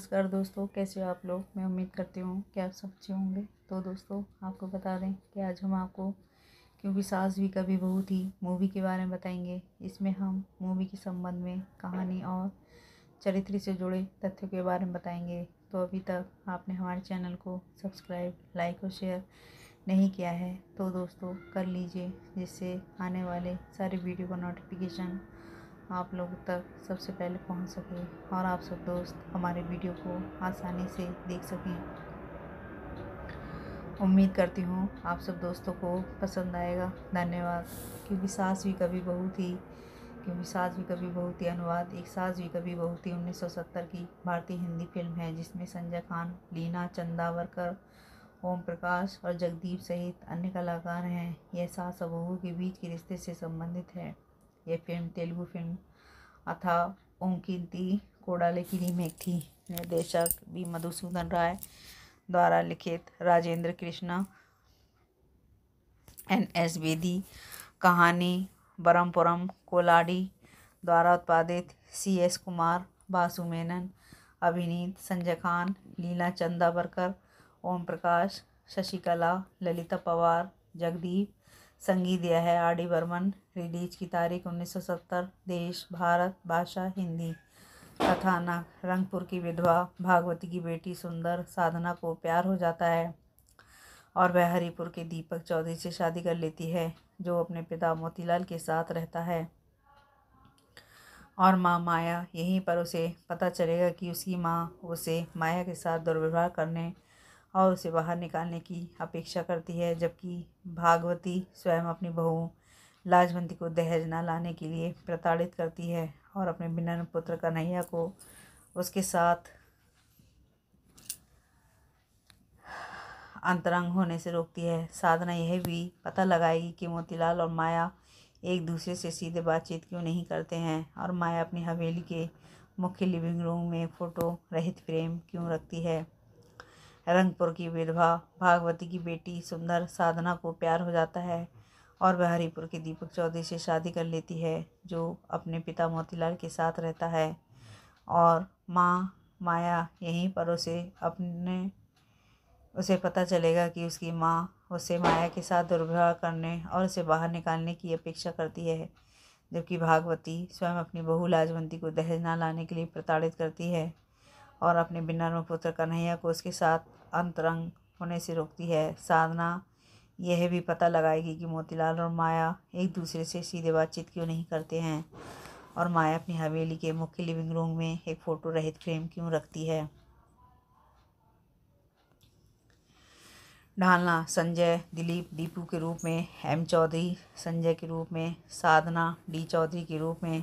नमस्कार दोस्तों कैसे हो आप लोग मैं उम्मीद करती हूँ कि आप सब अच्छे होंगे तो दोस्तों आपको बता दें कि आज हम आपको क्योंकि सास भी कभी बहू थी मूवी के बारे में बताएंगे इसमें हम मूवी के संबंध में कहानी और चरित्र से जुड़े तथ्यों के बारे में बताएंगे तो अभी तक आपने हमारे चैनल को सब्सक्राइब लाइक और शेयर नहीं किया है तो दोस्तों कर लीजिए जिससे आने वाले सारे वीडियो का नोटिफिकेशन आप लोगों तक सबसे पहले पहुंच सके और आप सब दोस्त हमारे वीडियो को आसानी से देख सकें उम्मीद करती हूँ आप सब दोस्तों को पसंद आएगा धन्यवाद क्योंकि सास भी कभी बहुत ही क्योंकि सास भी कभी बहुत ही अनुवाद एक सास भी कभी उन्नीस सौ सत्तर की भारतीय हिंदी फिल्म है जिसमें संजय खान लीना चंदावरकर ओम प्रकाश और जगदीप सहित अन्य कलाकार हैं यह सास और बहू के बीच के रिश्ते से संबंधित है ये फिल्म तेलुगु फिल्म अथा ओंकिंती कोडाले की रीमेक थी निर्देशक बी मधुसूदन राय द्वारा लिखित राजेंद्र कृष्णा एन एस बेदी कहानी बरमपुरम कोलाडी द्वारा उत्पादित सी एस कुमार बासु मेनन अभिनीत संजय खान लीला चंदावरकर ओम प्रकाश शशिकला ललिता पवार जगदीप संगीत दिया है आर डी बर्मन रिलीज की तारीख 1970 देश भारत भाषा हिंदी कथानक रंगपुर की विधवा भागवती की बेटी सुंदर साधना को प्यार हो जाता है और वह हरिपुर के दीपक चौधरी से शादी कर लेती है जो अपने पिता मोतीलाल के साथ रहता है और माँ माया यहीं पर उसे पता चलेगा कि उसकी माँ उसे माया के साथ दुर्व्यवहार करने और उसे बाहर निकालने की अपेक्षा करती है जबकि भागवती स्वयं अपनी बहू लाजवंती को दहेज न लाने के लिए प्रताड़ित करती है और अपने बिनन पुत्र कन्हैया को उसके साथ अंतरंग होने से रोकती है साधना यह भी पता लगाएगी कि मोतीलाल और माया एक दूसरे से सीधे बातचीत क्यों नहीं करते हैं और माया अपनी हवेली के मुख्य लिविंग रूम में फ़ोटो रहित फ्रेम क्यों रखती है रंगपुर की विधवा भागवती की बेटी सुंदर साधना को प्यार हो जाता है और वह हरिपुर के दीपक चौधरी से शादी कर लेती है जो अपने पिता मोतीलाल के साथ रहता है और माँ माया यहीं पर उसे अपने उसे पता चलेगा कि उसकी माँ उससे माया के साथ दुर्व्यवहार करने और उसे बाहर निकालने की अपेक्षा करती है जबकि भागवती स्वयं अपनी बहू लाजवंती को दहेज ना लाने के लिए प्रताड़ित करती है और अपने बिना पुत्र कन्हैया को उसके साथ अंतरंग होने से रोकती है साधना यह भी पता लगाएगी कि मोतीलाल और माया एक दूसरे से सीधे बातचीत क्यों नहीं करते हैं और माया अपनी हवेली के मुख्य लिविंग रूम में एक फ़ोटो रहित फ्रेम क्यों रखती है ढालना संजय दिलीप दीपू के रूप में एम चौधरी संजय के रूप में साधना डी चौधरी के रूप में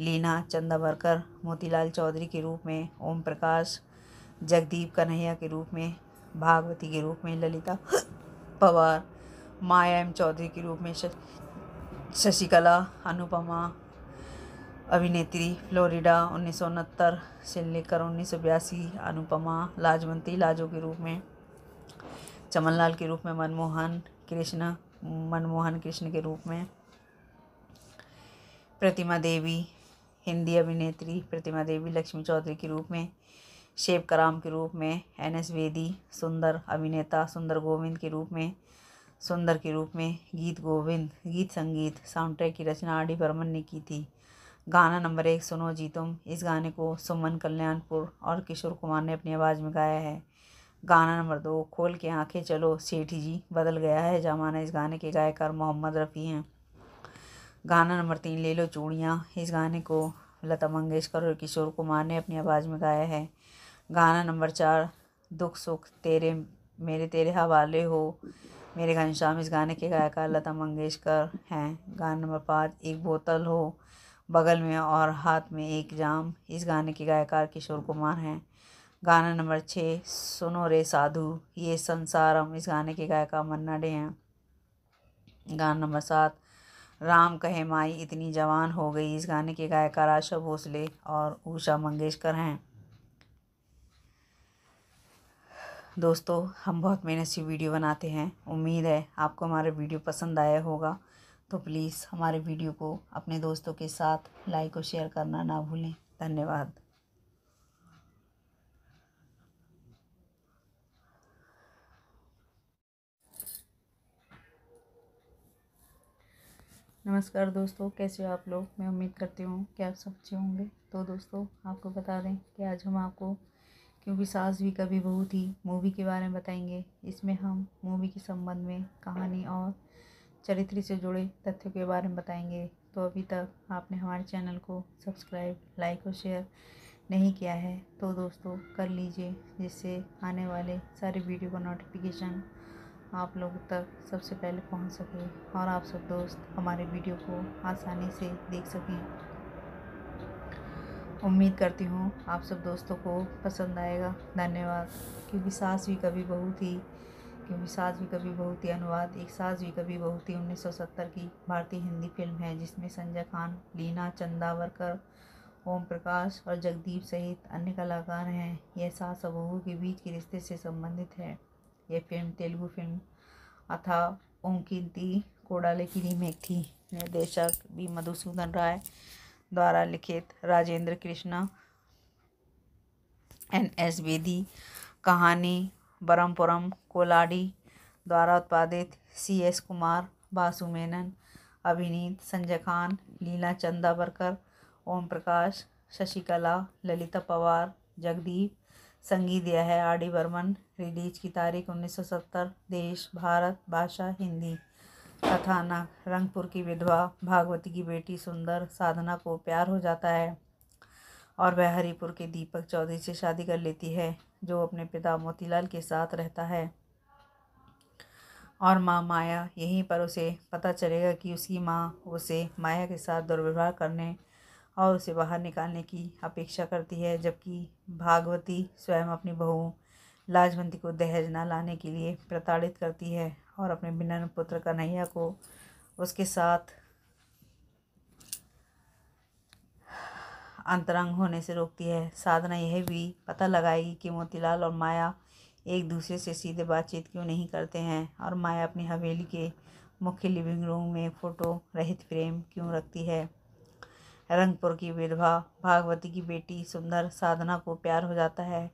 लीना चंदावरकर मोतीलाल चौधरी के रूप में ओम प्रकाश जगदीप कन्हैया के रूप में भागवती के रूप में ललिता पवार माया एम चौधरी के रूप में शशिकला अनुपमा अभिनेत्री फ्लोरिडा उन्नीस से लेकर उन्नीस अनुपमा लाजवंती लाजो के रूप में चमनलाल के रूप में मनमोहन कृष्ण मनमोहन कृष्ण के रूप में प्रतिमा देवी हिंदी अभिनेत्री प्रतिमा देवी लक्ष्मी चौधरी के रूप में शेव कराम के रूप में एन एस वेदी सुंदर अभिनेता सुंदर गोविंद के रूप में सुंदर के रूप में गीत गोविंद गीत संगीत साउंड ट्रैक की रचना आर डी बर्मन ने की थी गाना नंबर एक सुनो जी तुम इस गाने को सुमन कल्याणपुर और किशोर कुमार ने अपनी आवाज़ में गाया है गाना नंबर दो खोल के आंखें चलो सेठी जी बदल गया है जमाना इस गाने के गायकार मोहम्मद रफ़ी हैं गाना नंबर तीन ले लो चूड़ियाँ इस गाने को लता मंगेशकर और किशोर कुमार ने अपनी आवाज़ में गाया है गाना नंबर चार दुख सुख तेरे मेरे तेरे हवाले हो मेरे घनश्याम इस गाने के गायकार लता मंगेशकर हैं गाना नंबर पाँच एक बोतल हो बगल में और हाथ में एक जाम इस गाने के गायकार किशोर कुमार हैं गाना नंबर छः सुनो रे साधु ये संसारम इस गाने के गायकार मन्ना डे हैं गाना नंबर सात राम कहे माई इतनी जवान हो गई इस गाने के गायकार आशा भोसले और उषा मंगेशकर हैं दोस्तों हम बहुत मेहनत से वीडियो बनाते हैं उम्मीद है आपको हमारा वीडियो पसंद आया होगा तो प्लीज़ हमारे वीडियो को अपने दोस्तों के साथ लाइक और शेयर करना ना भूलें धन्यवाद नमस्कार दोस्तों कैसे हो आप लोग मैं उम्मीद करती हूँ कि आप सब अच्छे होंगे तो दोस्तों आपको बता दें कि आज हम आपको क्योंकि सास भी कभी बहू थी मूवी के बारे में बताएंगे इसमें हम मूवी के संबंध में कहानी और चरित्र से जुड़े तथ्यों के बारे में बताएंगे तो अभी तक आपने हमारे चैनल को सब्सक्राइब लाइक और शेयर नहीं किया है तो दोस्तों कर लीजिए जिससे आने वाले सारे वीडियो का नोटिफिकेशन आप लोग तक सबसे पहले पहुंच सके और आप सब दोस्त हमारे वीडियो को आसानी से देख सकें उम्मीद करती हूँ आप सब दोस्तों को पसंद आएगा धन्यवाद क्योंकि सास भी कभी बहू थी क्योंकि सास भी कभी बहू थी अनुवाद एक सास भी कभी बहू थी 1970 की भारतीय हिंदी फिल्म है जिसमें संजय खान लीना चंदावरकर ओम प्रकाश और जगदीप सहित अन्य कलाकार हैं यह सास और बहू के बीच के रिश्ते से संबंधित है यह फिल्म तेलुगु फिल्म अथा ओंकिंती कोडाले की रीमेक थी निर्देशक भी मधुसूदन राय द्वारा लिखित राजेंद्र कृष्णा एन एस बेदी कहानी बरमपुरम कोलाडी द्वारा उत्पादित सी एस कुमार बासु मेनन अभिनीत संजय खान लीला चंदावरकर ओम प्रकाश शशिकला ललिता पवार जगदीप संगीत दिया है आर डी बर्मन रिलीज की तारीख 1970 देश भारत भाषा हिंदी कथानक रंगपुर की विधवा भागवती की बेटी सुंदर साधना को प्यार हो जाता है और वह हरिपुर के दीपक चौधरी से शादी कर लेती है जो अपने पिता मोतीलाल के साथ रहता है और माँ माया यहीं पर उसे पता चलेगा कि उसकी माँ उसे माया के साथ दुर्व्यवहार करने और उसे बाहर निकालने की अपेक्षा करती है जबकि भागवती स्वयं अपनी बहू लाजवंती को दहेज न लाने के लिए प्रताड़ित करती है और अपने बिना पुत्र कन्हैया को उसके साथ अंतरंग होने से रोकती है साधना यह भी पता लगाएगी कि मोतीलाल और माया एक दूसरे से सीधे बातचीत क्यों नहीं करते हैं और माया अपनी हवेली के मुख्य लिविंग रूम में फ़ोटो रहित फ्रेम क्यों रखती है रंगपुर की विधवा भागवती की बेटी सुंदर साधना को प्यार हो जाता है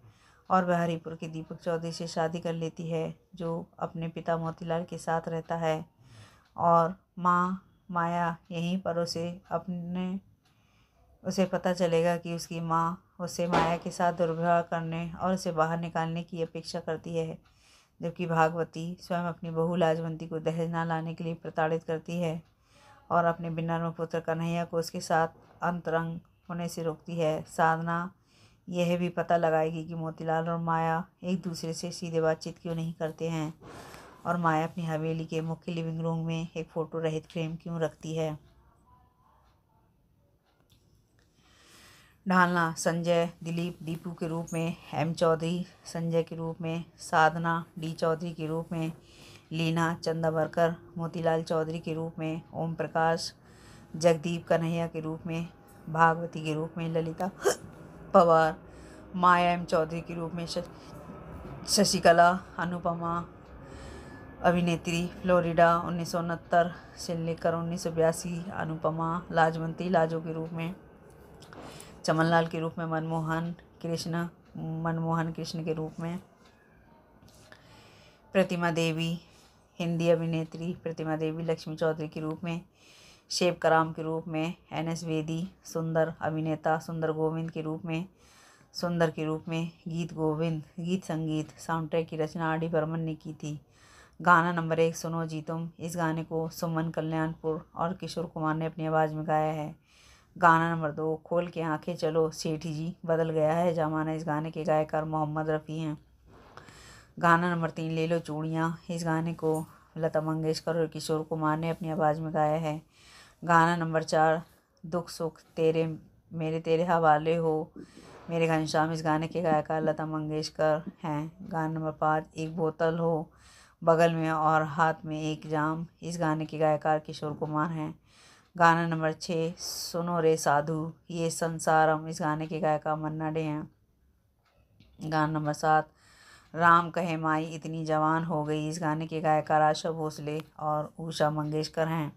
और वह हरिपुर के दीपक चौधरी से शादी कर लेती है जो अपने पिता मोतीलाल के साथ रहता है और माँ माया यहीं पर उसे अपने उसे पता चलेगा कि उसकी माँ उसे माया के साथ दुर्व्यवहार करने और उसे बाहर निकालने की अपेक्षा करती है जबकि भागवती स्वयं अपनी बहू लाजवंती को दहेज ना लाने के लिए प्रताड़ित करती है और अपने बिना पुत्र कन्हैया को उसके साथ अंतरंग होने से रोकती है साधना यह भी पता लगाएगी कि मोतीलाल और माया एक दूसरे से सीधे बातचीत क्यों नहीं करते हैं और माया अपनी हवेली के मुख्य लिविंग रूम में एक फ़ोटो रहित फ्रेम क्यों रखती है ढालना संजय दिलीप दीपू के रूप में एम चौधरी संजय के रूप में साधना डी चौधरी के रूप में लीना चंदावरकर मोतीलाल चौधरी के रूप में ओम प्रकाश जगदीप कन्हैया के रूप में भागवती के रूप में ललिता पवार माया एम चौधरी के रूप में शशिकला अनुपमा अभिनेत्री फ्लोरिडा उन्नीस से लेकर उन्नीस अनुपमा लाजवंती लाजो के रूप में चमनलाल के रूप में मनमोहन कृष्ण मनमोहन कृष्ण के रूप में प्रतिमा देवी हिंदी अभिनेत्री प्रतिमा देवी लक्ष्मी चौधरी के रूप में शेव कराम के रूप में एन एस वेदी सुंदर अभिनेता सुंदर गोविंद के रूप में सुंदर के रूप में गीत गोविंद गीत संगीत साउंड ट्रैक की रचना आर डी बर्मन ने की थी गाना नंबर एक सुनो जी तुम इस गाने को सुमन कल्याणपुर और किशोर कुमार ने अपनी आवाज़ में गाया है गाना नंबर दो खोल के आंखें चलो सेठी जी बदल गया है जमाना इस गाने के गायकार मोहम्मद रफ़ी हैं गाना नंबर तीन ले लो चूड़ियाँ इस गाने को लता मंगेशकर और किशोर कुमार ने अपनी आवाज़ में गाया है गाना नंबर चार दुख सुख तेरे मेरे तेरे हवाले हो मेरे घनश्याम इस गाने के गायकार लता मंगेशकर हैं गाना नंबर पाँच एक बोतल हो बगल में और हाथ में एक जाम इस गाने के गायकार किशोर कुमार हैं गाना नंबर छः सुनो रे साधु ये संसारम इस गाने के गायकार मन्ना डे हैं गाना नंबर सात राम कहे माई इतनी जवान हो गई इस गाने के गायकार आशा भोसले और उषा मंगेशकर हैं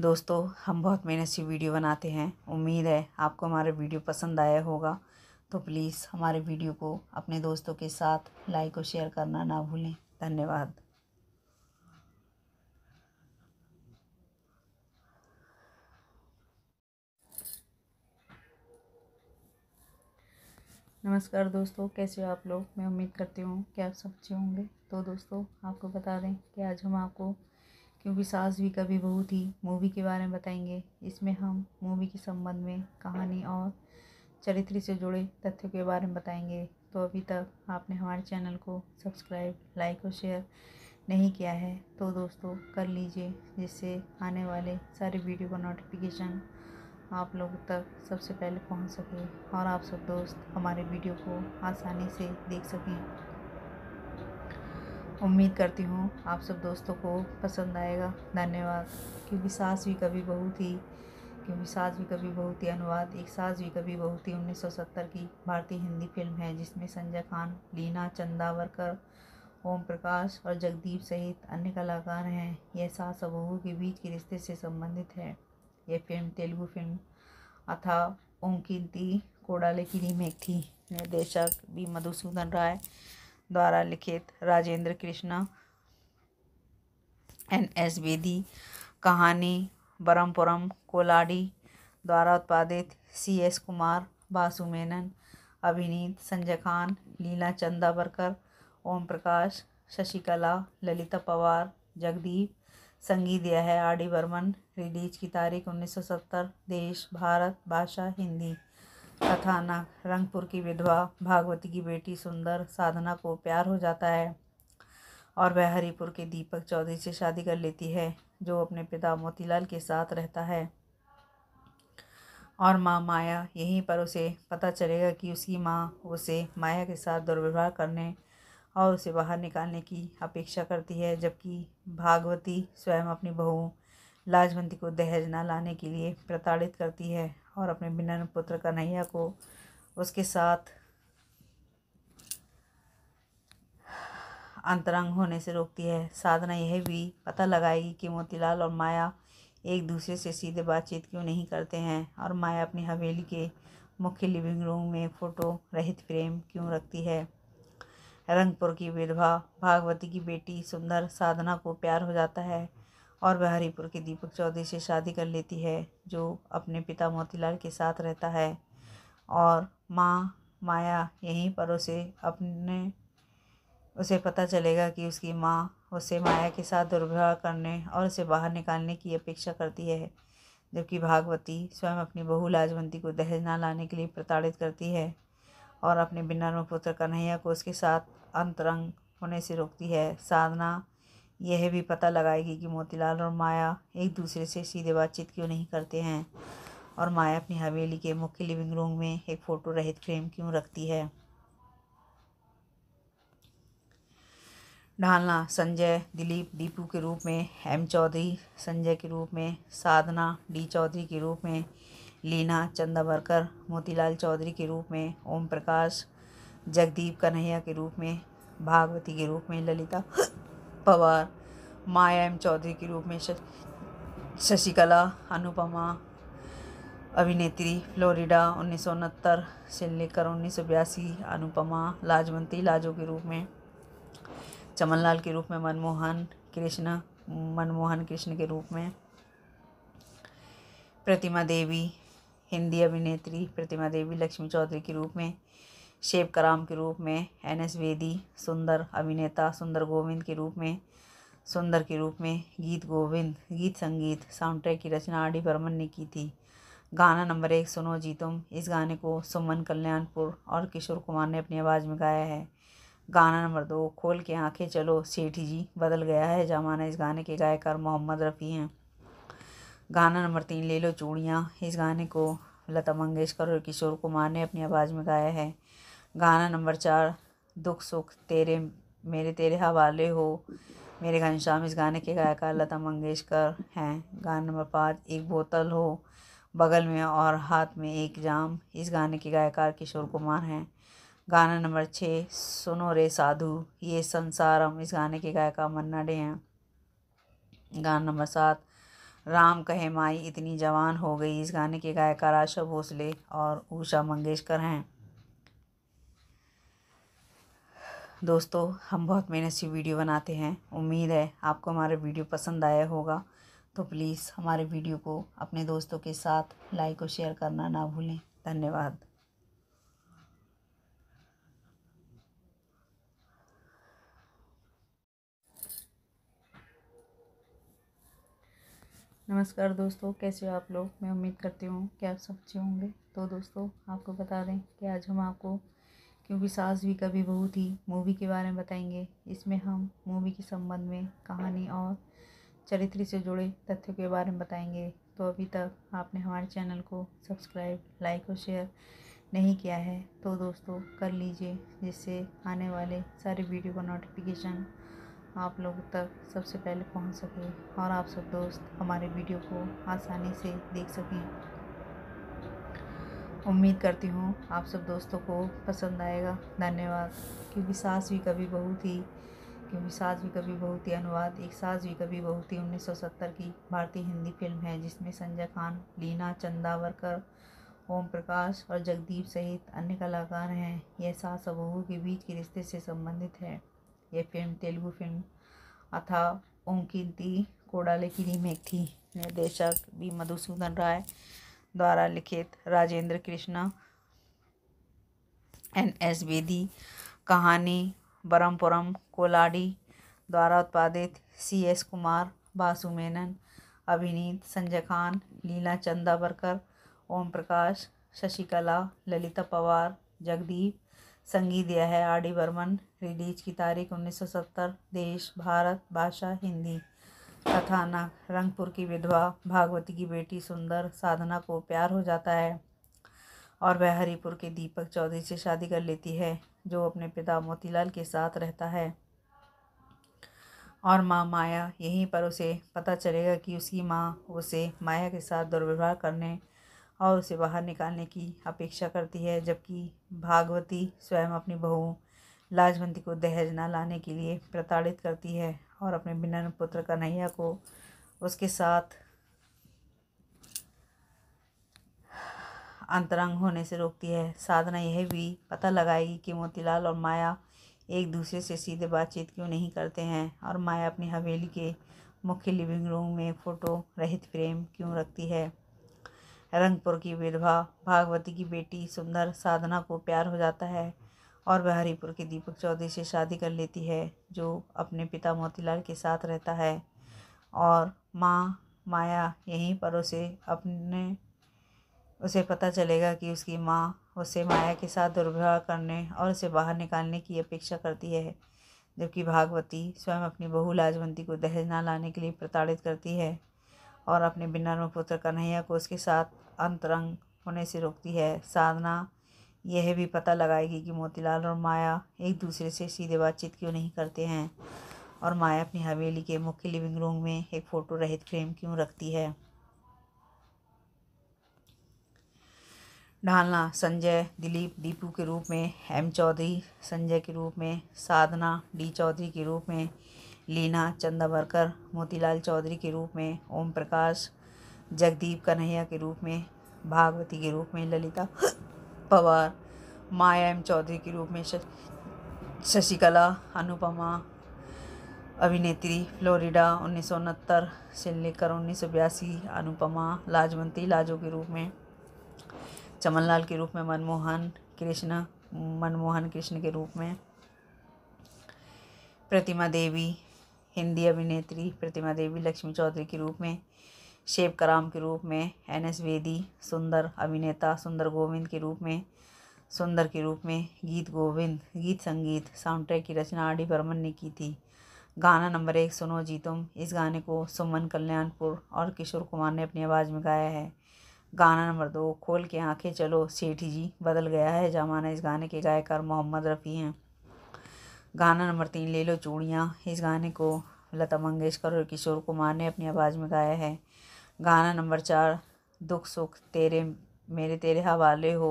दोस्तों हम बहुत मेहनत से वीडियो बनाते हैं उम्मीद है आपको हमारा वीडियो पसंद आया होगा तो प्लीज़ हमारे वीडियो को अपने दोस्तों के साथ लाइक और शेयर करना ना भूलें धन्यवाद नमस्कार दोस्तों कैसे हो आप लोग मैं उम्मीद करती हूँ कि आप सब अच्छे होंगे तो दोस्तों आपको बता दें कि आज हम आपको क्योंकि सास भी कभी बहू थी मूवी के बारे में बताएंगे इसमें हम मूवी के संबंध में कहानी और चरित्र से जुड़े तथ्यों के बारे में बताएंगे तो अभी तक आपने हमारे चैनल को सब्सक्राइब लाइक और शेयर नहीं किया है तो दोस्तों कर लीजिए जिससे आने वाले सारे वीडियो का नोटिफिकेशन आप लोगों तक सबसे पहले पहुंच सके और आप सब दोस्त हमारे वीडियो को आसानी से देख सकें उम्मीद करती हूँ आप सब दोस्तों को पसंद आएगा धन्यवाद क्योंकि सास भी कभी बहू थी क्योंकि सास भी कभी बहू थी अनुवाद एक सास भी कभी बहू थी 1970 की भारतीय हिंदी फिल्म है जिसमें संजय खान लीना चंदावरकर ओम प्रकाश और जगदीप सहित अन्य कलाकार हैं यह सास और बहू के बीच के रिश्ते से संबंधित है यह फिल्म तेलुगु फिल्म अथा कीर्ति कोडाले की रीमेक थी निर्देशक भी मधुसूदन राय द्वारा लिखित राजेंद्र कृष्णा एन एस बेदी कहानी बरमपुरम कोलाडी द्वारा उत्पादित सी एस कुमार बासु मेनन अभिनीत संजय खान लीला चंदावरकर ओम प्रकाश शशिकला ललिता पवार जगदीप संगीत दिया है आर डी बर्मन रिलीज की तारीख 1970 देश भारत भाषा हिंदी कथानक रंगपुर की विधवा भागवती की बेटी सुंदर साधना को प्यार हो जाता है और वह हरिपुर के दीपक चौधरी से शादी कर लेती है जो अपने पिता मोतीलाल के साथ रहता है और माँ माया यहीं पर उसे पता चलेगा कि उसकी माँ उसे माया के साथ दुर्व्यवहार करने और उसे बाहर निकालने की अपेक्षा करती है जबकि भागवती स्वयं अपनी बहू लाजवंती को दहेज न लाने के लिए प्रताड़ित करती है और अपने बिनन पुत्र कन्हैया को उसके साथ अंतरंग होने से रोकती है साधना यह भी पता लगाएगी कि मोतीलाल और माया एक दूसरे से सीधे बातचीत क्यों नहीं करते हैं और माया अपनी हवेली के मुख्य लिविंग रूम में फ़ोटो रहित फ्रेम क्यों रखती है रंगपुर की विधवा भागवती की बेटी सुंदर साधना को प्यार हो जाता है और वह हरिपुर के दीपक चौधरी से शादी कर लेती है जो अपने पिता मोतीलाल के साथ रहता है और माँ माया यहीं पर उसे अपने उसे पता चलेगा कि उसकी माँ उसे माया के साथ दुर्व्यवहार करने और उसे बाहर निकालने की अपेक्षा करती है जबकि भागवती स्वयं अपनी बहू लाजवंती को दहेज ना लाने के लिए प्रताड़ित करती है और अपने बिना पुत्र कन्हैया को उसके साथ अंतरंग होने से रोकती है साधना यह भी पता लगाएगी कि मोतीलाल और माया एक दूसरे से सीधे बातचीत क्यों नहीं करते हैं और माया अपनी हवेली के मुख्य लिविंग रूम में एक फ़ोटो रहित फ्रेम क्यों रखती है ढालना संजय दिलीप दीपू के रूप में एम चौधरी संजय के रूप में साधना डी चौधरी के रूप में लीना चंदावरकर मोतीलाल चौधरी के रूप में ओम प्रकाश जगदीप कन्हैया के रूप में भागवती के रूप में ललिता पवार माया एम चौधरी के रूप में शशिकला अनुपमा अभिनेत्री फ्लोरिडा उन्नीस सौ से लेकर उन्नीस सौ बयासी अनुपमा लाजवंती लाजो के रूप में चमनलाल के रूप में मनमोहन कृष्ण मनमोहन कृष्ण के रूप में प्रतिमा देवी हिंदी अभिनेत्री प्रतिमा देवी लक्ष्मी चौधरी के रूप में शेव कराम के रूप में एन एस वेदी सुंदर अभिनेता सुंदर गोविंद के रूप में सुंदर के रूप में गीत गोविंद गीत संगीत साउंड ट्रैक की रचना आर डी बर्मन ने की थी गाना नंबर एक सुनो जी तुम इस गाने को सुमन कल्याणपुर और किशोर कुमार ने अपनी आवाज़ में गाया है गाना नंबर दो खोल के आंखें चलो सेठी जी बदल गया है जमाना इस गाने के गायकार मोहम्मद रफ़ी हैं गाना नंबर तीन ले लो चूड़ियाँ इस गाने को लता मंगेशकर और किशोर कुमार ने अपनी आवाज़ में गाया है गाना नंबर चार दुख सुख तेरे मेरे तेरे हवाले हो मेरे घनश्याम इस गाने के गायकार लता मंगेशकर हैं गाना नंबर पाँच एक बोतल हो बगल में और हाथ में एक जाम इस गाने के गायकार किशोर कुमार हैं गाना नंबर छः सुनो रे साधु ये संसारम इस गाने के गायकार मन्ना डे हैं गाना नंबर सात राम कहे माई इतनी जवान हो गई इस गाने के गायकार आशा भोसले और उषा मंगेशकर हैं दोस्तों हम बहुत मेहनत से वीडियो बनाते हैं उम्मीद है आपको हमारा वीडियो पसंद आया होगा तो प्लीज़ हमारे वीडियो को अपने दोस्तों के साथ लाइक और शेयर करना ना भूलें धन्यवाद नमस्कार दोस्तों कैसे हो आप लोग मैं उम्मीद करती हूँ कि आप सब अच्छे होंगे तो दोस्तों आपको बता दें कि आज हम आपको क्योंकि सास भी कभी बहू थी मूवी के बारे में बताएंगे इसमें हम मूवी के संबंध में कहानी और चरित्र से जुड़े तथ्यों के बारे में बताएंगे तो अभी तक आपने हमारे चैनल को सब्सक्राइब लाइक और शेयर नहीं किया है तो दोस्तों कर लीजिए जिससे आने वाले सारे वीडियो का नोटिफिकेशन आप लोगों तक सबसे पहले पहुंच सके और आप सब दोस्त हमारे वीडियो को आसानी से देख सकें उम्मीद करती हूँ आप सब दोस्तों को पसंद आएगा धन्यवाद क्योंकि सास भी कभी बहू थी क्योंकि सास भी कभी बहू थी अनुवाद एक सास भी कभी बहू थी 1970 की भारतीय हिंदी फिल्म है जिसमें संजय खान लीना चंदावरकर ओम प्रकाश और जगदीप सहित अन्य कलाकार हैं यह सास और बहू के बीच के रिश्ते से संबंधित है यह फिल्म तेलुगु फिल्म अथा ओंकिंती कोडाले की रीमेक थी निर्देशक बी मधुसूदन राय द्वारा लिखित राजेंद्र कृष्णा एन एस बेदी कहानी ब्रह्मपुरम कोलाडी द्वारा उत्पादित सी एस कुमार बासु मेनन अभिनीत संजय खान लीला चंदावरकर ओम प्रकाश शशिकला ललिता पवार जगदीप संगीत दिया है आर डी बर्मन रिलीज की तारीख 1970 देश भारत भाषा हिंदी कथानक रंगपुर की विधवा भागवती की बेटी सुंदर साधना को प्यार हो जाता है और वह हरिपुर के दीपक चौधरी से शादी कर लेती है जो अपने पिता मोतीलाल के साथ रहता है और माँ माया यहीं पर उसे पता चलेगा कि उसकी माँ उसे माया के साथ दुर्व्यवहार करने और उसे बाहर निकालने की अपेक्षा करती है जबकि भागवती स्वयं अपनी बहू लाजवंती को दहेज न लाने के लिए प्रताड़ित करती है और अपने बिना पुत्र कन्हैया को उसके साथ अंतरंग होने से रोकती है साधना यह भी पता लगाएगी कि मोतीलाल और माया एक दूसरे से सीधे बातचीत क्यों नहीं करते हैं और माया अपनी हवेली के मुख्य लिविंग रूम में फ़ोटो रहित फ्रेम क्यों रखती है रंगपुर की विधवा भागवती की बेटी सुंदर साधना को प्यार हो जाता है और वह हरिपुर के दीपक चौधरी से शादी कर लेती है जो अपने पिता मोतीलाल के साथ रहता है और माँ माया यहीं पर उसे अपने उसे पता चलेगा कि उसकी माँ उसे माया के साथ दुर्व्यवहार करने और उसे बाहर निकालने की अपेक्षा करती है जबकि भागवती स्वयं अपनी बहू लाजवंती को दहेज ना लाने के लिए प्रताड़ित करती है और अपने बिन्नर पुत्र कन्हैया को उसके साथ अंतरंग होने से रोकती है साधना यह भी पता लगाएगी कि मोतीलाल और माया एक दूसरे से सीधे बातचीत क्यों नहीं करते हैं और माया अपनी हवेली के मुख्य लिविंग रूम में एक फ़ोटो रहित फ्रेम क्यों रखती है ढालना संजय दिलीप दीपू के रूप में एम चौधरी संजय के रूप में साधना डी चौधरी के रूप में लीना चंदावरकर मोतीलाल चौधरी के रूप में ओम प्रकाश जगदीप कन्हैया के रूप में भागवती के रूप में ललिता पवार माया एम चौधरी के रूप में शशिकला अनुपमा अभिनेत्री फ्लोरिडा उन्नीस सौ उनहत्तर से लेकर उन्नीस सौ बयासी अनुपमा लाजवंती लाजो के रूप में चमनलाल के रूप में मनमोहन कृष्ण मनमोहन कृष्ण के रूप में प्रतिमा देवी हिंदी अभिनेत्री प्रतिमा देवी लक्ष्मी चौधरी के रूप में शेव कराम के रूप में एन एस वेदी सुंदर अभिनेता सुंदर गोविंद के रूप में सुंदर के रूप में गीत गोविंद गीत संगीत साउंड ट्रैक की रचना आर डी बर्मन ने की थी गाना नंबर एक सुनो जी तुम इस गाने को सुमन कल्याणपुर और किशोर कुमार ने अपनी आवाज़ में गाया है गाना नंबर दो खोल के आंखें चलो सेठी जी बदल गया है जमाना इस गाने के गायकार मोहम्मद रफ़ी हैं गाना नंबर तीन ले लो चूड़ियाँ इस गाने को लता मंगेशकर और किशोर कुमार ने अपनी आवाज़ में गाया है गाना नंबर चार दुख सुख तेरे मेरे तेरे हवाले हो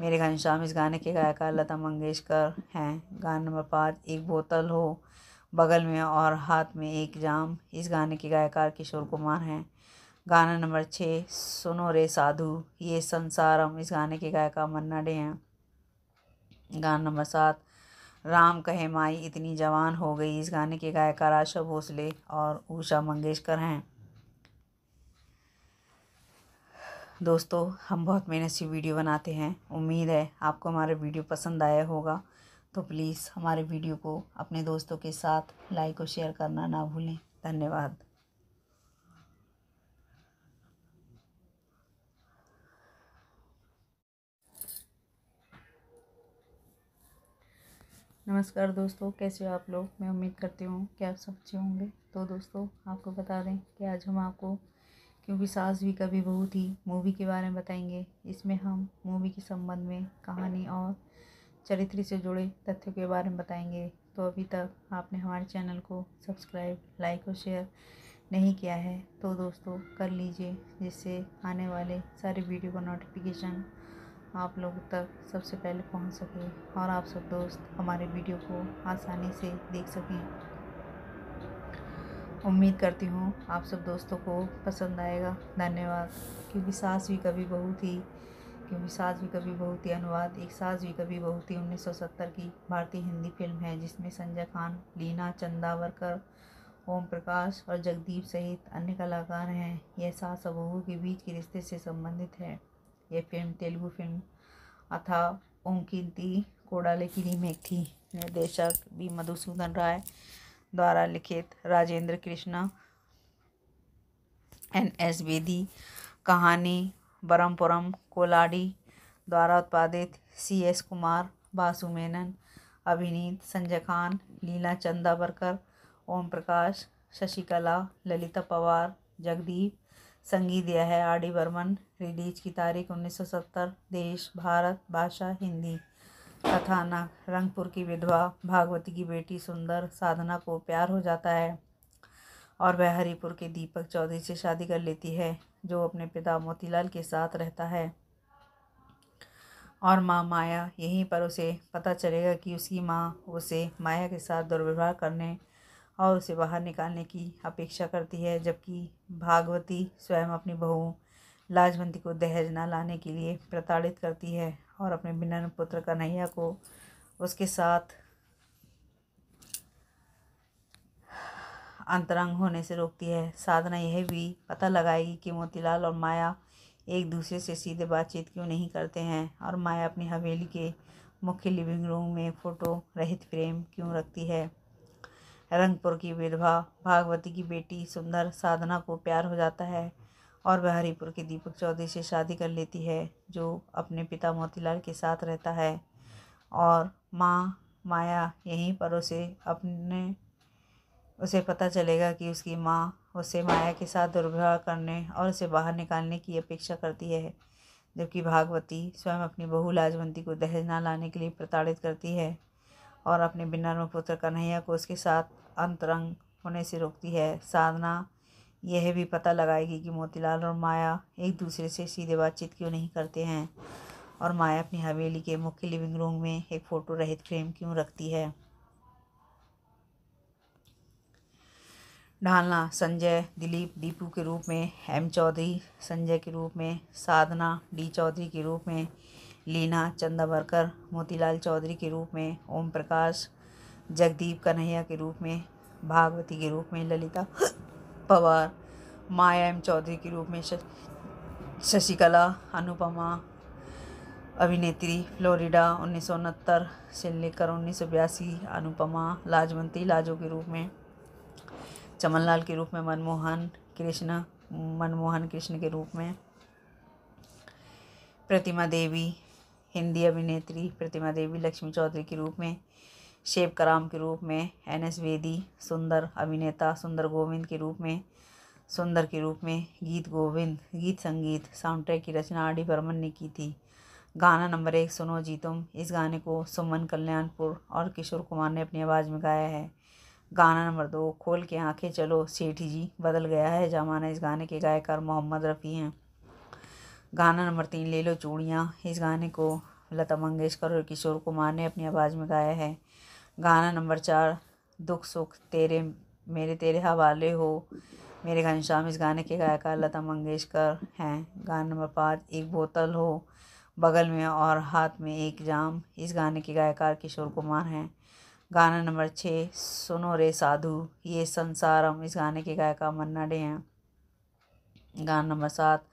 मेरे घनश्याम इस गाने के गायकार लता मंगेशकर हैं गाना नंबर पाँच एक बोतल हो बगल में और हाथ में एक जाम इस गाने के गायकार किशोर कुमार हैं गाना नंबर छः सुनो रे साधु ये संसारम इस गाने के गायकार मन्ना डे हैं गाना नंबर सात राम कहे माई इतनी जवान हो गई इस गाने के गायकार आशा भोसले और उषा मंगेशकर हैं दोस्तों हम बहुत मेहनत से वीडियो बनाते हैं उम्मीद है आपको हमारा वीडियो पसंद आया होगा तो प्लीज़ हमारे वीडियो को अपने दोस्तों के साथ लाइक और शेयर करना ना भूलें धन्यवाद नमस्कार दोस्तों कैसे हो आप लोग मैं उम्मीद करती हूँ कि आप सब अच्छे होंगे तो दोस्तों आपको बता दें कि आज हम आपको क्योंकि सास भी कभी बहू थी मूवी के बारे में बताएंगे इसमें हम मूवी के संबंध में कहानी और चरित्र से जुड़े तथ्यों के बारे में बताएंगे तो अभी तक आपने हमारे चैनल को सब्सक्राइब लाइक और शेयर नहीं किया है तो दोस्तों कर लीजिए जिससे आने वाले सारे वीडियो का नोटिफिकेशन आप लोग तक सबसे पहले पहुंच सके और आप सब दोस्त हमारे वीडियो को आसानी से देख सकें उम्मीद करती हूँ आप सब दोस्तों को पसंद आएगा धन्यवाद क्योंकि सास भी कभी बहू थी क्योंकि सास भी कभी बहू थी अनुवाद एक सास भी कभी बहू थी 1970 की भारतीय हिंदी फिल्म है जिसमें संजय खान लीना चंदावरकर ओम प्रकाश और जगदीप सहित अन्य कलाकार हैं यह सास और बहू के बीच के रिश्ते से संबंधित है यह फिल्म तेलुगु फिल्म अथा कीर्ति कोडाले की रीमेक थी निर्देशक भी मधुसूदन राय द्वारा लिखित राजेंद्र कृष्णा एन एस बेदी कहानी बरमपुरम कोलाडी द्वारा उत्पादित सी एस कुमार बासु मेनन अभिनीत संजय खान लीला चंदावरकर ओम प्रकाश शशिकला ललिता पवार जगदीप संगीत यह है आर डी बर्मन रिलीज की तारीख 1970 देश भारत भाषा हिंदी कथानक रंगपुर की विधवा भागवती की बेटी सुंदर साधना को प्यार हो जाता है और वह हरिपुर के दीपक चौधरी से शादी कर लेती है जो अपने पिता मोतीलाल के साथ रहता है और माँ माया यहीं पर उसे पता चलेगा कि उसकी माँ उसे माया के साथ दुर्व्यवहार करने और उसे बाहर निकालने की अपेक्षा करती है जबकि भागवती स्वयं अपनी बहू लाजवंती को दहेज न लाने के लिए प्रताड़ित करती है और अपने बिनन पुत्र कन्हैया को उसके साथ अंतरंग होने से रोकती है साधना यह भी पता लगाएगी कि मोतीलाल और माया एक दूसरे से सीधे बातचीत क्यों नहीं करते हैं और माया अपनी हवेली के मुख्य लिविंग रूम में फ़ोटो रहित फ्रेम क्यों रखती है रंगपुर की विधवा भागवती की बेटी सुंदर साधना को प्यार हो जाता है और वह हरिपुर के दीपक चौधरी से शादी कर लेती है जो अपने पिता मोतीलाल के साथ रहता है और माँ माया यहीं पर उसे अपने उसे पता चलेगा कि उसकी माँ उससे माया के साथ दुर्व्यवहार करने और उसे बाहर निकालने की अपेक्षा करती है जबकि भागवती स्वयं अपनी बहू लाजवंती को दहेज ना लाने के लिए प्रताड़ित करती है और अपने बिना पुत्र कन्हैया को उसके साथ अंतरंग होने से रोकती है साधना यह भी पता लगाएगी कि मोतीलाल और माया एक दूसरे से सीधे बातचीत क्यों नहीं करते हैं और माया अपनी हवेली के मुख्य लिविंग रूम में एक फ़ोटो रहित फ्रेम क्यों रखती है ढालना संजय दिलीप दीपू के रूप में एम चौधरी संजय के रूप में साधना डी चौधरी के रूप में लीना चंदावरकर मोतीलाल चौधरी के रूप में ओम प्रकाश जगदीप कन्हैया के रूप में भागवती के रूप में ललिता पवार माया एम चौधरी के रूप में शशिकला अनुपमा अभिनेत्री फ्लोरिडा उन्नीस से लेकर उन्नीस अनुपमा लाजवंती लाजो के रूप में चमनलाल के रूप में मनमोहन कृष्ण मनमोहन कृष्ण के रूप में प्रतिमा देवी हिंदी अभिनेत्री प्रतिमा देवी लक्ष्मी चौधरी के रूप में शेब कराम के रूप में एन एस वेदी सुंदर अभिनेता सुंदर गोविंद के रूप में सुंदर के रूप में गीत गोविंद गीत संगीत साउंड ट्रैक की रचना आर डी बर्मन ने की थी गाना नंबर एक सुनो जी तुम इस गाने को सुमन कल्याणपुर और किशोर कुमार ने अपनी आवाज़ में गाया है गाना नंबर दो खोल के आंखें चलो सेठी जी बदल गया है जमाना इस गाने के गायकार मोहम्मद रफ़ी हैं गाना नंबर तीन ले लो चूड़ियाँ इस गाने को लता मंगेशकर और किशोर कुमार ने अपनी आवाज़ में गाया है गाना नंबर चार दुख सुख तेरे मेरे तेरे हवाले हो मेरे घनश्याम इस गाने के गायकार लता मंगेशकर हैं गाना नंबर पाँच एक बोतल हो बगल में और हाथ में एक जाम इस गाने के गायकार किशोर कुमार हैं गाना नंबर छः सुनो रे साधु ये संसारम इस गाने के गायकार मन्ना डे हैं गाना नंबर सात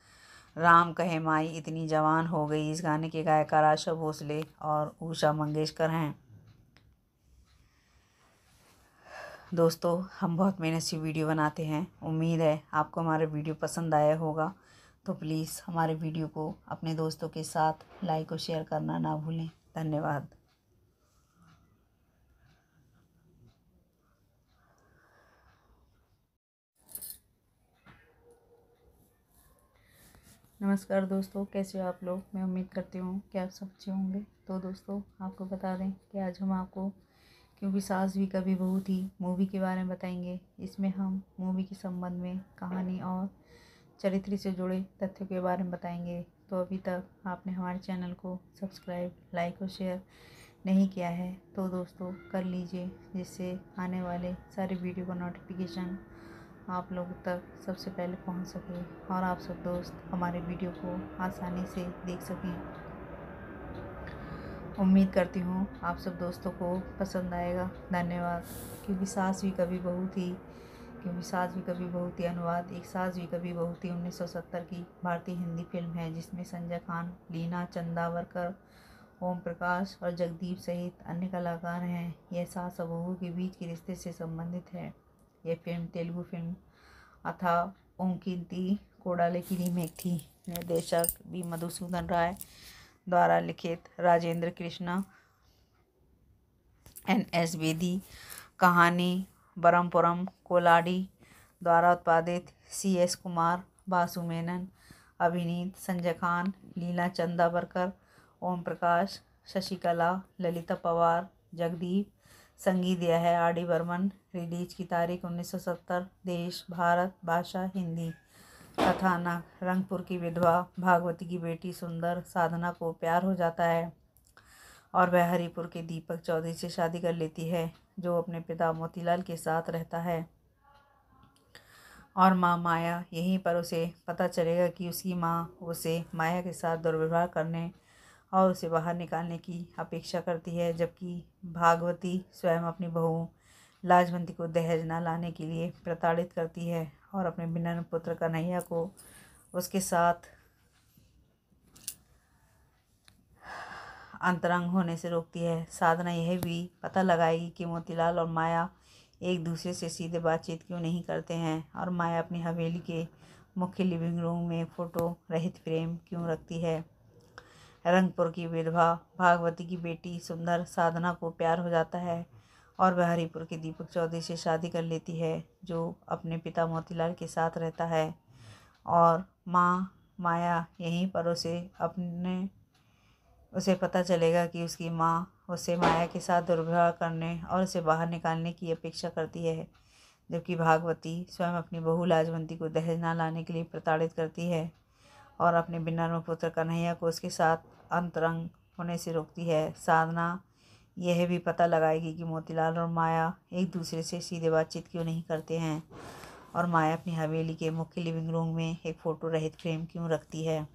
राम कहे माई इतनी जवान हो गई इस गाने के गायकार आशा भोसले और उषा मंगेशकर हैं दोस्तों हम बहुत मेहनत से वीडियो बनाते हैं उम्मीद है आपको हमारा वीडियो पसंद आया होगा तो प्लीज़ हमारे वीडियो को अपने दोस्तों के साथ लाइक और शेयर करना ना भूलें धन्यवाद नमस्कार दोस्तों कैसे हो आप लोग मैं उम्मीद करती हूँ कि आप सब अच्छे होंगे तो दोस्तों आपको बता दें कि आज हम आपको क्योंकि सास भी कभी बहू थी मूवी के बारे में बताएंगे इसमें हम मूवी के संबंध में कहानी और चरित्र से जुड़े तथ्यों के बारे में बताएंगे तो अभी तक आपने हमारे चैनल को सब्सक्राइब लाइक और शेयर नहीं किया है तो दोस्तों कर लीजिए जिससे आने वाले सारे वीडियो का नोटिफिकेशन आप लोगों तक सबसे पहले पहुंच सके और आप सब दोस्त हमारे वीडियो को आसानी से देख सकें उम्मीद करती हूँ आप सब दोस्तों को पसंद आएगा धन्यवाद क्योंकि सास भी कभी बहू थी क्योंकि सास भी कभी बहू थी अनुवाद एक सास भी कभी बहू थी 1970 की भारतीय हिंदी फिल्म है जिसमें संजय खान लीना चंदावरकर ओम प्रकाश और जगदीप सहित अन्य कलाकार हैं यह सास और बहू के बीच के रिश्ते से संबंधित है यह फिल्म तेलुगु फिल्म अथा ओंकिंती कोडाले की रीमेक थी निर्देशक बी मधुसूदन राय द्वारा लिखित राजेंद्र कृष्णा एन एस बेदी कहानी बरमपुरम कोलाडी द्वारा उत्पादित सी एस कुमार बासु मेनन अभिनीत संजय खान लीला चंदावरकर ओम प्रकाश शशिकला ललिता पवार जगदीप संगीत दिया है आर डी बर्मन रिलीज की तारीख 1970 देश भारत भाषा हिंदी कथानक रंगपुर की विधवा भागवती की बेटी सुंदर साधना को प्यार हो जाता है और वह हरिपुर के दीपक चौधरी से शादी कर लेती है जो अपने पिता मोतीलाल के साथ रहता है और माँ माया यहीं पर उसे पता चलेगा कि उसकी माँ उसे माया के साथ दुर्व्यवहार करने और उसे बाहर निकालने की अपेक्षा करती है जबकि भागवती स्वयं अपनी बहू लाजवंती को दहेज न लाने के लिए प्रताड़ित करती है और अपने बिना पुत्र कन्हैया को उसके साथ अंतरंग होने से रोकती है साधना यह भी पता लगाएगी कि मोतीलाल और माया एक दूसरे से सीधे बातचीत क्यों नहीं करते हैं और माया अपनी हवेली के मुख्य लिविंग रूम में फ़ोटो रहित फ्रेम क्यों रखती है रंगपुर की विधवा भागवती की बेटी सुंदर साधना को प्यार हो जाता है और वह हरिपुर के दीपक चौधरी से शादी कर लेती है जो अपने पिता मोतीलाल के साथ रहता है और माँ माया यहीं पर उसे अपने उसे पता चलेगा कि उसकी माँ उसे माया के साथ दुर्व्यवहार करने और उसे बाहर निकालने की अपेक्षा करती है जबकि भागवती स्वयं अपनी बहू लाजवंती को दहेज ना लाने के लिए प्रताड़ित करती है और अपने बिनर्म पुत्र कन्हैया को उसके साथ अंतरंग होने से रोकती है साधना यह भी पता लगाएगी कि मोतीलाल और माया एक दूसरे से सीधे बातचीत क्यों नहीं करते हैं और माया अपनी हवेली के मुख्य लिविंग रूम में एक फ़ोटो रहित फ्रेम क्यों रखती है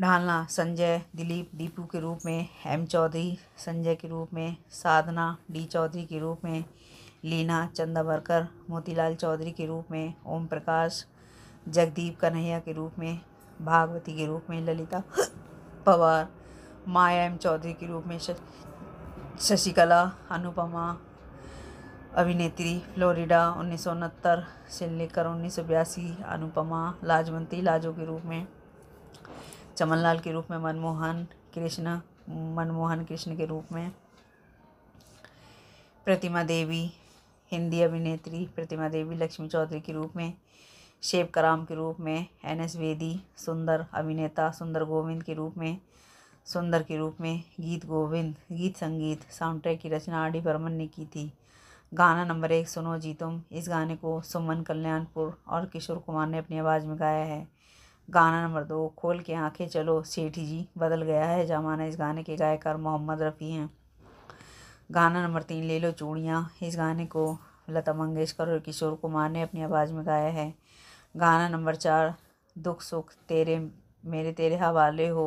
ढालना संजय दिलीप दीपू के रूप में एम चौधरी संजय के रूप में साधना डी चौधरी के रूप में लीना चंदावरकर मोतीलाल चौधरी के रूप में ओम प्रकाश जगदीप कन्हैया के रूप में भागवती के रूप में ललिता पवार माया एम चौधरी के रूप में शशिकला अनुपमा अभिनेत्री फ्लोरिडा उन्नीस से लेकर उन्नीस अनुपमा लाजवंती लाजो के रूप में चमनलाल के रूप में मनमोहन कृष्ण मनमोहन कृष्ण के रूप में प्रतिमा देवी हिंदी अभिनेत्री प्रतिमा देवी लक्ष्मी चौधरी के रूप में शेव कराम के रूप में एन एस वेदी सुंदर अभिनेता सुंदर गोविंद के रूप में सुंदर के रूप में गीत गोविंद गीत संगीत साउंड ट्रैक की रचना आर डी बर्मन ने की थी गाना नंबर एक सुनो जी तुम इस गाने को सुमन कल्याणपुर और किशोर कुमार ने अपनी आवाज़ में गाया है गाना नंबर दो खोल के आंखें चलो सेठी जी बदल गया है जमाना इस गाने के गायकार मोहम्मद रफ़ी हैं गाना नंबर तीन ले लो चूड़ियाँ इस गाने को लता मंगेशकर और किशोर कुमार ने अपनी आवाज़ में गाया है गाना नंबर चार दुख सुख तेरे मेरे तेरे हवाले हो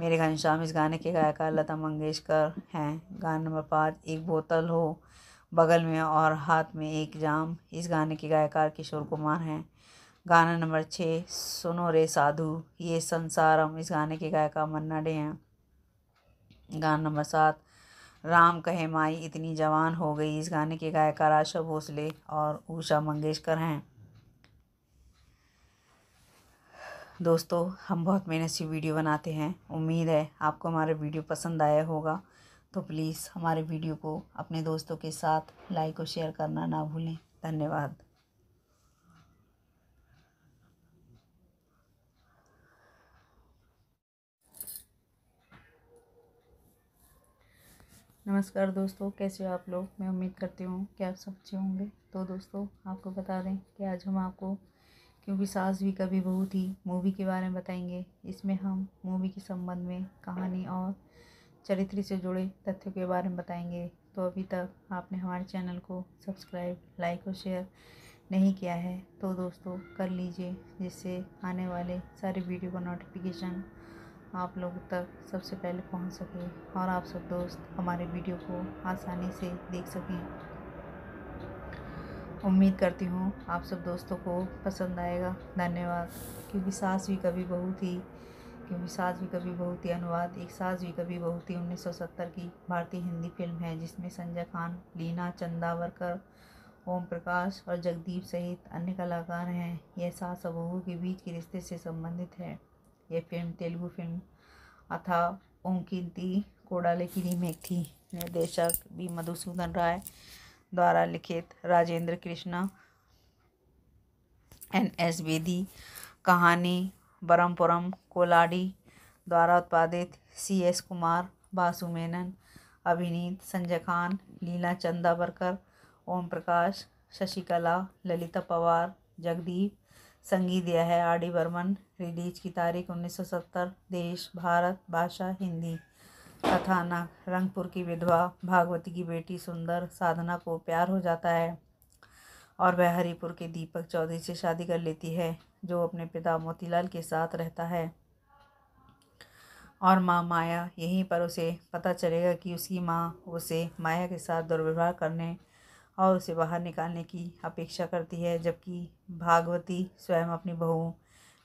मेरे घनश्याम इस गाने के गायकार लता मंगेशकर हैं गाना नंबर पाँच एक बोतल हो बगल में और हाथ में एक जाम इस गाने के गायकार किशोर कुमार हैं गाना नंबर छः सुनो रे साधु ये संसारम इस गाने के गायकार मन्ना डे हैं गाना नंबर सात राम कहे माई इतनी जवान हो गई इस गाने के गायकार आशा भोसले और उषा मंगेशकर हैं दोस्तों हम बहुत मेहनत से वीडियो बनाते हैं उम्मीद है आपको हमारा वीडियो पसंद आया होगा तो प्लीज़ हमारे वीडियो को अपने दोस्तों के साथ लाइक और शेयर करना ना भूलें धन्यवाद नमस्कार दोस्तों कैसे हो आप लोग मैं उम्मीद करती हूँ कि आप सब अच्छे होंगे तो दोस्तों आपको बता दें कि आज हम आपको क्योंकि सास भी कभी बहू थी मूवी के बारे में बताएंगे इसमें हम मूवी के संबंध में कहानी और चरित्र से जुड़े तथ्यों के बारे में बताएंगे तो अभी तक आपने हमारे चैनल को सब्सक्राइब लाइक और शेयर नहीं किया है तो दोस्तों कर लीजिए जिससे आने वाले सारे वीडियो का नोटिफिकेशन आप लोगों तक सबसे पहले पहुंच सके और आप सब दोस्त हमारे वीडियो को आसानी से देख सकें उम्मीद करती हूँ आप सब दोस्तों को पसंद आएगा धन्यवाद क्योंकि सास भी कभी बहुत ही क्योंकि सास भी कभी बहुत ही अनुवाद एक सास भी कभी उन्नीस सौ 1970 की भारतीय हिंदी फिल्म है जिसमें संजय खान लीना चंदावरकर ओम प्रकाश और जगदीप सहित अन्य कलाकार हैं यह सास और बहू के बीच के रिश्ते से संबंधित है यह फिल्म तेलुगु फिल्म अथा कीर्ति कोडाले की रीमेक थी निर्देशक भी मधुसूदन राय द्वारा लिखित राजेंद्र कृष्णा एन एस बेदी कहानी बरमपुरम कोलाडी द्वारा उत्पादित सी एस कुमार बासु मेनन अभिनीत संजय खान लीला चंदावरकर ओम प्रकाश शशिकला ललिता पवार जगदीप संगीत दिया है आर डी बर्मन रिलीज की तारीख 1970 देश भारत भाषा हिंदी कथानक रंगपुर की विधवा भागवती की बेटी सुंदर साधना को प्यार हो जाता है और वह हरिपुर के दीपक चौधरी से शादी कर लेती है जो अपने पिता मोतीलाल के साथ रहता है और माँ माया यहीं पर उसे पता चलेगा कि उसकी माँ उसे माया के साथ दुर्व्यवहार करने और उसे बाहर निकालने की अपेक्षा करती है जबकि भागवती स्वयं अपनी बहू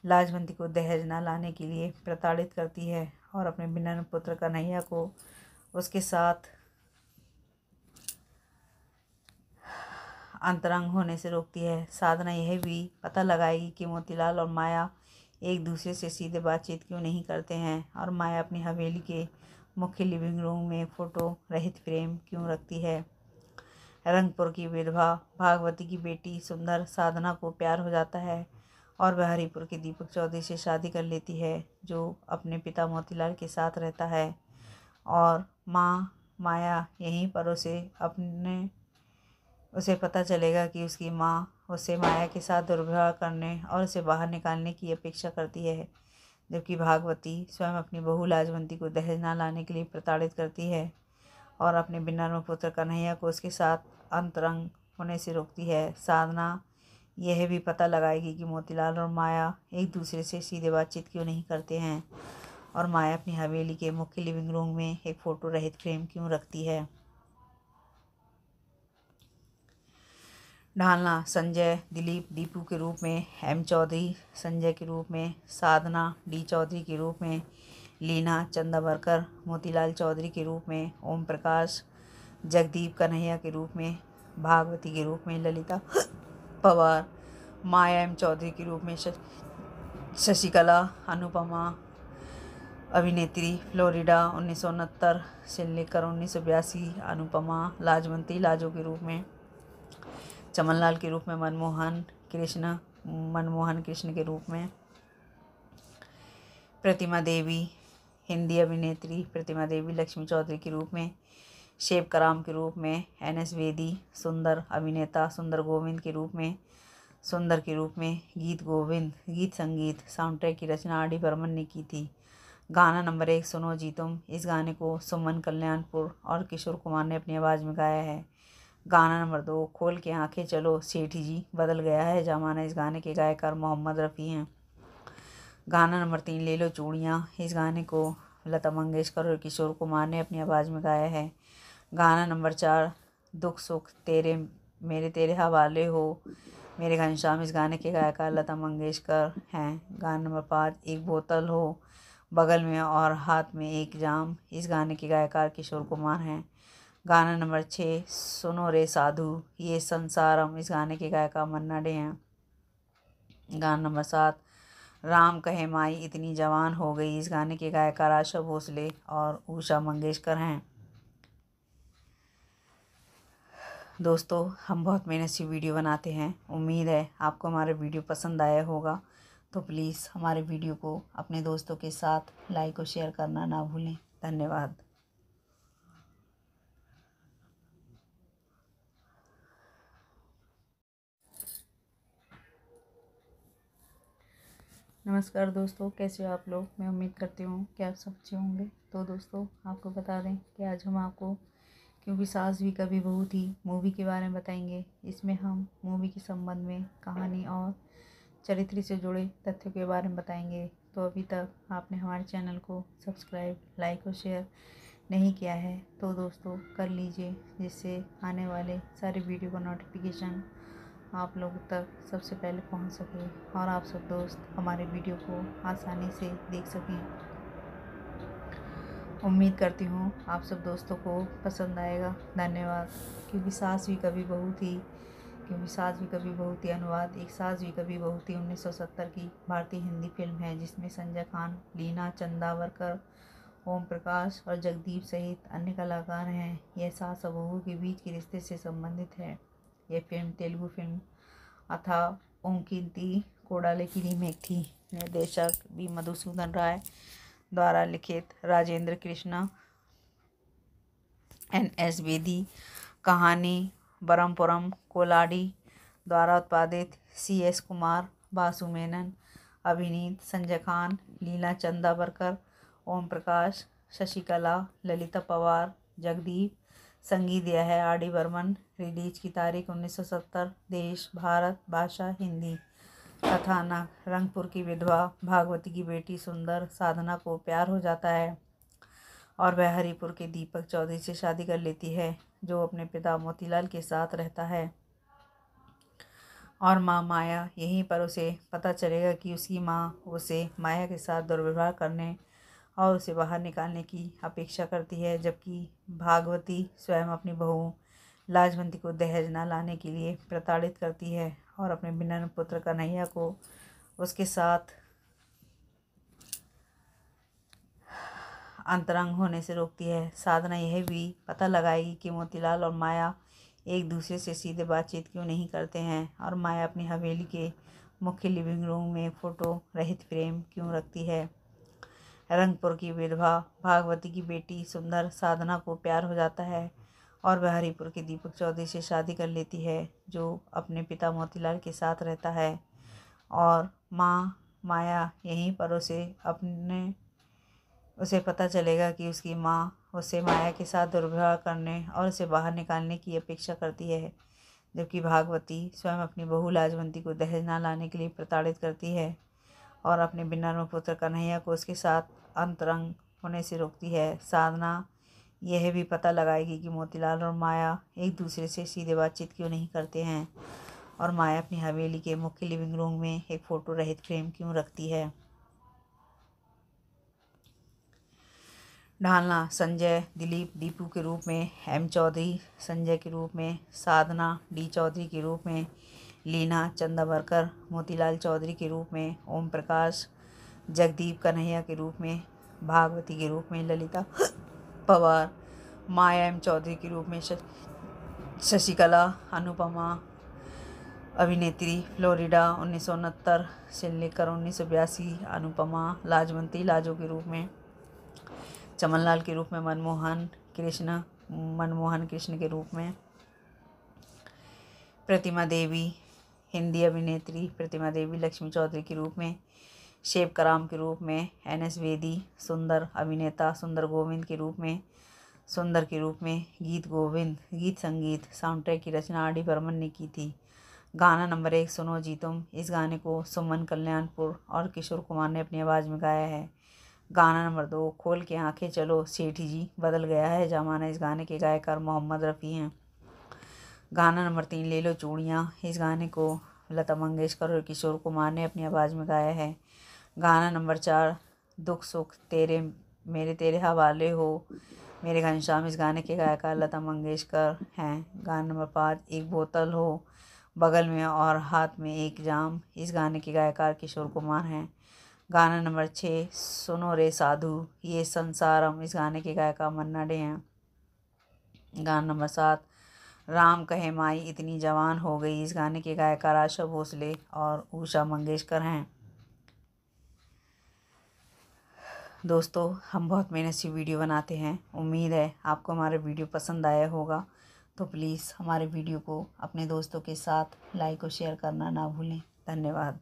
लाजवंती को दहेज न लाने के लिए प्रताड़ित करती है और अपने बिनन पुत्र कन्हैया को उसके साथ अंतरंग होने से रोकती है साधना यह भी पता लगाएगी कि मोतीलाल और माया एक दूसरे से सीधे बातचीत क्यों नहीं करते हैं और माया अपनी हवेली के मुख्य लिविंग रूम में फ़ोटो रहित प्रेम क्यों रखती है रंगपुर की विधवा भागवती की बेटी सुंदर साधना को प्यार हो जाता है और वह हरिपुर के दीपक चौधरी से शादी कर लेती है जो अपने पिता मोतीलाल के साथ रहता है और माँ माया यहीं पर उसे अपने उसे पता चलेगा कि उसकी माँ उससे माया के साथ दुर्व्यवहार करने और उसे बाहर निकालने की अपेक्षा करती है जबकि भागवती स्वयं अपनी बहू लाजवंती को दहेज ना लाने के लिए प्रताड़ित करती है और अपने बिना पुत्र कन्हैया को उसके साथ अंतरंग होने से रोकती है साधना यह भी पता लगाएगी कि मोतीलाल और माया एक दूसरे से सीधे बातचीत क्यों नहीं करते हैं और माया अपनी हवेली के मुख्य लिविंग रूम में एक फ़ोटो रहित फ्रेम क्यों रखती है ढालना संजय दिलीप दीपू के रूप में एम चौधरी संजय के रूप में साधना डी चौधरी के रूप में लीना चंदा बरकर मोतीलाल चौधरी के रूप में ओम प्रकाश जगदीप कन्हैया के रूप में भागवती के रूप में ललिता पवार माया एम चौधरी के रूप में शशिकला अनुपमा अभिनेत्री फ्लोरिडा उन्नीस से लेकर उन्नीस अनुपमा लाजवंती लाजो के रूप में चमनलाल के रूप में मनमोहन कृष्ण मनमोहन कृष्ण के रूप में प्रतिमा देवी हिंदी अभिनेत्री प्रतिमा देवी लक्ष्मी चौधरी के रूप में शेव कराम के रूप में एन एस वेदी सुंदर अभिनेता सुंदर गोविंद के रूप में सुंदर के रूप में गीत गोविंद गीत संगीत साउंड ट्रैक की रचना आर डी बर्मन ने की थी गाना नंबर एक सुनो जी तुम इस गाने को सुमन कल्याणपुर और किशोर कुमार ने अपनी आवाज़ में गाया है गाना नंबर दो खोल के आंखें चलो सेठी जी बदल गया है जमाना इस गाने के गायकार मोहम्मद रफ़ी हैं गाना नंबर तीन ले लो चूड़ियाँ इस गाने को लता मंगेशकर और किशोर कुमार ने अपनी आवाज़ में गाया है गाना नंबर चार दुख सुख तेरे मेरे तेरे हवाले हो मेरे घनश्याम इस गाने के गायकार लता मंगेशकर हैं गाना नंबर पाँच एक बोतल हो बगल में और हाथ में एक जाम इस गाने के गायकार किशोर कुमार हैं गाना नंबर छः सुनो रे साधु ये संसारम इस गाने के गायकार मन्ना डे हैं गाना नंबर सात राम कहे माई इतनी जवान हो गई इस गाने के गायकार आशा भोसले और उषा मंगेशकर हैं दोस्तों हम बहुत मेहनत से वीडियो बनाते हैं उम्मीद है आपको हमारा वीडियो पसंद आया होगा तो प्लीज़ हमारे वीडियो को अपने दोस्तों के साथ लाइक और शेयर करना ना भूलें धन्यवाद नमस्कार दोस्तों कैसे हो आप लोग मैं उम्मीद करती हूँ कि आप सब अच्छे होंगे तो दोस्तों आपको बता दें कि आज हम आपको क्योंकि सास भी कभी बहू थी मूवी के बारे में बताएंगे इसमें हम मूवी के संबंध में कहानी और चरित्र से जुड़े तथ्यों के बारे में बताएंगे तो अभी तक आपने हमारे चैनल को सब्सक्राइब लाइक और शेयर नहीं किया है तो दोस्तों कर लीजिए जिससे आने वाले सारे वीडियो का नोटिफिकेशन आप लोग तक सबसे पहले पहुंच सके और आप सब दोस्त हमारे वीडियो को आसानी से देख सकें उम्मीद करती हूँ आप सब दोस्तों को पसंद आएगा धन्यवाद क्योंकि सास भी कभी बहू थी क्योंकि सास भी कभी बहू थी अनुवाद एक सास भी कभी बहू थी 1970 की भारतीय हिंदी फिल्म है जिसमें संजय खान लीना चंदावरकर ओम प्रकाश और जगदीप सहित अन्य कलाकार हैं यह सास और बहू के बीच के रिश्ते से संबंधित है यह फिल्म तेलुगु फिल्म अथा कीर्ति कोडाले की रीमेक थी निर्देशक बी मधुसूदन राय द्वारा लिखित राजेंद्र कृष्णा एन एस बेदी कहानी बरमपुरम कोलाडी द्वारा उत्पादित सी एस कुमार बासु मेनन अभिनीत संजय खान लीला चंदावरकर ओम प्रकाश शशिकला ललिता पवार जगदीप संगीत दिया है आर डी बर्मन रिलीज की तारीख 1970 देश भारत भाषा हिंदी कथानक रंगपुर की विधवा भागवती की बेटी सुंदर साधना को प्यार हो जाता है और वह हरिपुर के दीपक चौधरी से शादी कर लेती है जो अपने पिता मोतीलाल के साथ रहता है और माँ माया यहीं पर उसे पता चलेगा कि उसकी माँ उसे माया के साथ दुर्व्यवहार करने और उसे बाहर निकालने की अपेक्षा करती है जबकि भागवती स्वयं अपनी बहू लाजवंती को दहेज न लाने के लिए प्रताड़ित करती है और अपने बिना पुत्र कन्हैया को उसके साथ अंतरंग होने से रोकती है साधना यह भी पता लगाएगी कि मोतीलाल और माया एक दूसरे से सीधे बातचीत क्यों नहीं करते हैं और माया अपनी हवेली के मुख्य लिविंग रूम में फ़ोटो रहित फ्रेम क्यों रखती है रंगपुर की विधवा भागवती की बेटी सुंदर साधना को प्यार हो जाता है और वह हरिपुर के दीपक चौधरी से शादी कर लेती है जो अपने पिता मोतीलाल के साथ रहता है और माँ माया यहीं पर उसे अपने उसे पता चलेगा कि उसकी माँ उसे माया के साथ दुर्व्यवहार करने और उसे बाहर निकालने की अपेक्षा करती है जबकि भागवती स्वयं अपनी बहू लाजवंती को दहेज ना लाने के लिए प्रताड़ित करती है और अपने बिना पुत्र कन्हैया को उसके साथ अंतरंग होने से रोकती है साधना यह भी पता लगाएगी कि मोतीलाल और माया एक दूसरे से सीधे बातचीत क्यों नहीं करते हैं और माया अपनी हवेली के मुख्य लिविंग रूम में एक फ़ोटो रहित फ्रेम क्यों रखती है ढालना संजय दिलीप दीपू के रूप में एम चौधरी संजय के रूप में साधना डी चौधरी के रूप में लीना चंदावरकर मोतीलाल चौधरी के रूप में ओम प्रकाश जगदीप कन्हैया के रूप में भागवती के रूप में ललिता पवार माया एम चौधरी के रूप में शशिकला अनुपमा अभिनेत्री फ्लोरिडा उन्नीस से लेकर उन्नीस अनुपमा लाजवंती लाजो के रूप में चमनलाल के रूप में मनमोहन कृष्ण मनमोहन कृष्ण के रूप में प्रतिमा देवी हिंदी अभिनेत्री प्रतिमा देवी लक्ष्मी चौधरी के रूप में शेव कराम के रूप में एन एस वेदी सुंदर अभिनेता सुंदर गोविंद के रूप में सुंदर के रूप में गीत गोविंद गीत संगीत साउंड ट्रैक की रचना आर डी बर्मन ने की थी गाना नंबर एक सुनो जी तुम इस गाने को सुमन कल्याणपुर और किशोर कुमार ने अपनी आवाज़ में गाया है गाना नंबर दो खोल के आंखें चलो सेठी जी बदल गया है जमाना इस गाने के गायकार मोहम्मद रफ़ी हैं गाना नंबर तीन ले लो चूड़ियाँ इस गाने को लता मंगेशकर और किशोर कुमार ने अपनी आवाज़ में गाया है गाना नंबर चार दुख सुख तेरे मेरे तेरे हवाले हो मेरे घनश्याम इस गाने के गायकार लता मंगेशकर हैं गाना नंबर पाँच एक बोतल हो बगल में और हाथ में एक जाम इस गाने के गायकार किशोर कुमार हैं गाना नंबर छः सुनो रे साधु ये संसारम इस गाने के गायकार मन्ना डे हैं गाना नंबर सात राम कहे माई इतनी जवान हो गई इस गाने के गायकार आशा भोसले और उषा मंगेशकर हैं दोस्तों हम बहुत मेहनत से वीडियो बनाते हैं उम्मीद है आपको हमारा वीडियो पसंद आया होगा तो प्लीज़ हमारे वीडियो को अपने दोस्तों के साथ लाइक और शेयर करना ना भूलें धन्यवाद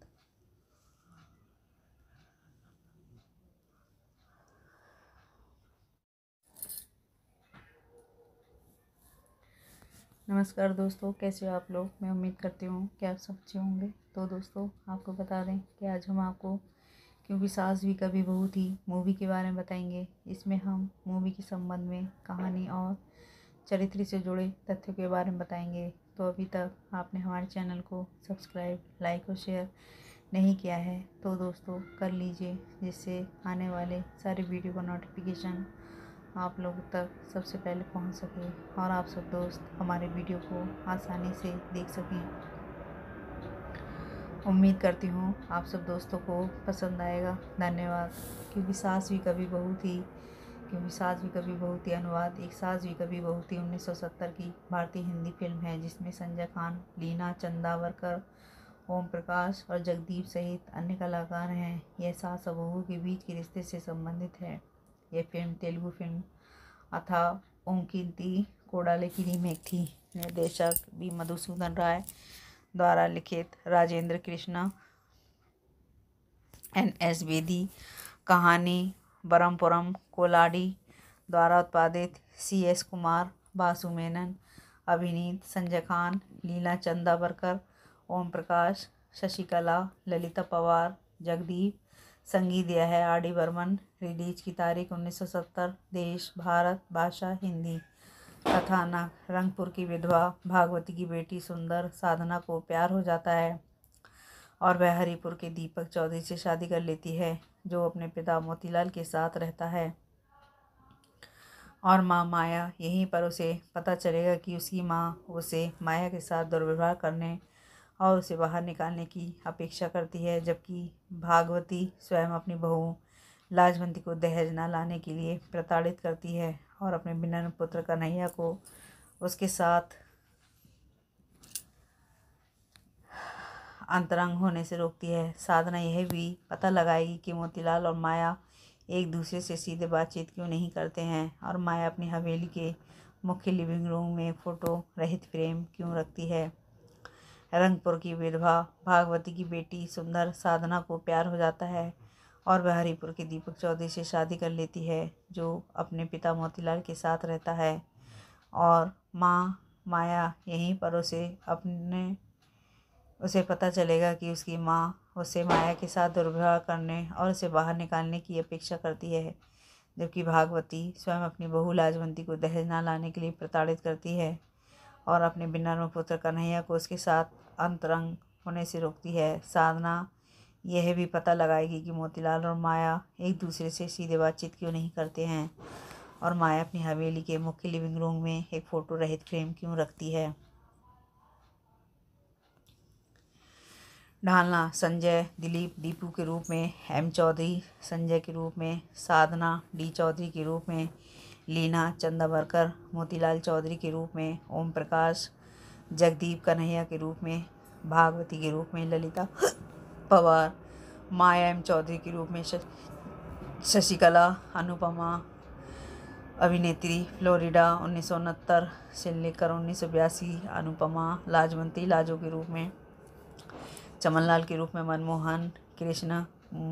नमस्कार दोस्तों कैसे हो आप लोग मैं उम्मीद करती हूँ कि आप सब अच्छे होंगे तो दोस्तों आपको बता दें कि आज हम आपको क्योंकि सास भी कभी बहू थी मूवी के बारे में बताएंगे इसमें हम मूवी के संबंध में कहानी और चरित्र से जुड़े तथ्यों के बारे में बताएंगे तो अभी तक आपने हमारे चैनल को सब्सक्राइब लाइक और शेयर नहीं किया है तो दोस्तों कर लीजिए जिससे आने वाले सारे वीडियो का नोटिफिकेशन आप लोग तक सबसे पहले पहुंच सके और आप सब दोस्त हमारे वीडियो को आसानी से देख सकें उम्मीद करती हूँ आप सब दोस्तों को पसंद आएगा धन्यवाद क्योंकि सास भी कभी बहू थी क्योंकि सास भी कभी बहू थी अनुवाद एक सास भी कभी बहू थी 1970 की भारतीय हिंदी फिल्म है जिसमें संजय खान लीना चंदावरकर ओम प्रकाश और जगदीप सहित अन्य कलाकार हैं यह सास और बहू के बीच के रिश्ते से संबंधित है यह फिल्म तेलुगु फिल्म अथा कीर्ति कोडाले की रीमेक थी निर्देशक भी मधुसूदन राय द्वारा लिखित राजेंद्र कृष्णा एन एस बेदी कहानी बरमपुरम कोलाडी द्वारा उत्पादित सी एस कुमार बासु मेनन अभिनीत संजय खान लीला चंदावरकर ओम प्रकाश शशिकला ललिता पवार जगदीप संगीत यह है आर डी बर्मन रिलीज की तारीख 1970 देश भारत भाषा हिंदी कथानक रंगपुर की विधवा भागवती की बेटी सुंदर साधना को प्यार हो जाता है और वह हरिपुर के दीपक चौधरी से शादी कर लेती है जो अपने पिता मोतीलाल के साथ रहता है और माँ माया यहीं पर उसे पता चलेगा कि उसकी माँ उसे माया के साथ दुर्व्यवहार करने और उसे बाहर निकालने की अपेक्षा करती है जबकि भागवती स्वयं अपनी बहू लाजवंती को दहेज न लाने के लिए प्रताड़ित करती है और अपने बिनन पुत्र कन्हैया को उसके साथ अंतरंग होने से रोकती है साधना यह भी पता लगाएगी कि मोतीलाल और माया एक दूसरे से सीधे बातचीत क्यों नहीं करते हैं और माया अपनी हवेली के मुख्य लिविंग रूम में फ़ोटो रहित फ्रेम क्यों रखती है रंगपुर की विधवा भागवती की बेटी सुंदर साधना को प्यार हो जाता है और वह हरिपुर के दीपक चौधरी से शादी कर लेती है जो अपने पिता मोतीलाल के साथ रहता है और माँ माया यहीं पर उसे अपने उसे पता चलेगा कि उसकी माँ उसे माया के साथ दुर्व्यवहार करने और उसे बाहर निकालने की अपेक्षा करती है जबकि भागवती स्वयं अपनी बहू लाजवंती को दहेज ना लाने के लिए प्रताड़ित करती है और अपने बिना पुत्र कन्हैया को उसके साथ अंतरंग होने से रोकती है साधना यह भी पता लगाएगी कि मोतीलाल और माया एक दूसरे से सीधे बातचीत क्यों नहीं करते हैं और माया अपनी हवेली के मुख्य लिविंग रूम में एक फ़ोटो रहित फ्रेम क्यों रखती है ढालना संजय दिलीप दीपू के रूप में एम चौधरी संजय के रूप में साधना डी चौधरी के रूप में लीना चंदाबरकर मोतीलाल चौधरी के रूप में ओम प्रकाश जगदीप कन्हैया के रूप में भागवती के रूप में ललिता पवार माया एम चौधरी के रूप में शशिकला अनुपमा अभिनेत्री फ्लोरिडा उन्नीस से लेकर उन्नीस अनुपमा लाजवंती लाजो के रूप में चमनलाल के रूप में मनमोहन कृष्ण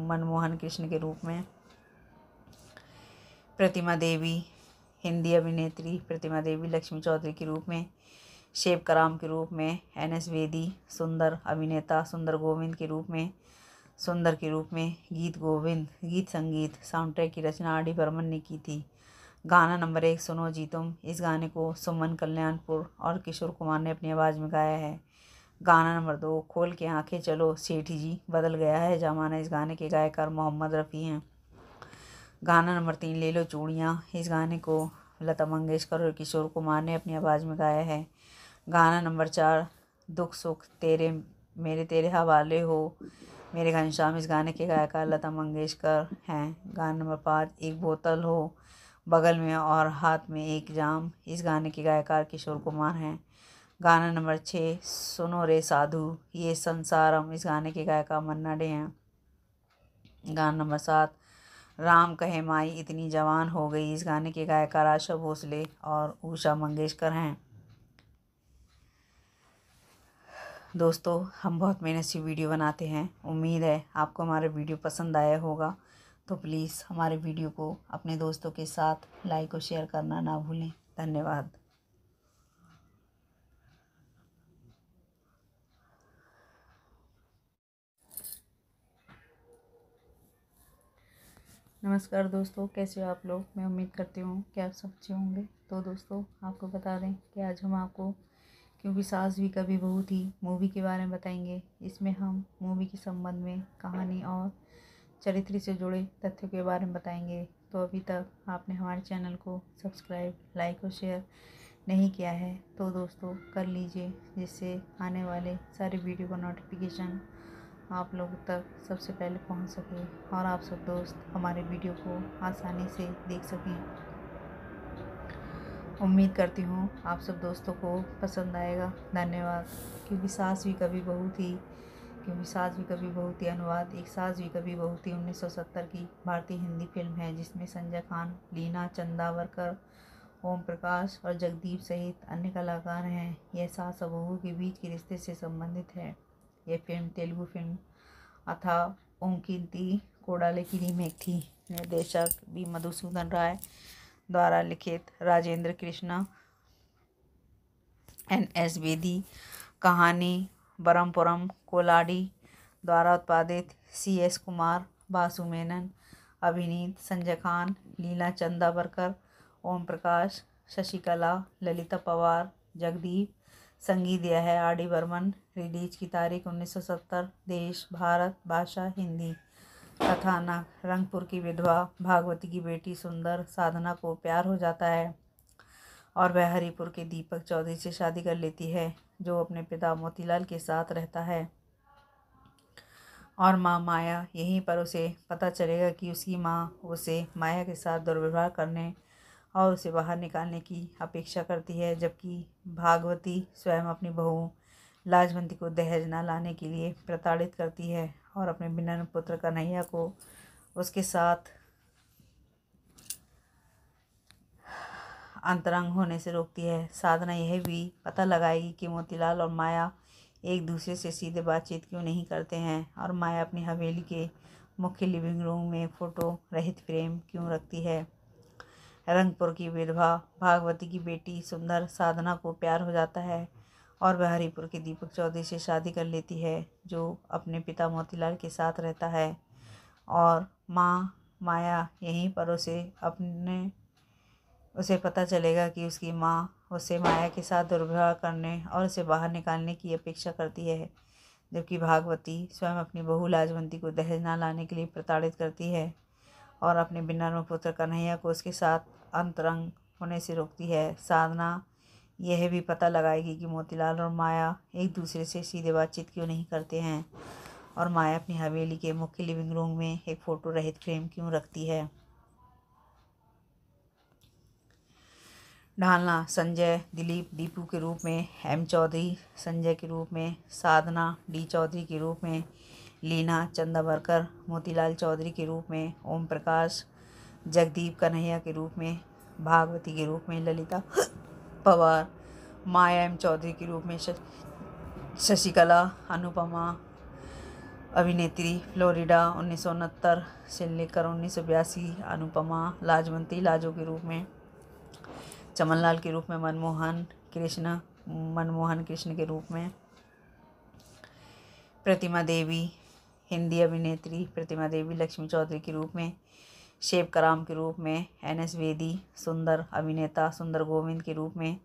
मनमोहन कृष्ण के रूप में प्रतिमा देवी हिंदी अभिनेत्री प्रतिमा देवी लक्ष्मी चौधरी के रूप में शेव कराम के रूप में एन एस वेदी सुंदर अभिनेता सुंदर गोविंद के रूप में सुंदर के रूप में गीत गोविंद गीत संगीत साउंड ट्रैक की रचना आर डी बर्मन ने की थी गाना नंबर एक सुनो जी तुम इस गाने को सुमन कल्याणपुर और किशोर कुमार ने अपनी आवाज़ में गाया है गाना नंबर दो खोल के आंखें चलो सेठी जी बदल गया है जमाना इस गाने के गायकार मोहम्मद रफ़ी हैं गाना नंबर तीन ले लो चूड़ियाँ इस गाने को लता मंगेशकर और किशोर कुमार ने अपनी आवाज़ में गाया है गाना नंबर चार दुख सुख तेरे मेरे तेरे हवाले हो मेरे घनश्याम इस गाने के गायकार लता मंगेशकर हैं गाना नंबर पाँच एक बोतल हो बगल में और हाथ में एक जाम इस गाने के गायकार किशोर कुमार हैं गाना नंबर छः सुनो रे साधु ये संसारम इस गाने के गायकार मन्ना डे हैं गाना नंबर सात राम कहे माई इतनी जवान हो गई इस गाने के गायकार आशा भोसले और उषा मंगेशकर हैं दोस्तों हम बहुत मेहनत से वीडियो बनाते हैं उम्मीद है आपको हमारा वीडियो पसंद आया होगा तो प्लीज़ हमारे वीडियो को अपने दोस्तों के साथ लाइक और शेयर करना ना भूलें धन्यवाद नमस्कार दोस्तों कैसे हो आप लोग मैं उम्मीद करती हूँ कि आप सब अच्छे होंगे तो दोस्तों आपको बता दें कि आज हम आपको क्योंकि सास भी कभी बहू थी मूवी के बारे में बताएंगे इसमें हम मूवी के संबंध में कहानी और चरित्र से जुड़े तथ्यों के बारे में बताएंगे तो अभी तक आपने हमारे चैनल को सब्सक्राइब लाइक और शेयर नहीं किया है तो दोस्तों कर लीजिए जिससे आने वाले सारे वीडियो का नोटिफिकेशन आप लोगों तक सबसे पहले पहुंच सके और आप सब दोस्त हमारे वीडियो को आसानी से देख सकें उम्मीद करती हूँ आप सब दोस्तों को पसंद आएगा धन्यवाद क्योंकि सास भी कभी बहू थी क्योंकि सास भी कभी बहू थी अनुवाद एक सास भी कभी बहू थी 1970 की भारतीय हिंदी फिल्म है जिसमें संजय खान लीना चंदावरकर ओम प्रकाश और जगदीप सहित अन्य कलाकार हैं यह सास और बहू के बीच के रिश्ते से संबंधित है यह फिल्म तेलुगु फिल्म अथा कीर्ति कोडाले की रीमेक थी निर्देशक बी मधुसूदन राय द्वारा लिखित राजेंद्र कृष्णा एन एस बेदी कहानी बरमपुरम कोलाडी द्वारा उत्पादित सी एस कुमार बासु मेनन अभिनीत संजय खान लीला चंदावरकर ओम प्रकाश शशिकला ललिता पवार जगदीप संगीत दिया है आर डी बर्मन रिलीज की तारीख 1970 देश भारत भाषा हिंदी कथानक रंगपुर की विधवा भागवती की बेटी सुंदर साधना को प्यार हो जाता है और वह हरिपुर के दीपक चौधरी से शादी कर लेती है जो अपने पिता मोतीलाल के साथ रहता है और माँ माया यहीं पर उसे पता चलेगा कि उसकी माँ उसे माया के साथ दुर्व्यवहार करने और उसे बाहर निकालने की अपेक्षा करती है जबकि भागवती स्वयं अपनी बहू लाजवंती को दहेज न लाने के लिए प्रताड़ित करती है और अपने बिना पुत्र कन्हैया को उसके साथ अंतरंग होने से रोकती है साधना यह भी पता लगाएगी कि मोतीलाल और माया एक दूसरे से सीधे बातचीत क्यों नहीं करते हैं और माया अपनी हवेली के मुख्य लिविंग रूम में फ़ोटो रहित फ्रेम क्यों रखती है रंगपुर की विधवा भागवती की बेटी सुंदर साधना को प्यार हो जाता है और वह हरिपुर के दीपक चौधरी से शादी कर लेती है जो अपने पिता मोतीलाल के साथ रहता है और माँ माया यहीं पर उसे अपने उसे पता चलेगा कि उसकी माँ उसे माया के साथ दुर्व्यवहार करने और उसे बाहर निकालने की अपेक्षा करती है जबकि भागवती स्वयं अपनी बहू लाजवंती को दहेज ना लाने के लिए प्रताड़ित करती है और अपने बिनर्म पुत्र कन्हैया को उसके साथ अंतरंग होने से रोकती है साधना यह भी पता लगाएगी कि मोतीलाल और माया एक दूसरे से सीधे बातचीत क्यों नहीं करते हैं और माया अपनी हवेली के मुख्य लिविंग रूम में एक फ़ोटो रहित फ्रेम क्यों रखती है ढालना संजय दिलीप दीपू के रूप में एम चौधरी संजय के रूप में साधना डी चौधरी के रूप में लीना चंदावरकर मोतीलाल चौधरी के रूप में ओम प्रकाश जगदीप कन्हैया के रूप में भागवती के रूप में ललिता पवार माया एम चौधरी के रूप में शशिकला अनुपमा अभिनेत्री फ्लोरिडा उन्नीस से लेकर उन्नीस अनुपमा लाजवंती लाजो के रूप में चमनलाल के रूप में मनमोहन कृष्ण मनमोहन कृष्ण के रूप में प्रतिमा देवी हिंदी अभिनेत्री प्रतिमा देवी लक्ष्मी चौधरी के रूप में शेव कराम के रूप में एन एस वेदी सुंदर अभिनेता सुंदर गोविंद के रूप में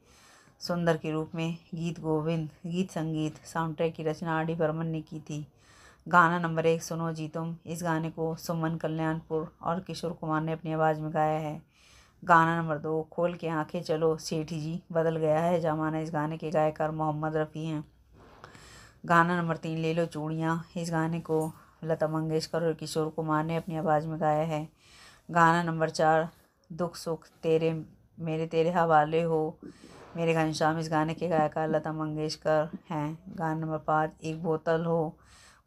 सुंदर के रूप में गीत गोविंद गीत संगीत साउंड ट्रैक की रचना आर डी बर्मन ने की थी गाना नंबर एक सुनो जी तुम इस गाने को सुमन कल्याणपुर और किशोर कुमार ने अपनी आवाज़ में गाया है गाना नंबर दो खोल के आंखें चलो सेठी जी बदल गया है जमाना इस गाने के गायकार मोहम्मद रफ़ी हैं गाना नंबर तीन ले लो चूड़ियाँ इस गाने को लता मंगेशकर और किशोर कुमार ने अपनी आवाज़ में गाया है गाना नंबर चार दुख सुख तेरे मेरे तेरे हवाले हो मेरे घनश्याम इस गाने के गायकार लता मंगेशकर हैं गाना नंबर पाँच एक बोतल हो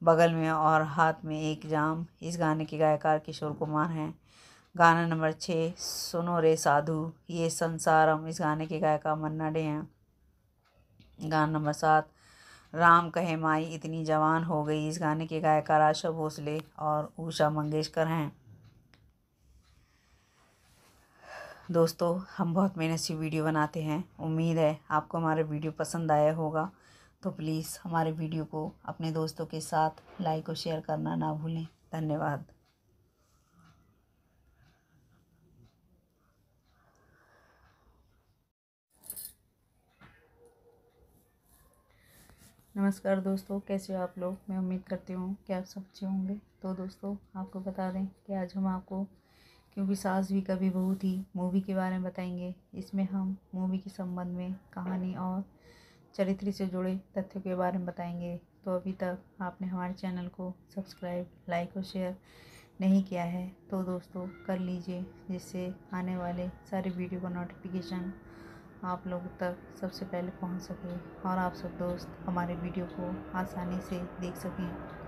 बगल में और हाथ में एक जाम इस गाने के गायकार किशोर कुमार हैं गाना नंबर छः सुनो रे साधु ये संसारम इस गाने के गायकार मन्ना डे हैं गाना नंबर सात राम कहे माई इतनी जवान हो गई इस गाने के गायकार आशा भोसले और उषा मंगेशकर हैं दोस्तों हम बहुत मेहनत से वीडियो बनाते हैं उम्मीद है आपको हमारा वीडियो पसंद आया होगा तो प्लीज़ हमारे वीडियो को अपने दोस्तों के साथ लाइक और शेयर करना ना भूलें धन्यवाद नमस्कार दोस्तों कैसे हो आप लोग मैं उम्मीद करती हूँ कि आप सब अच्छे होंगे तो दोस्तों आपको बता दें कि आज हम आपको क्योंकि सास भी कभी बहू थी मूवी के बारे में बताएंगे इसमें हम मूवी के संबंध में कहानी और चरित्र से जुड़े तथ्यों के बारे में बताएंगे तो अभी तक आपने हमारे चैनल को सब्सक्राइब लाइक और शेयर नहीं किया है तो दोस्तों कर लीजिए जिससे आने वाले सारे वीडियो का नोटिफिकेशन आप लोगों तक सबसे पहले पहुंच सके और आप सब दोस्त हमारे वीडियो को आसानी से देख सकें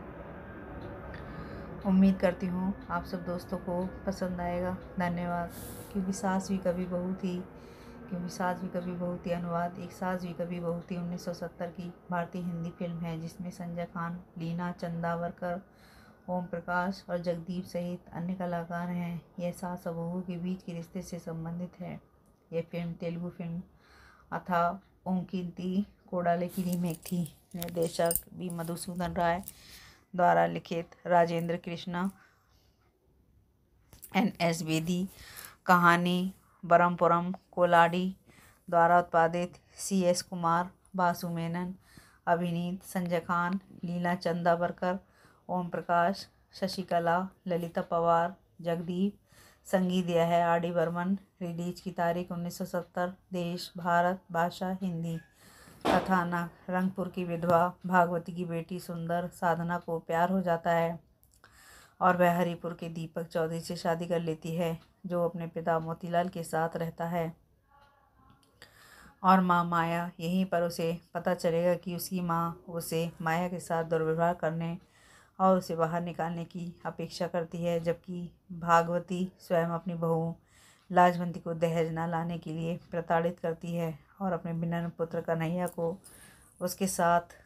उम्मीद करती हूँ आप सब दोस्तों को पसंद आएगा धन्यवाद क्योंकि सास भी कभी बहू थी क्योंकि सास भी कभी बहू थी अनुवाद एक सास भी कभी बहू थी 1970 की भारतीय हिंदी फिल्म है जिसमें संजय खान लीना चंदावरकर ओम प्रकाश और जगदीप सहित अन्य कलाकार हैं यह सास और बहू के बीच के रिश्ते से संबंधित है यह फिल्म तेलुगु फिल्म अथा कीर्ति कोडाले की रीमेक थी निर्देशक बी मधुसूदन राय द्वारा लिखित राजेंद्र कृष्णा एन एस बेदी कहानी बरमपुरम कोलाडी द्वारा उत्पादित सी एस कुमार बासु मेनन अभिनीत संजय खान लीला चंदावरकर ओम प्रकाश शशिकला ललिता पवार जगदीप संगीत यह है आर डी बर्मन रिलीज की तारीख 1970 देश भारत भाषा हिंदी कथानक रंगपुर की विधवा भागवती की बेटी सुंदर साधना को प्यार हो जाता है और वह हरिपुर के दीपक चौधरी से शादी कर लेती है जो अपने पिता मोतीलाल के साथ रहता है और माँ माया यहीं पर उसे पता चलेगा कि उसकी माँ उसे माया के साथ दुर्व्यवहार करने और उसे बाहर निकालने की अपेक्षा करती है जबकि भागवती स्वयं अपनी बहू लाजवंती को दहेज न लाने के लिए प्रताड़ित करती है और अपने बिनन पुत्र कन्हैया को उसके साथ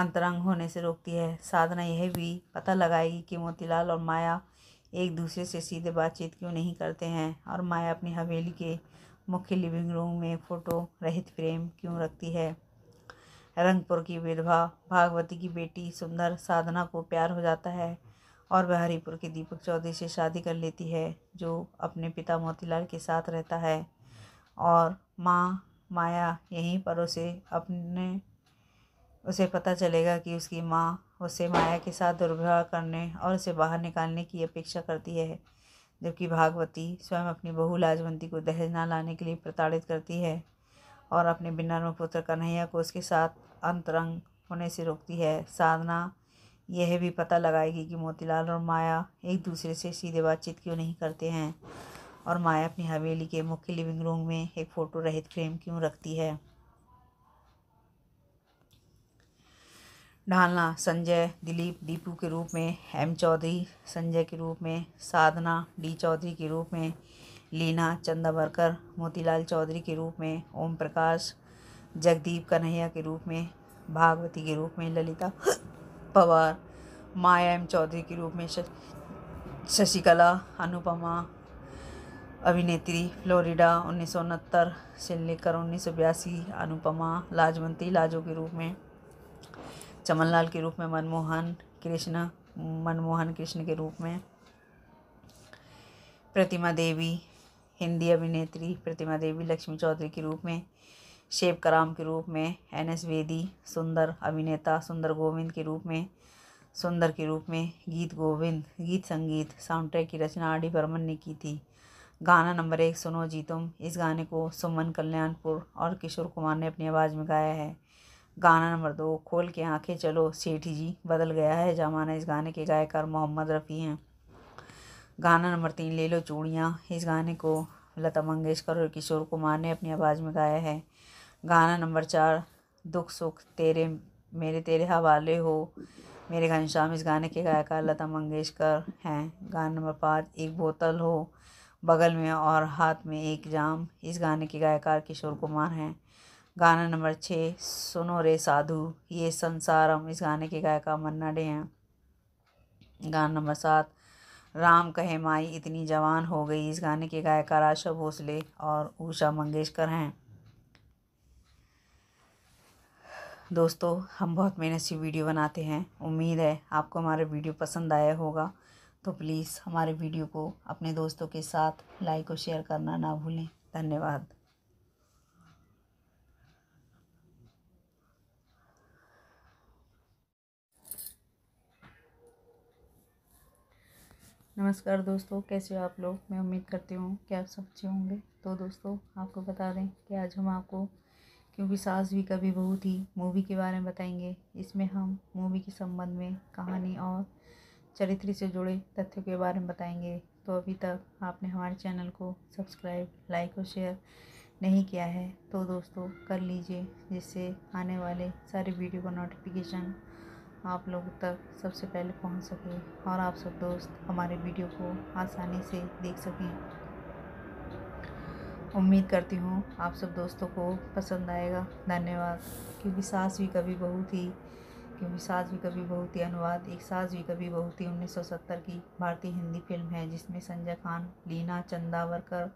अंतरंग होने से रोकती है साधना यह भी पता लगाएगी कि मोतीलाल और माया एक दूसरे से सीधे बातचीत क्यों नहीं करते हैं और माया अपनी हवेली के मुख्य लिविंग रूम में फ़ोटो रहित प्रेम क्यों रखती है रंगपुर की विधवा भागवती की बेटी सुंदर साधना को प्यार हो जाता है और वह हरिपुर के दीपक चौधरी से शादी कर लेती है जो अपने पिता मोतीलाल के साथ रहता है और माँ माया यहीं पर उसे अपने उसे पता चलेगा कि उसकी माँ उसे माया के साथ दुर्व्यवहार करने और उसे बाहर निकालने की अपेक्षा करती है जबकि भागवती स्वयं अपनी बहू लाजवंती को दहेज ना लाने के लिए प्रताड़ित करती है और अपने बिना पुत्र कन्हैया को उसके साथ अंतरंग होने से रोकती है साधना यह भी पता लगाएगी कि मोतीलाल और माया एक दूसरे से सीधे बातचीत क्यों नहीं करते हैं और माया अपनी हवेली के मुख्य लिविंग रूम में एक फ़ोटो रहित फ्रेम क्यों रखती है ढालना संजय दिलीप दीपू के रूप में एम चौधरी संजय के रूप में साधना डी चौधरी के रूप में लीना चंदावरकर मोतीलाल चौधरी के रूप में ओम प्रकाश जगदीप कन्हैया के रूप में भागवती के रूप में ललिता पवार माया एम चौधरी के रूप में शशिकला अनुपमा अभिनेत्री फ्लोरिडा उन्नीस से लेकर उन्नीस अनुपमा लाजवंती लाजो के रूप में चमनलाल के रूप में मनमोहन कृष्ण मनमोहन कृष्ण के रूप में प्रतिमा देवी हिंदी अभिनेत्री प्रतिमा देवी लक्ष्मी चौधरी के रूप में शेव कराम के रूप में एन एस वेदी सुंदर अभिनेता सुंदर गोविंद के रूप में सुंदर के रूप में गीत गोविंद गीत संगीत साउंड ट्रैक की रचना आर डी बर्मन ने की थी गाना नंबर एक सुनो जी तुम इस गाने को सुमन कल्याणपुर और किशोर कुमार ने अपनी आवाज़ में गाया है गाना नंबर दो खोल के आंखें चलो सेठी जी बदल गया है जमाना इस गाने के गायकार मोहम्मद रफ़ी हैं गाना नंबर तीन ले लो चूड़ियाँ इस गाने को लता मंगेशकर और किशोर कुमार ने अपनी आवाज़ में गाया है गाना नंबर चार दुख सुख तेरे मेरे तेरे हवाले हो मेरे घनश्याम इस गाने के गायकार लता मंगेशकर हैं गाना नंबर पाँच एक बोतल हो बगल में और हाथ में एक जाम इस गाने के गायकार किशोर कुमार हैं गाना नंबर छः सुनो रे साधु ये संसारम इस गाने के गायकार मन्ना डे हैं गाना नंबर सात राम कहे माई इतनी जवान हो गई इस गाने के गायकार आशा भोसले और उषा मंगेशकर हैं दोस्तों हम बहुत मेहनत से वीडियो बनाते हैं उम्मीद है आपको हमारा वीडियो पसंद आया होगा तो प्लीज़ हमारे वीडियो को अपने दोस्तों के साथ लाइक और शेयर करना ना भूलें धन्यवाद नमस्कार दोस्तों कैसे हो आप लोग मैं उम्मीद करती हूँ कि आप सब अच्छे होंगे तो दोस्तों आपको बता दें कि आज हम आपको क्योंकि सास भी कभी बहू थी मूवी के बारे में बताएंगे इसमें हम मूवी के संबंध में कहानी और चरित्र से जुड़े तथ्यों के बारे में बताएंगे तो अभी तक आपने हमारे चैनल को सब्सक्राइब लाइक और शेयर नहीं किया है तो दोस्तों कर लीजिए जिससे आने वाले सारे वीडियो का नोटिफिकेशन आप लोगों तक सबसे पहले पहुंच सके और आप सब दोस्त हमारे वीडियो को आसानी से देख सकें उम्मीद करती हूँ आप सब दोस्तों को पसंद आएगा धन्यवाद क्योंकि सास भी कभी बहू थी क्योंकि सास भी कभी बहू थी अनुवाद एक सास भी कभी बहू थी 1970 की भारतीय हिंदी फिल्म है जिसमें संजय खान लीना चंदावरकर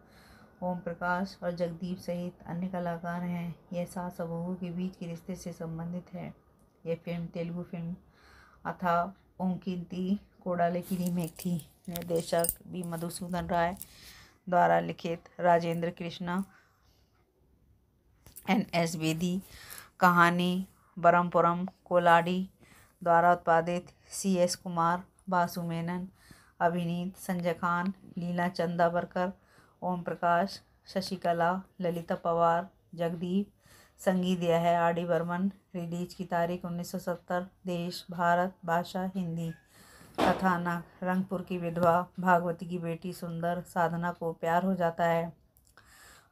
ओम प्रकाश और जगदीप सहित अन्य कलाकार हैं यह सास और बहू के बीच के रिश्ते से संबंधित है यह फिल्म तेलुगु फिल्म अथा कीर्ति कोडाले की रीमेक थी निर्देशक बी मधुसूदन राय द्वारा लिखित राजेंद्र कृष्णा एन एस बेदी कहानी बरमपुरम कोलाडी द्वारा उत्पादित सी एस कुमार बासु मेनन अभिनीत संजय खान लीला चंदावरकर ओम प्रकाश शशिकला ललिता पवार जगदीप संगीत दिया है आर डी बर्मन रिलीज की तारीख 1970 देश भारत भाषा हिंदी कथानक रंगपुर की विधवा भागवती की बेटी सुंदर साधना को प्यार हो जाता है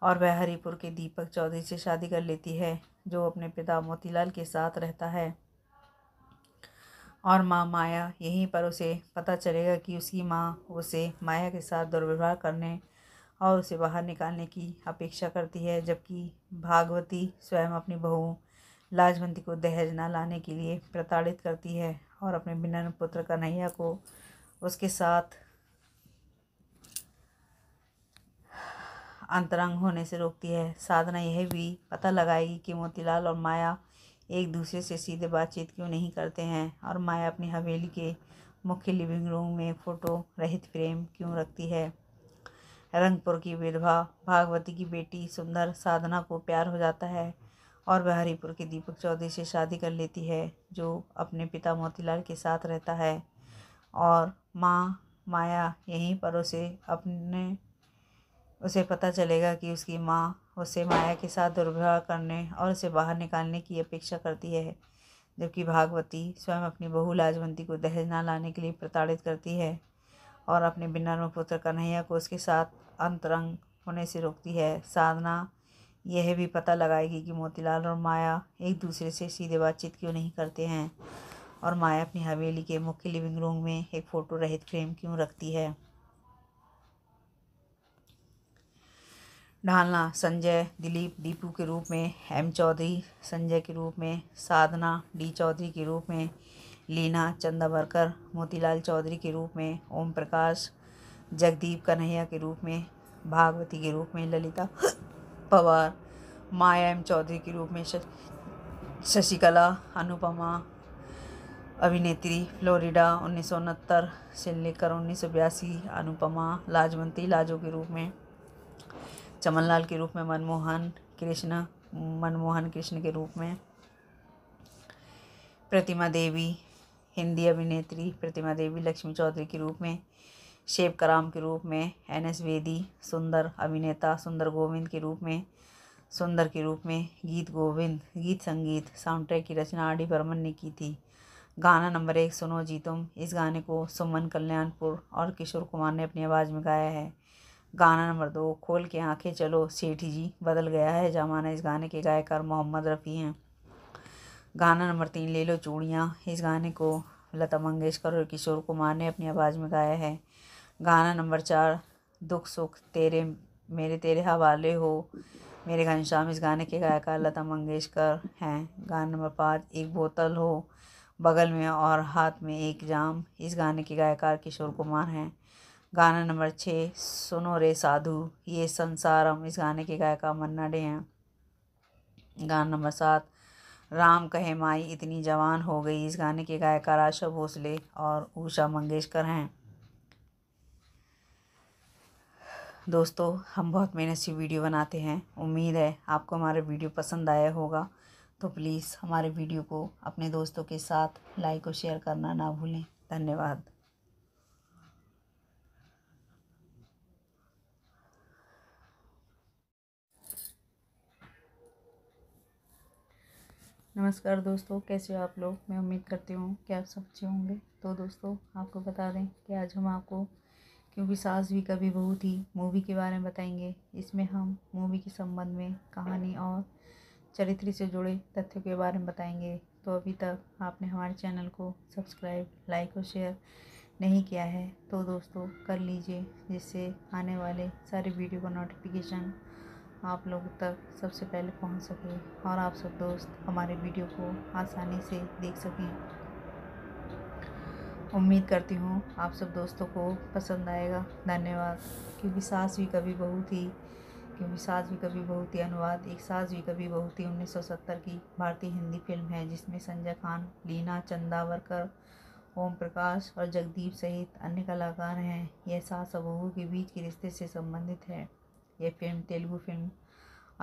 और वह हरिपुर के दीपक चौधरी से शादी कर लेती है जो अपने पिता मोतीलाल के साथ रहता है और माँ माया यहीं पर उसे पता चलेगा कि उसकी माँ उसे माया के साथ दुर्व्यवहार करने और उसे बाहर निकालने की अपेक्षा करती है जबकि भागवती स्वयं अपनी बहू लाजवंती को दहेज न लाने के लिए प्रताड़ित करती है और अपने बिना पुत्र कन्हैया को उसके साथ अंतरंग होने से रोकती है साधना यह भी पता लगाएगी कि मोतीलाल और माया एक दूसरे से सीधे बातचीत क्यों नहीं करते हैं और माया अपनी हवेली के मुख्य लिविंग रूम में फ़ोटो रहित फ्रेम क्यों रखती है रंगपुर की विधवा भागवती की बेटी सुंदर साधना को प्यार हो जाता है और वह हरिपुर के दीपक चौधरी से शादी कर लेती है जो अपने पिता मोतीलाल के साथ रहता है और माँ माया यहीं पर उसे अपने उसे पता चलेगा कि उसकी माँ उसे माया के साथ दुर्व्यवहार करने और उसे बाहर निकालने की अपेक्षा करती है जबकि भागवती स्वयं अपनी बहू लाजवंती को दहेज ना लाने के लिए प्रताड़ित करती है और अपने बिना पुत्र कन्हैया को उसके साथ अंतरंग होने से रोकती है साधना यह भी पता लगाएगी कि मोतीलाल और माया एक दूसरे से सीधे बातचीत क्यों नहीं करते हैं और माया अपनी हवेली के मुख्य लिविंग रूम में एक फ़ोटो रहित फ्रेम क्यों रखती है ढालना संजय दिलीप दीपू के रूप में एम चौधरी संजय के रूप में साधना डी चौधरी के रूप में लीना चंदाबरकर मोतीलाल चौधरी के रूप में ओम प्रकाश जगदीप कन्हैया के रूप में भागवती के रूप में ललिता पवार माया एम चौधरी के रूप में शशिकला अनुपमा अभिनेत्री फ्लोरिडा उन्नीस से लेकर उन्नीस अनुपमा लाजवंती लाजो के रूप में चमनलाल के रूप में मनमोहन कृष्ण मनमोहन कृष्ण के रूप में प्रतिमा देवी हिंदी अभिनेत्री प्रतिमा देवी लक्ष्मी चौधरी के रूप में शेव कराम के रूप में एन एस वेदी सुंदर अभिनेता सुंदर गोविंद के रूप में सुंदर के रूप में गीत गोविंद गीत संगीत साउंड ट्रैक की रचना आर डी बर्मन ने की थी गाना नंबर एक सुनो जी तुम इस गाने को सुमन कल्याणपुर और किशोर कुमार ने अपनी आवाज़ में गाया है गाना नंबर दो खोल के आंखें चलो सेठी जी बदल गया है जमाना इस गाने के गायकार मोहम्मद रफ़ी हैं गाना नंबर तीन ले लो चूड़ियाँ इस गाने को लता मंगेशकर और किशोर कुमार ने अपनी आवाज़ में गाया है गाना नंबर चार दुख सुख तेरे मेरे तेरे हवाले हो मेरे घनश्याम इस गाने के गायकार लता मंगेशकर हैं गाना नंबर पाँच एक बोतल हो बगल में और हाथ में एक जाम इस गाने के गायकार किशोर कुमार हैं गाना नंबर छः सुनो रे साधु ये संसारम इस गाने के गायकार मन्ना डे हैं गाना नंबर सात राम कहे माई इतनी जवान हो गई इस गाने के गायकार आशा भोसले और उषा मंगेशकर हैं दोस्तों हम बहुत मेहनत से वीडियो बनाते हैं उम्मीद है आपको हमारा वीडियो पसंद आया होगा तो प्लीज़ हमारे वीडियो को अपने दोस्तों के साथ लाइक और शेयर करना ना भूलें धन्यवाद नमस्कार दोस्तों कैसे हो आप लोग मैं उम्मीद करती हूँ कि आप सब अच्छे होंगे तो दोस्तों आपको बता दें कि आज हम आपको क्योंकि सास भी कभी बहू थी मूवी के बारे में बताएंगे इसमें हम मूवी के संबंध में कहानी और चरित्र से जुड़े तथ्यों के बारे में बताएंगे तो अभी तक आपने हमारे चैनल को सब्सक्राइब लाइक और शेयर नहीं किया है तो दोस्तों कर लीजिए जिससे आने वाले सारे वीडियो का नोटिफिकेशन आप लोगों तक सबसे पहले पहुंच सके और आप सब दोस्त हमारे वीडियो को आसानी से देख सकें उम्मीद करती हूँ आप सब दोस्तों को पसंद आएगा धन्यवाद क्योंकि सास भी कभी बहू थी क्योंकि सास भी कभी बहू थी अनुवाद एक सास भी कभी बहू थी 1970 की भारतीय हिंदी फिल्म है जिसमें संजय खान लीना चंदावरकर ओम प्रकाश और जगदीप सहित अन्य कलाकार हैं यह सास और बहू के बीच के रिश्ते से संबंधित है यह फिल्म तेलुगु फिल्म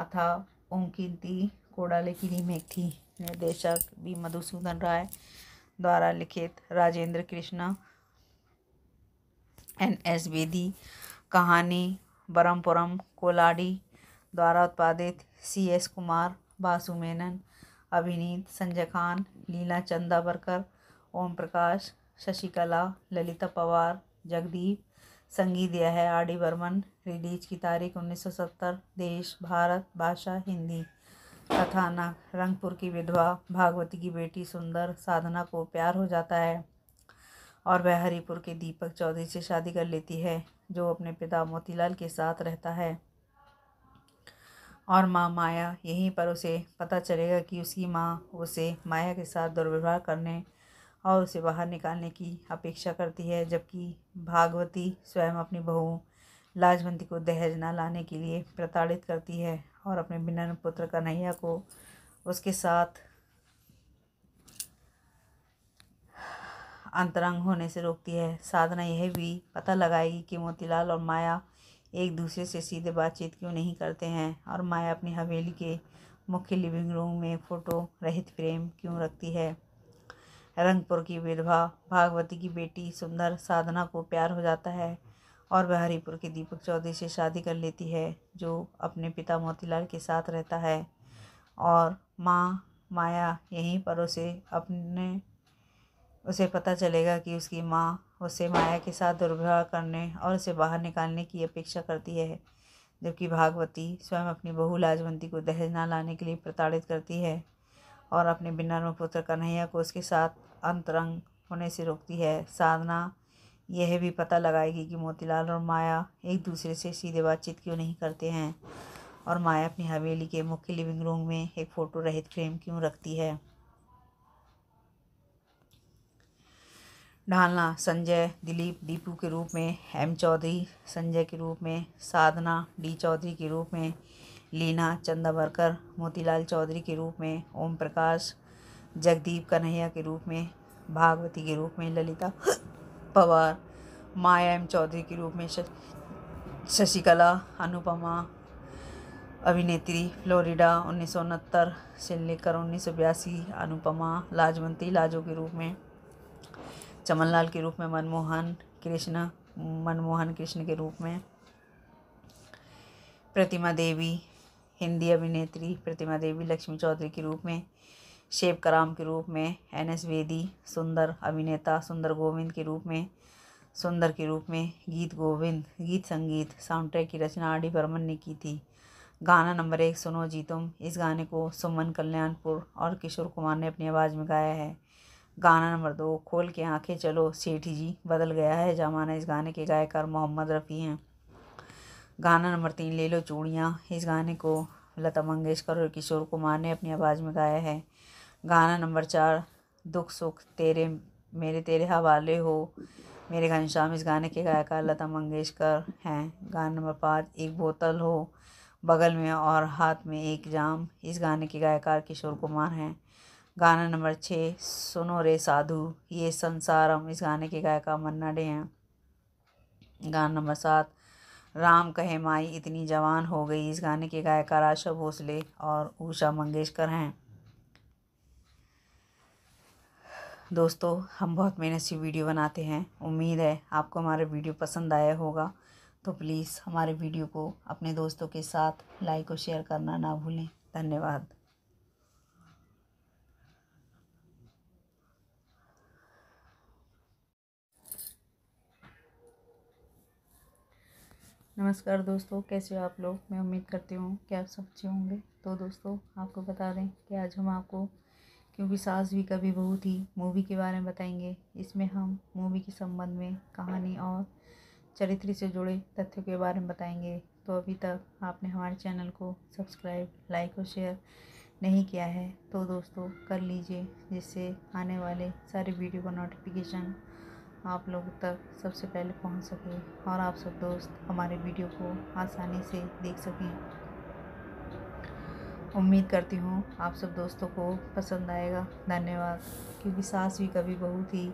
अथा कीर्ति कोडाले की रीमेक थी निर्देशक बी मधुसूदन राय द्वारा लिखित राजेंद्र कृष्णा एन एस बेदी कहानी बरमपुरम कोलाडी द्वारा उत्पादित सी एस कुमार बासु मेनन अभिनीत संजय खान लीला चंदावरकर ओम प्रकाश शशिकला ललिता पवार जगदीप संगीत यह है आर डी बर्मन रिलीज की तारीख 1970 देश भारत भाषा हिंदी कथानक रंगपुर की विधवा भागवती की बेटी सुंदर साधना को प्यार हो जाता है और वह हरिपुर के दीपक चौधरी से शादी कर लेती है जो अपने पिता मोतीलाल के साथ रहता है और माँ माया यहीं पर उसे पता चलेगा कि उसकी माँ उसे माया के साथ दुर्व्यवहार करने और उसे बाहर निकालने की अपेक्षा करती है जबकि भागवती स्वयं अपनी बहू लाजवंती को दहेज न लाने के लिए प्रताड़ित करती है और अपने बिना पुत्र कन्हैया को उसके साथ अंतरंग होने से रोकती है साधना यह भी पता लगाएगी कि मोतीलाल और माया एक दूसरे से सीधे बातचीत क्यों नहीं करते हैं और माया अपनी हवेली के मुख्य लिविंग रूम में फ़ोटो रहित फ्रेम क्यों रखती है रंगपुर की विधवा भागवती की बेटी सुंदर साधना को प्यार हो जाता है और वह हरिपुर के दीपक चौधरी से शादी कर लेती है जो अपने पिता मोतीलाल के साथ रहता है और माँ माया यहीं पर उसे अपने उसे पता चलेगा कि उसकी माँ उससे माया के साथ दुर्व्यवहार करने और उसे बाहर निकालने की अपेक्षा करती है जबकि भागवती स्वयं अपनी बहू लाजवंती को दहेज ना लाने के लिए प्रताड़ित करती है और अपने बिना पुत्र कन्हैया को उसके साथ अंतरंग होने से रोकती है साधना यह भी पता लगाएगी कि मोतीलाल और माया एक दूसरे से सीधे बातचीत क्यों नहीं करते हैं और माया अपनी हवेली के मुख्य लिविंग रूम में एक फ़ोटो रहित फ्रेम क्यों रखती है ढालना संजय दिलीप दीपू के रूप में एम चौधरी संजय के रूप में साधना डी चौधरी के रूप में लीना चंदा भरकर मोतीलाल चौधरी के रूप में ओम प्रकाश जगदीप कन्हैया के रूप में भागवती के रूप में ललिता पवार माया एम चौधरी के रूप में शशिकला अनुपमा अभिनेत्री फ्लोरिडा उन्नीस से लेकर उन्नीस अनुपमा लाजवंती लाजो के रूप में चमनलाल के रूप में मनमोहन कृष्ण मनमोहन कृष्ण के रूप में प्रतिमा देवी हिंदी अभिनेत्री प्रतिमा देवी लक्ष्मी चौधरी के रूप में शेव कराम के रूप में एन एस वेदी सुंदर अभिनेता सुंदर गोविंद के रूप में सुंदर के रूप में गीत गोविंद गीत संगीत साउंड ट्रैक की रचना आर डी बर्मन ने की थी गाना नंबर एक सुनो जी तुम इस गाने को सुमन कल्याणपुर और किशोर कुमार ने अपनी आवाज़ में गाया है गाना नंबर दो खोल के आंखें चलो सेठी जी बदल गया है जमाना इस गाने के गायकार मोहम्मद रफ़ी हैं गाना नंबर तीन ले लो चूड़ियाँ इस गाने को लता मंगेशकर और किशोर कुमार ने अपनी आवाज़ में गाया है गाना नंबर चार दुख सुख तेरे मेरे तेरे हवाले हो मेरे घनश्याम इस गाने के गायकार लता मंगेशकर हैं गाना नंबर पाँच एक बोतल हो बगल में और हाथ में एक जाम इस गाने के गायकार किशोर कुमार हैं गाना नंबर छः सुनो रे साधु ये संसारम इस गाने के गायकार मन्ना डे हैं गाना नंबर सात राम कहे माई इतनी जवान हो गई इस गाने के गायकार आशा भोसले और उषा मंगेशकर हैं दोस्तों हम बहुत मेहनत से वीडियो बनाते हैं उम्मीद है आपको हमारा वीडियो पसंद आया होगा तो प्लीज़ हमारे वीडियो को अपने दोस्तों के साथ लाइक और शेयर करना ना भूलें धन्यवाद नमस्कार दोस्तों कैसे हो आप लोग मैं उम्मीद करती हूँ कि आप सब अच्छे होंगे तो दोस्तों आपको बता दें कि आज हम आपको क्योंकि सास भी कभी बहू थी मूवी के बारे में बताएंगे इसमें हम मूवी के संबंध में कहानी और चरित्र से जुड़े तथ्यों के बारे में बताएंगे तो अभी तक आपने हमारे चैनल को सब्सक्राइब लाइक और शेयर नहीं किया है तो दोस्तों कर लीजिए जिससे आने वाले सारे वीडियो का नोटिफिकेशन आप लोगों तक सबसे पहले पहुंच सके और आप सब दोस्त हमारे वीडियो को आसानी से देख सकें उम्मीद करती हूँ आप सब दोस्तों को पसंद आएगा धन्यवाद क्योंकि सास भी कभी बहू थी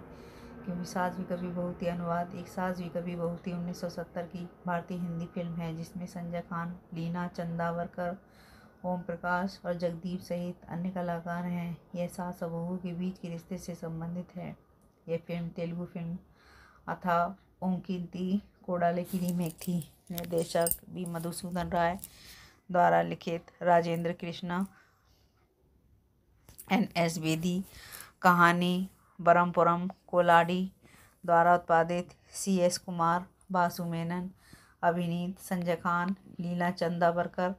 क्योंकि सास भी कभी बहू थी अनुवाद एक सास भी कभी बहू थी 1970 की भारतीय हिंदी फिल्म है जिसमें संजय खान लीना चंदावरकर ओम प्रकाश और जगदीप सहित अन्य कलाकार हैं यह सास और बहू के बीच के रिश्ते से संबंधित है यह फिल्म तेलुगु फिल्म अथा ओंकिंती कोडाले की रीमेक थी निर्देशक बी मधुसूदन राय द्वारा लिखित राजेंद्र कृष्णा एन एस बेदी कहानी बरमपुरम कोलाडी द्वारा उत्पादित सी एस कुमार बासु मेनन अभिनीत संजय खान लीला चंदावरकर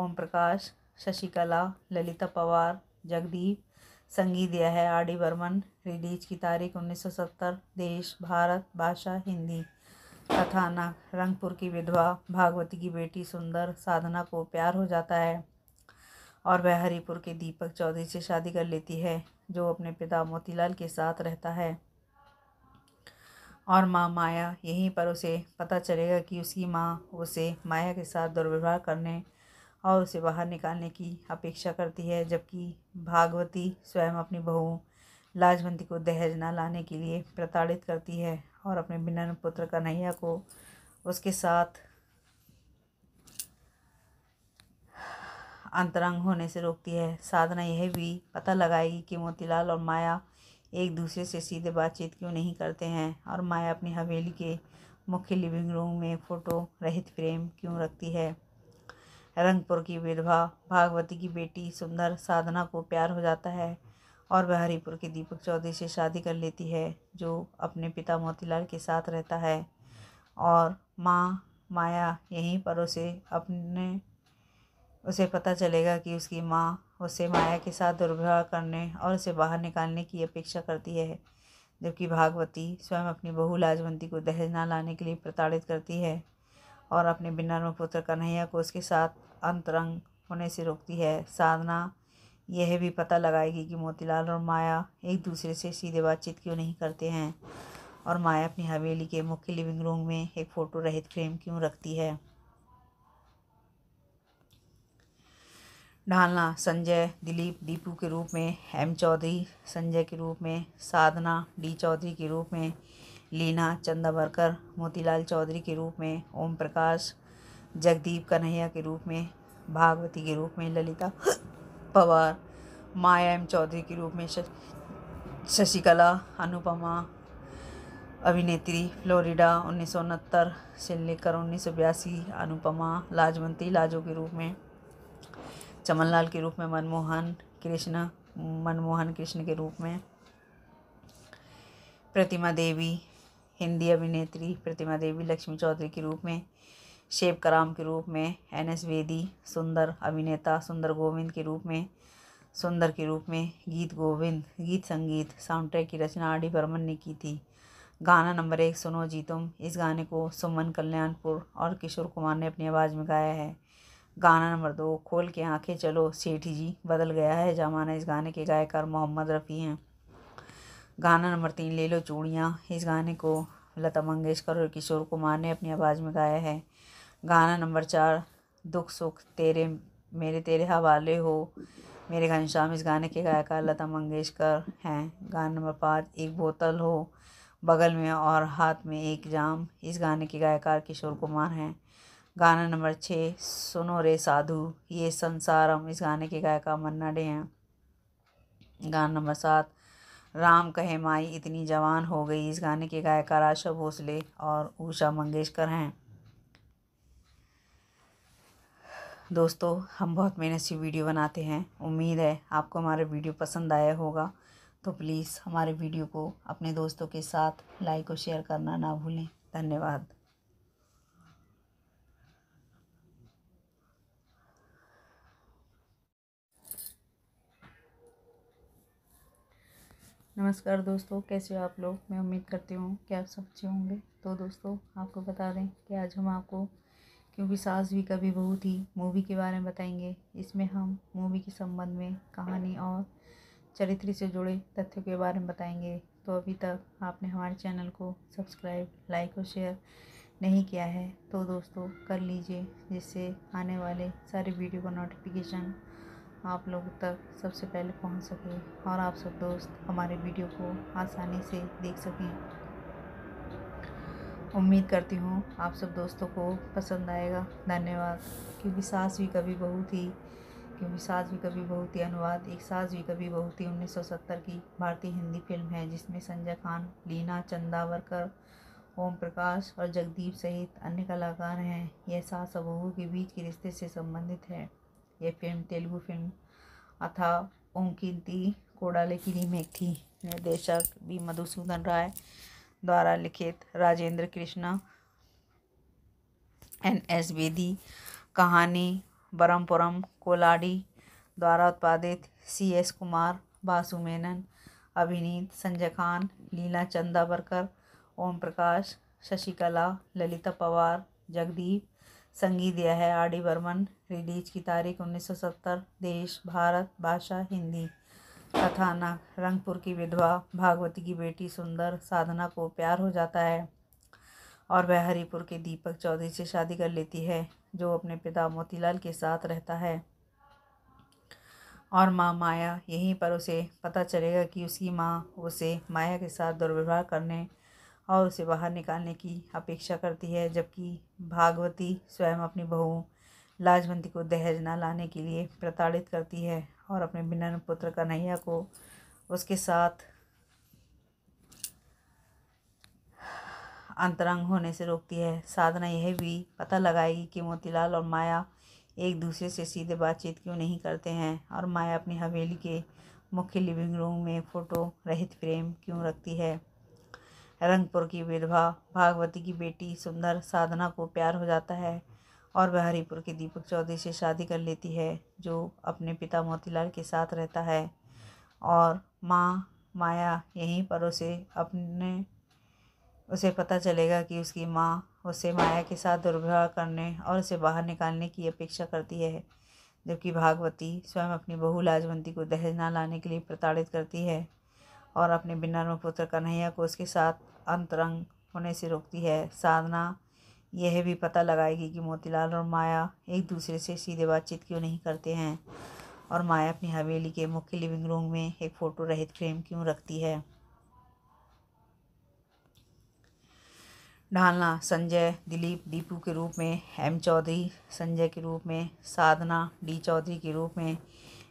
ओम प्रकाश शशिकला ललिता पवार जगदीप संगीत दिया है आर डी बर्मन रिलीज की तारीख 1970 देश भारत भाषा हिंदी कथानक रंगपुर की विधवा भागवती की बेटी सुंदर साधना को प्यार हो जाता है और वह हरिपुर के दीपक चौधरी से शादी कर लेती है जो अपने पिता मोतीलाल के साथ रहता है और माँ माया यहीं पर उसे पता चलेगा कि उसकी माँ उसे माया के साथ दुर्व्यवहार करने और उसे बाहर निकालने की अपेक्षा करती है जबकि भागवती स्वयं अपनी बहू लाजवंती को दहेज न लाने के लिए प्रताड़ित करती है और अपने बिना पुत्र कन्हैया को उसके साथ अंतरंग होने से रोकती है साधना यह भी पता लगाएगी कि मोतीलाल और माया एक दूसरे से सीधे बातचीत क्यों नहीं करते हैं और माया अपनी हवेली के मुख्य लिविंग रूम में फ़ोटो रहित फ्रेम क्यों रखती है रंगपुर की विधवा भागवती की बेटी सुंदर साधना को प्यार हो जाता है और वह हरिपुर के दीपक चौधरी से शादी कर लेती है जो अपने पिता मोतीलाल के साथ रहता है और माँ माया यहीं पर उसे अपने उसे पता चलेगा कि उसकी माँ उसे माया के साथ दुर्व्यवहार करने और उसे बाहर निकालने की अपेक्षा करती है जबकि भागवती स्वयं अपनी बहू लाजवंती को दहेज ना लाने के लिए प्रताड़ित करती है और अपने बिनर्म पुत्र कन्हैया को उसके साथ अंतरंग होने से रोकती है साधना यह भी पता लगाएगी कि मोतीलाल और माया एक दूसरे से सीधे बातचीत क्यों नहीं करते हैं और माया अपनी हवेली के मुख्य लिविंग रूम में एक फ़ोटो रहित फ्रेम क्यों रखती है ढालना संजय दिलीप दीपू के रूप में एम चौधरी संजय के रूप में साधना डी चौधरी के रूप में लीना चंदावरकर मोतीलाल चौधरी के रूप में ओम प्रकाश जगदीप कन्हैया के रूप में भागवती के रूप में ललिता पवार माया एम चौधरी के रूप में शशिकला अनुपमा अभिनेत्री फ्लोरिडा उन्नीस से लेकर उन्नीस अनुपमा लाजवंती लाजो के रूप में चमनलाल के रूप में मनमोहन कृष्ण मनमोहन कृष्ण के रूप में प्रतिमा देवी हिंदी अभिनेत्री प्रतिमा देवी लक्ष्मी चौधरी के रूप में शेव कराम के रूप में एन एस वेदी सुंदर अभिनेता सुंदर गोविंद के रूप में सुंदर के रूप में गीत गोविंद गीत संगीत साउंड ट्रैक की रचना आर डी बर्मन ने की थी गाना नंबर एक सुनो जी तुम इस गाने को सुमन कल्याणपुर और किशोर कुमार ने अपनी आवाज़ में गाया है गाना नंबर दो खोल के आंखें चलो सेठी जी बदल गया है जमाना इस गाने के गायकार मोहम्मद रफ़ी हैं गाना नंबर तीन ले लो चूड़ियाँ इस गाने को लता मंगेशकर और किशोर कुमार ने अपनी आवाज़ में गाया है गाना नंबर चार दुख सुख तेरे मेरे तेरे हवाले हो मेरे घनश्याम इस गाने के गायकार लता मंगेशकर हैं गाना नंबर पाँच एक बोतल हो बगल में और हाथ में एक जाम इस गाने के गायकार किशोर कुमार हैं गाना नंबर छः सुनो रे साधु ये संसारम इस गाने के गायकार मन्ना डे हैं गाना नंबर सात राम कहे माई इतनी जवान हो गई इस गाने के गायकार आशा भोसले और उषा मंगेशकर हैं दोस्तों हम बहुत मेहनत से वीडियो बनाते हैं उम्मीद है आपको हमारा वीडियो पसंद आया होगा तो प्लीज़ हमारे वीडियो को अपने दोस्तों के साथ लाइक और शेयर करना ना भूलें धन्यवाद नमस्कार दोस्तों कैसे हो आप लोग मैं उम्मीद करती हूँ कि आप सब अच्छे होंगे तो दोस्तों आपको बता दें कि आज हम आपको क्योंकि सास भी कभी बहू थी मूवी के बारे में बताएंगे इसमें हम मूवी के संबंध में कहानी और चरित्र से जुड़े तथ्यों के बारे में बताएंगे तो अभी तक आपने हमारे चैनल को सब्सक्राइब लाइक और शेयर नहीं किया है तो दोस्तों कर लीजिए जिससे आने वाले सारे वीडियो का नोटिफिकेशन आप लोगों तक सबसे पहले पहुंच सके और आप सब दोस्त हमारे वीडियो को आसानी से देख सकें उम्मीद करती हूँ आप सब दोस्तों को पसंद आएगा धन्यवाद क्योंकि सास भी कभी बहू थी क्योंकि सास भी कभी बहू थी अनुवाद एक सास भी कभी बहू थी 1970 की भारतीय हिंदी फिल्म है जिसमें संजय खान लीना चंदावरकर ओम प्रकाश और जगदीप सहित अन्य कलाकार हैं यह सास और बहू के बीच के रिश्ते से संबंधित है यह फिल्म तेलुगु फिल्म अथा कीर्ति कोडाले की रीमेक थी निर्देशक बी मधुसूदन राय द्वारा लिखित राजेंद्र कृष्णा एन एस बेदी कहानी बरमपुरम कोलाडी द्वारा उत्पादित सी एस कुमार बासु मेनन अभिनीत संजय खान लीला चंदावरकर ओम प्रकाश शशिकला ललिता पवार जगदीप संगीत दिया है आर डी बर्मन रिलीज की तारीख 1970 देश भारत भाषा हिंदी कथानक रंगपुर की विधवा भागवती की बेटी सुंदर साधना को प्यार हो जाता है और वह हरिपुर के दीपक चौधरी से शादी कर लेती है जो अपने पिता मोतीलाल के साथ रहता है और माँ माया यहीं पर उसे पता चलेगा कि उसकी माँ उसे माया के साथ दुर्व्यवहार करने और उसे बाहर निकालने की अपेक्षा करती है जबकि भागवती स्वयं अपनी बहू लाजवंती को दहेज न लाने के लिए प्रताड़ित करती है और अपने बिनन पुत्र कन्हैया को उसके साथ अंतरंग होने से रोकती है साधना यह भी पता लगाएगी कि मोतीलाल और माया एक दूसरे से सीधे बातचीत क्यों नहीं करते हैं और माया अपनी हवेली के मुख्य लिविंग रूम में फ़ोटो रहित फ्रेम क्यों रखती है रंगपुर की विधवा भागवती की बेटी सुंदर साधना को प्यार हो जाता है और वह हरिपुर के दीपक चौधरी से शादी कर लेती है जो अपने पिता मोतीलाल के साथ रहता है और माँ माया यहीं पर उसे अपने उसे पता चलेगा कि उसकी माँ उससे माया के साथ दुर्व्यवहार करने और उसे बाहर निकालने की अपेक्षा करती है जबकि भागवती स्वयं अपनी बहू लाजवंती को दहेज ना लाने के लिए प्रताड़ित करती है और अपने बिना पुत्र कन्हैया को उसके साथ अंतरंग होने से रोकती है साधना यह भी पता लगाएगी कि मोतीलाल और माया एक दूसरे से सीधे बातचीत क्यों नहीं करते हैं और माया अपनी हवेली के मुख्य लिविंग रूम में एक फ़ोटो रहित फ्रेम क्यों रखती है ढालना संजय दिलीप दीपू के रूप में एम चौधरी संजय के रूप में साधना डी चौधरी के रूप में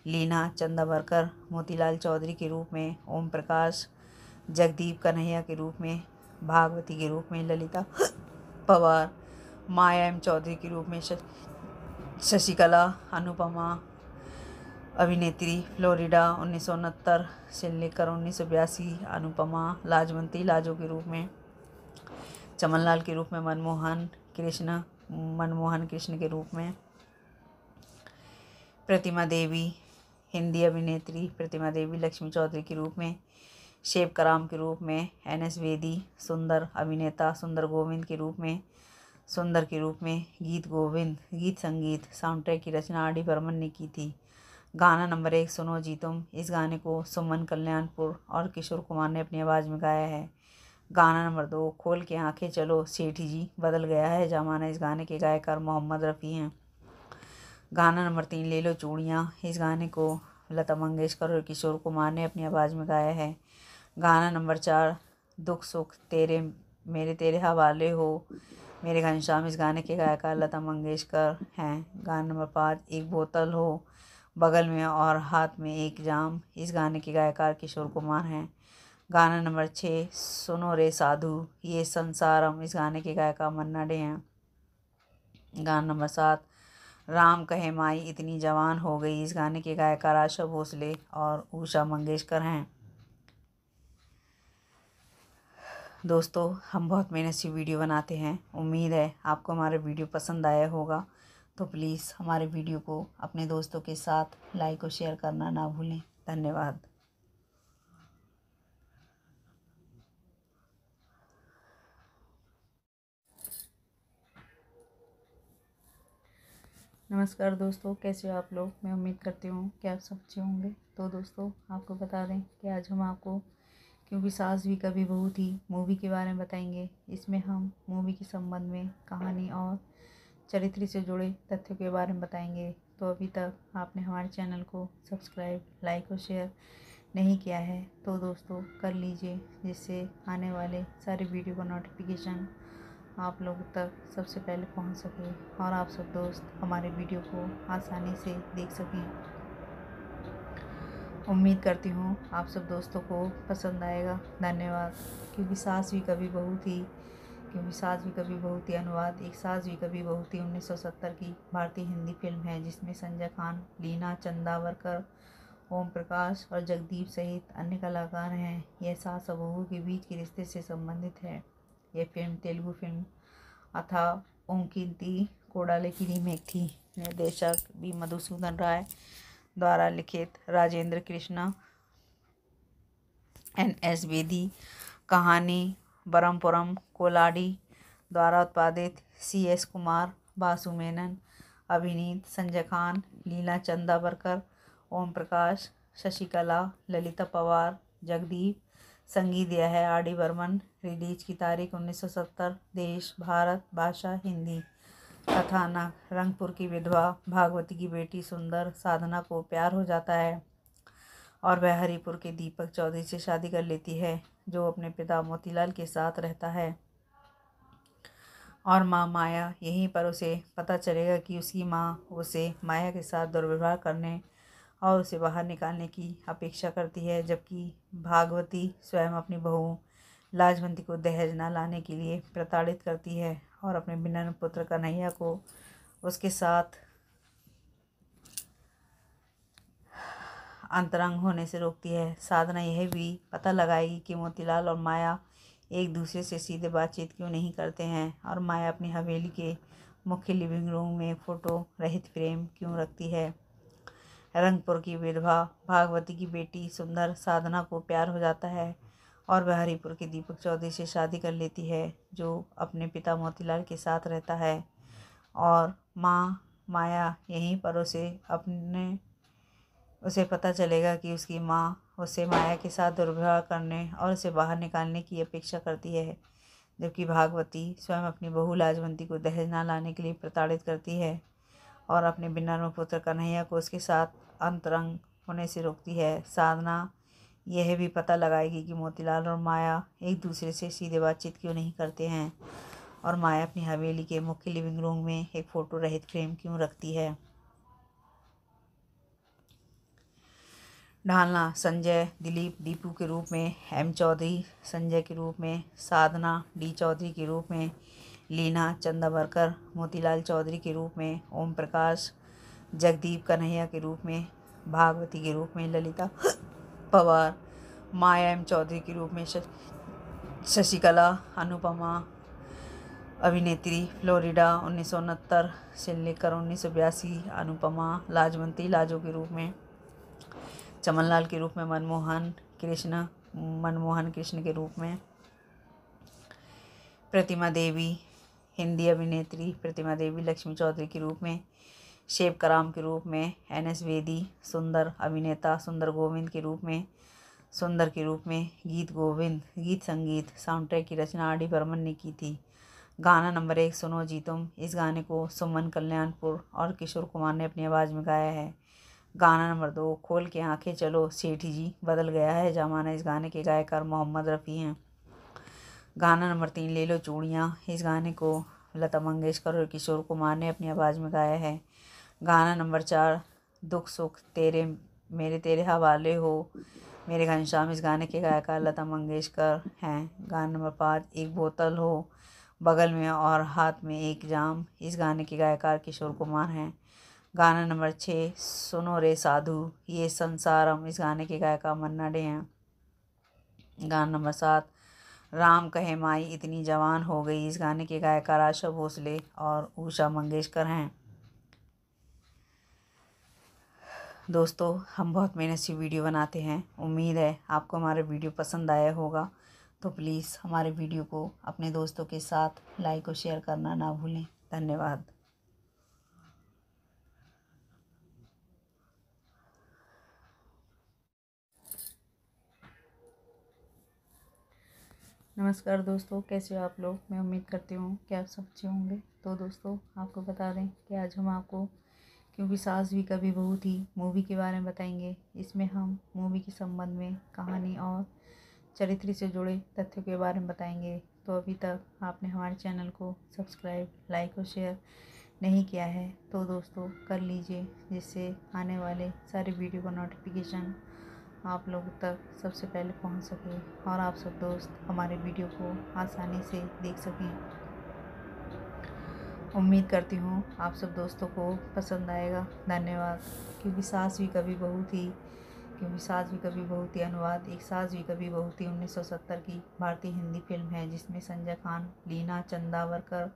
लीना चंदा मोतीलाल चौधरी के रूप में ओम प्रकाश जगदीप कन्हैया के रूप में भागवती के रूप में ललिता पवार माया एम चौधरी के रूप में शशिकला अनुपमा अभिनेत्री फ्लोरिडा उन्नीस से लेकर उन्नीस अनुपमा लाजवंती लाजो के रूप में चमनलाल के रूप में मनमोहन कृष्ण मनमोहन कृष्ण के रूप में प्रतिमा देवी हिंदी अभिनेत्री प्रतिमा देवी लक्ष्मी चौधरी के रूप में कराम के रूप में एन एस वेदी सुंदर अभिनेता सुंदर गोविंद के रूप में सुंदर के रूप में गीत गोविंद गीत संगीत साउंड ट्रैक की रचना आर डी बर्मन ने की थी गाना नंबर एक सुनो जी तुम इस गाने को सुमन कल्याणपुर और किशोर कुमार ने अपनी आवाज़ में गाया है गाना नंबर दो खोल के आंखें चलो सेठी जी बदल गया है जमाना इस गाने के गायकार मोहम्मद रफ़ी हैं गाना नंबर तीन ले लो चूड़ियाँ इस गाने को लता मंगेशकर और किशोर कुमार ने अपनी आवाज़ में गाया है गाना नंबर चार दुख सुख तेरे मेरे तेरे हवाले हो मेरे घनश्याम इस गाने के गायकार लता मंगेशकर हैं गाना नंबर पाँच एक बोतल हो बगल में और हाथ में एक जाम इस गाने के गायकार किशोर कुमार हैं गाना नंबर छः सुनो रे साधु ये संसारम इस गाने के गायकार मन्ना डे हैं गाना नंबर सात राम कहे माई इतनी जवान हो गई इस गाने के गायकार आशा भोसले और उषा मंगेशकर हैं दोस्तों हम बहुत मेहनत से वीडियो बनाते हैं उम्मीद है आपको हमारा वीडियो पसंद आया होगा तो प्लीज़ हमारे वीडियो को अपने दोस्तों के साथ लाइक और शेयर करना ना भूलें धन्यवाद नमस्कार दोस्तों कैसे हो आप लोग मैं उम्मीद करती हूँ कि आप सब अच्छे होंगे तो दोस्तों आपको बता दें कि आज हम आपको क्योंकि सास भी कभी बहू थी मूवी के बारे में बताएंगे इसमें हम मूवी के संबंध में कहानी और चरित्र से जुड़े तथ्यों के बारे में बताएंगे तो अभी तक आपने हमारे चैनल को सब्सक्राइब लाइक और शेयर नहीं किया है तो दोस्तों कर लीजिए जिससे आने वाले सारे वीडियो का नोटिफिकेशन आप लोगों तक सबसे पहले पहुंच सके और आप सब दोस्त हमारे वीडियो को आसानी से देख सकें उम्मीद करती हूँ आप सब दोस्तों को पसंद आएगा धन्यवाद क्योंकि सास भी कभी बहू थी क्योंकि सास भी कभी बहू थी अनुवाद एक सास भी कभी बहू थी 1970 की भारतीय हिंदी फिल्म है जिसमें संजय खान लीना चंदावरकर ओम प्रकाश और जगदीप सहित अन्य कलाकार हैं यह सास और बहू के बीच के रिश्ते से संबंधित है यह फिल्म तेलुगु फिल्म अथा कीर्ति कोडाले की रीमेक थी निर्देशक भी मधुसूदन राय द्वारा लिखित राजेंद्र कृष्णा एन एस बेदी कहानी बरमपुरम कोलाडी द्वारा उत्पादित सी एस कुमार बासु मेनन अभिनीत संजय खान लीला चंदावरकर ओम प्रकाश शशिकला ललिता पवार जगदीप संगीत दिया है आर डी बर्मन रिलीज की तारीख 1970 देश भारत भाषा हिंदी कथानक रंगपुर की विधवा भागवती की बेटी सुंदर साधना को प्यार हो जाता है और वह हरिपुर के दीपक चौधरी से शादी कर लेती है जो अपने पिता मोतीलाल के साथ रहता है और माँ माया यहीं पर उसे पता चलेगा कि उसकी माँ उसे माया के साथ दुर्व्यवहार करने और उसे बाहर निकालने की अपेक्षा करती है जबकि भागवती स्वयं अपनी बहू लाजवंती को दहेज न लाने के लिए प्रताड़ित करती है और अपने बिना पुत्र कन्हैया को उसके साथ अंतरंग होने से रोकती है साधना यह भी पता लगाएगी कि मोतीलाल और माया एक दूसरे से सीधे बातचीत क्यों नहीं करते हैं और माया अपनी हवेली के मुख्य लिविंग रूम में फ़ोटो रहित फ्रेम क्यों रखती है रंगपुर की विधवा भागवती की बेटी सुंदर साधना को प्यार हो जाता है और वह हरिपुर के दीपक चौधरी से शादी कर लेती है जो अपने पिता मोतीलाल के साथ रहता है और माँ माया यहीं पर उसे अपने उसे पता चलेगा कि उसकी माँ उसे माया के साथ दुर्व्यवहार करने और उसे बाहर निकालने की अपेक्षा करती है जबकि भागवती स्वयं अपनी बहू लाजवंती को दहेज ना लाने के लिए प्रताड़ित करती है और अपने बिना पुत्र कन्हैया को उसके साथ अंतरंग होने से रोकती है साधना यह भी पता लगाएगी कि मोतीलाल और माया एक दूसरे से सीधे बातचीत क्यों नहीं करते हैं और माया अपनी हवेली के मुख्य लिविंग रूम में एक फ़ोटो रहित फ्रेम क्यों रखती है ढालना संजय दिलीप दीपू के रूप में एम चौधरी संजय के रूप में साधना डी चौधरी के रूप में लीना चंदाबरकर मोतीलाल चौधरी के रूप में ओम प्रकाश जगदीप कन्हैया के रूप में भागवती के रूप में ललिता पवार माया एम चौधरी के रूप में शशिकला अनुपमा अभिनेत्री फ्लोरिडा उन्नीस से लेकर उन्नीस अनुपमा लाजवंती लाजो के रूप में चमनलाल के रूप में मनमोहन कृष्ण मनमोहन कृष्ण के रूप में प्रतिमा देवी हिंदी अभिनेत्री प्रतिमा देवी लक्ष्मी चौधरी के रूप में शेब कराम के रूप में एन एस वेदी सुंदर अभिनेता सुंदर गोविंद के रूप में सुंदर के रूप में गीत गोविंद गीत संगीत साउंड ट्रैक की रचना आर डी बर्मन ने की थी गाना नंबर एक सुनो जी तुम इस गाने को सुमन कल्याणपुर और किशोर कुमार ने अपनी आवाज़ में गाया है गाना नंबर दो खोल के आंखें चलो सेठी जी बदल गया है जमाना इस गाने के गायकार मोहम्मद रफ़ी हैं गाना नंबर तीन ले लो चूड़ियाँ इस गाने को लता मंगेशकर और किशोर कुमार ने अपनी आवाज़ में गाया है गाना नंबर चार दुख सुख तेरे मेरे तेरे हवाले हो मेरे घनश्याम इस गाने के गायकार लता मंगेशकर हैं गाना नंबर पाँच एक बोतल हो बगल में और हाथ में एक जाम इस गाने के गायकार किशोर कुमार हैं गाना नंबर छः सुनो रे साधु ये संसारम इस गाने के गायकार मन्ना डे हैं गाना नंबर सात राम कहे माई इतनी जवान हो गई इस गाने के गायकार आशा भोसले और उषा मंगेशकर हैं दोस्तों हम बहुत मेहनत से वीडियो बनाते हैं उम्मीद है आपको हमारा वीडियो पसंद आया होगा तो प्लीज़ हमारे वीडियो को अपने दोस्तों के साथ लाइक और शेयर करना ना भूलें धन्यवाद नमस्कार दोस्तों कैसे हो आप लोग मैं उम्मीद करती हूँ कि आप सब अच्छे होंगे तो दोस्तों आपको बता दें कि आज हम आपको क्योंकि सास भी कभी बहू थी मूवी के बारे में बताएंगे इसमें हम मूवी के संबंध में कहानी और चरित्र से जुड़े तथ्यों के बारे में बताएंगे तो अभी तक आपने हमारे चैनल को सब्सक्राइब लाइक और शेयर नहीं किया है तो दोस्तों कर लीजिए जिससे आने वाले सारे वीडियो का नोटिफिकेशन आप लोगों तक सबसे पहले पहुंच सके और आप सब दोस्त हमारे वीडियो को आसानी से देख सकें उम्मीद करती हूँ आप सब दोस्तों को पसंद आएगा धन्यवाद क्योंकि सास भी कभी बहू थी क्योंकि सास भी कभी बहू थी अनुवाद एक सास भी कभी बहू थी 1970 की भारतीय हिंदी फिल्म है जिसमें संजय खान लीना चंदावरकर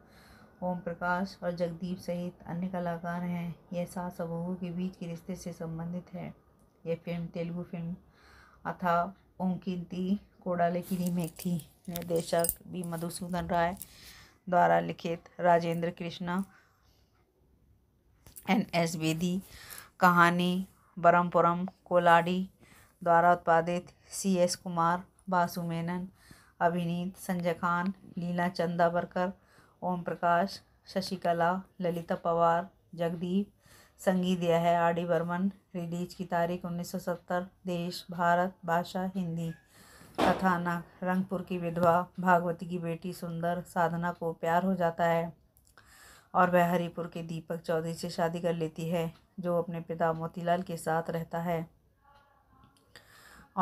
ओम प्रकाश और जगदीप सहित अन्य कलाकार हैं यह सास और बहू के बीच के रिश्ते से संबंधित है यह फिल्म तेलुगु फिल्म अथा कीर्ति कोडाले की रीमेक थी निर्देशक बी मधुसूदन राय द्वारा लिखित राजेंद्र कृष्णा एन एस बेदी कहानी बरमपुरम कोलाडी द्वारा उत्पादित सी एस कुमार बासु मेनन अभिनीत संजय खान लीला चंदावरकर ओम प्रकाश शशिकला ललिता पवार जगदीप संगीत यह है आर डी बर्मन रिलीज की तारीख 1970 देश भारत भाषा हिंदी कथानक रंगपुर की विधवा भागवती की बेटी सुंदर साधना को प्यार हो जाता है और वह हरिपुर के दीपक चौधरी से शादी कर लेती है जो अपने पिता मोतीलाल के साथ रहता है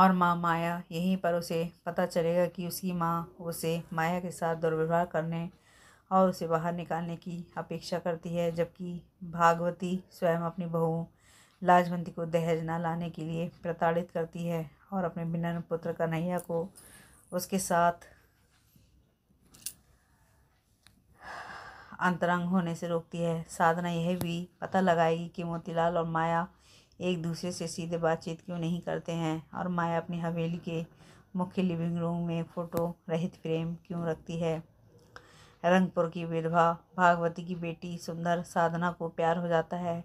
और माँ माया यहीं पर उसे पता चलेगा कि उसकी माँ उसे माया के साथ दुर्व्यवहार करने और उसे बाहर निकालने की अपेक्षा करती है जबकि भागवती स्वयं अपनी बहू लाजवंती को दहेज न लाने के लिए प्रताड़ित करती है और अपने बिना पुत्र कन्हैया को उसके साथ अंतरंग होने से रोकती है साधना यह भी पता लगाएगी कि मोतीलाल और माया एक दूसरे से सीधे बातचीत क्यों नहीं करते हैं और माया अपनी हवेली के मुख्य लिविंग रूम में फ़ोटो रहित फ्रेम क्यों रखती है रंगपुर की विधवा भागवती की बेटी सुंदर साधना को प्यार हो जाता है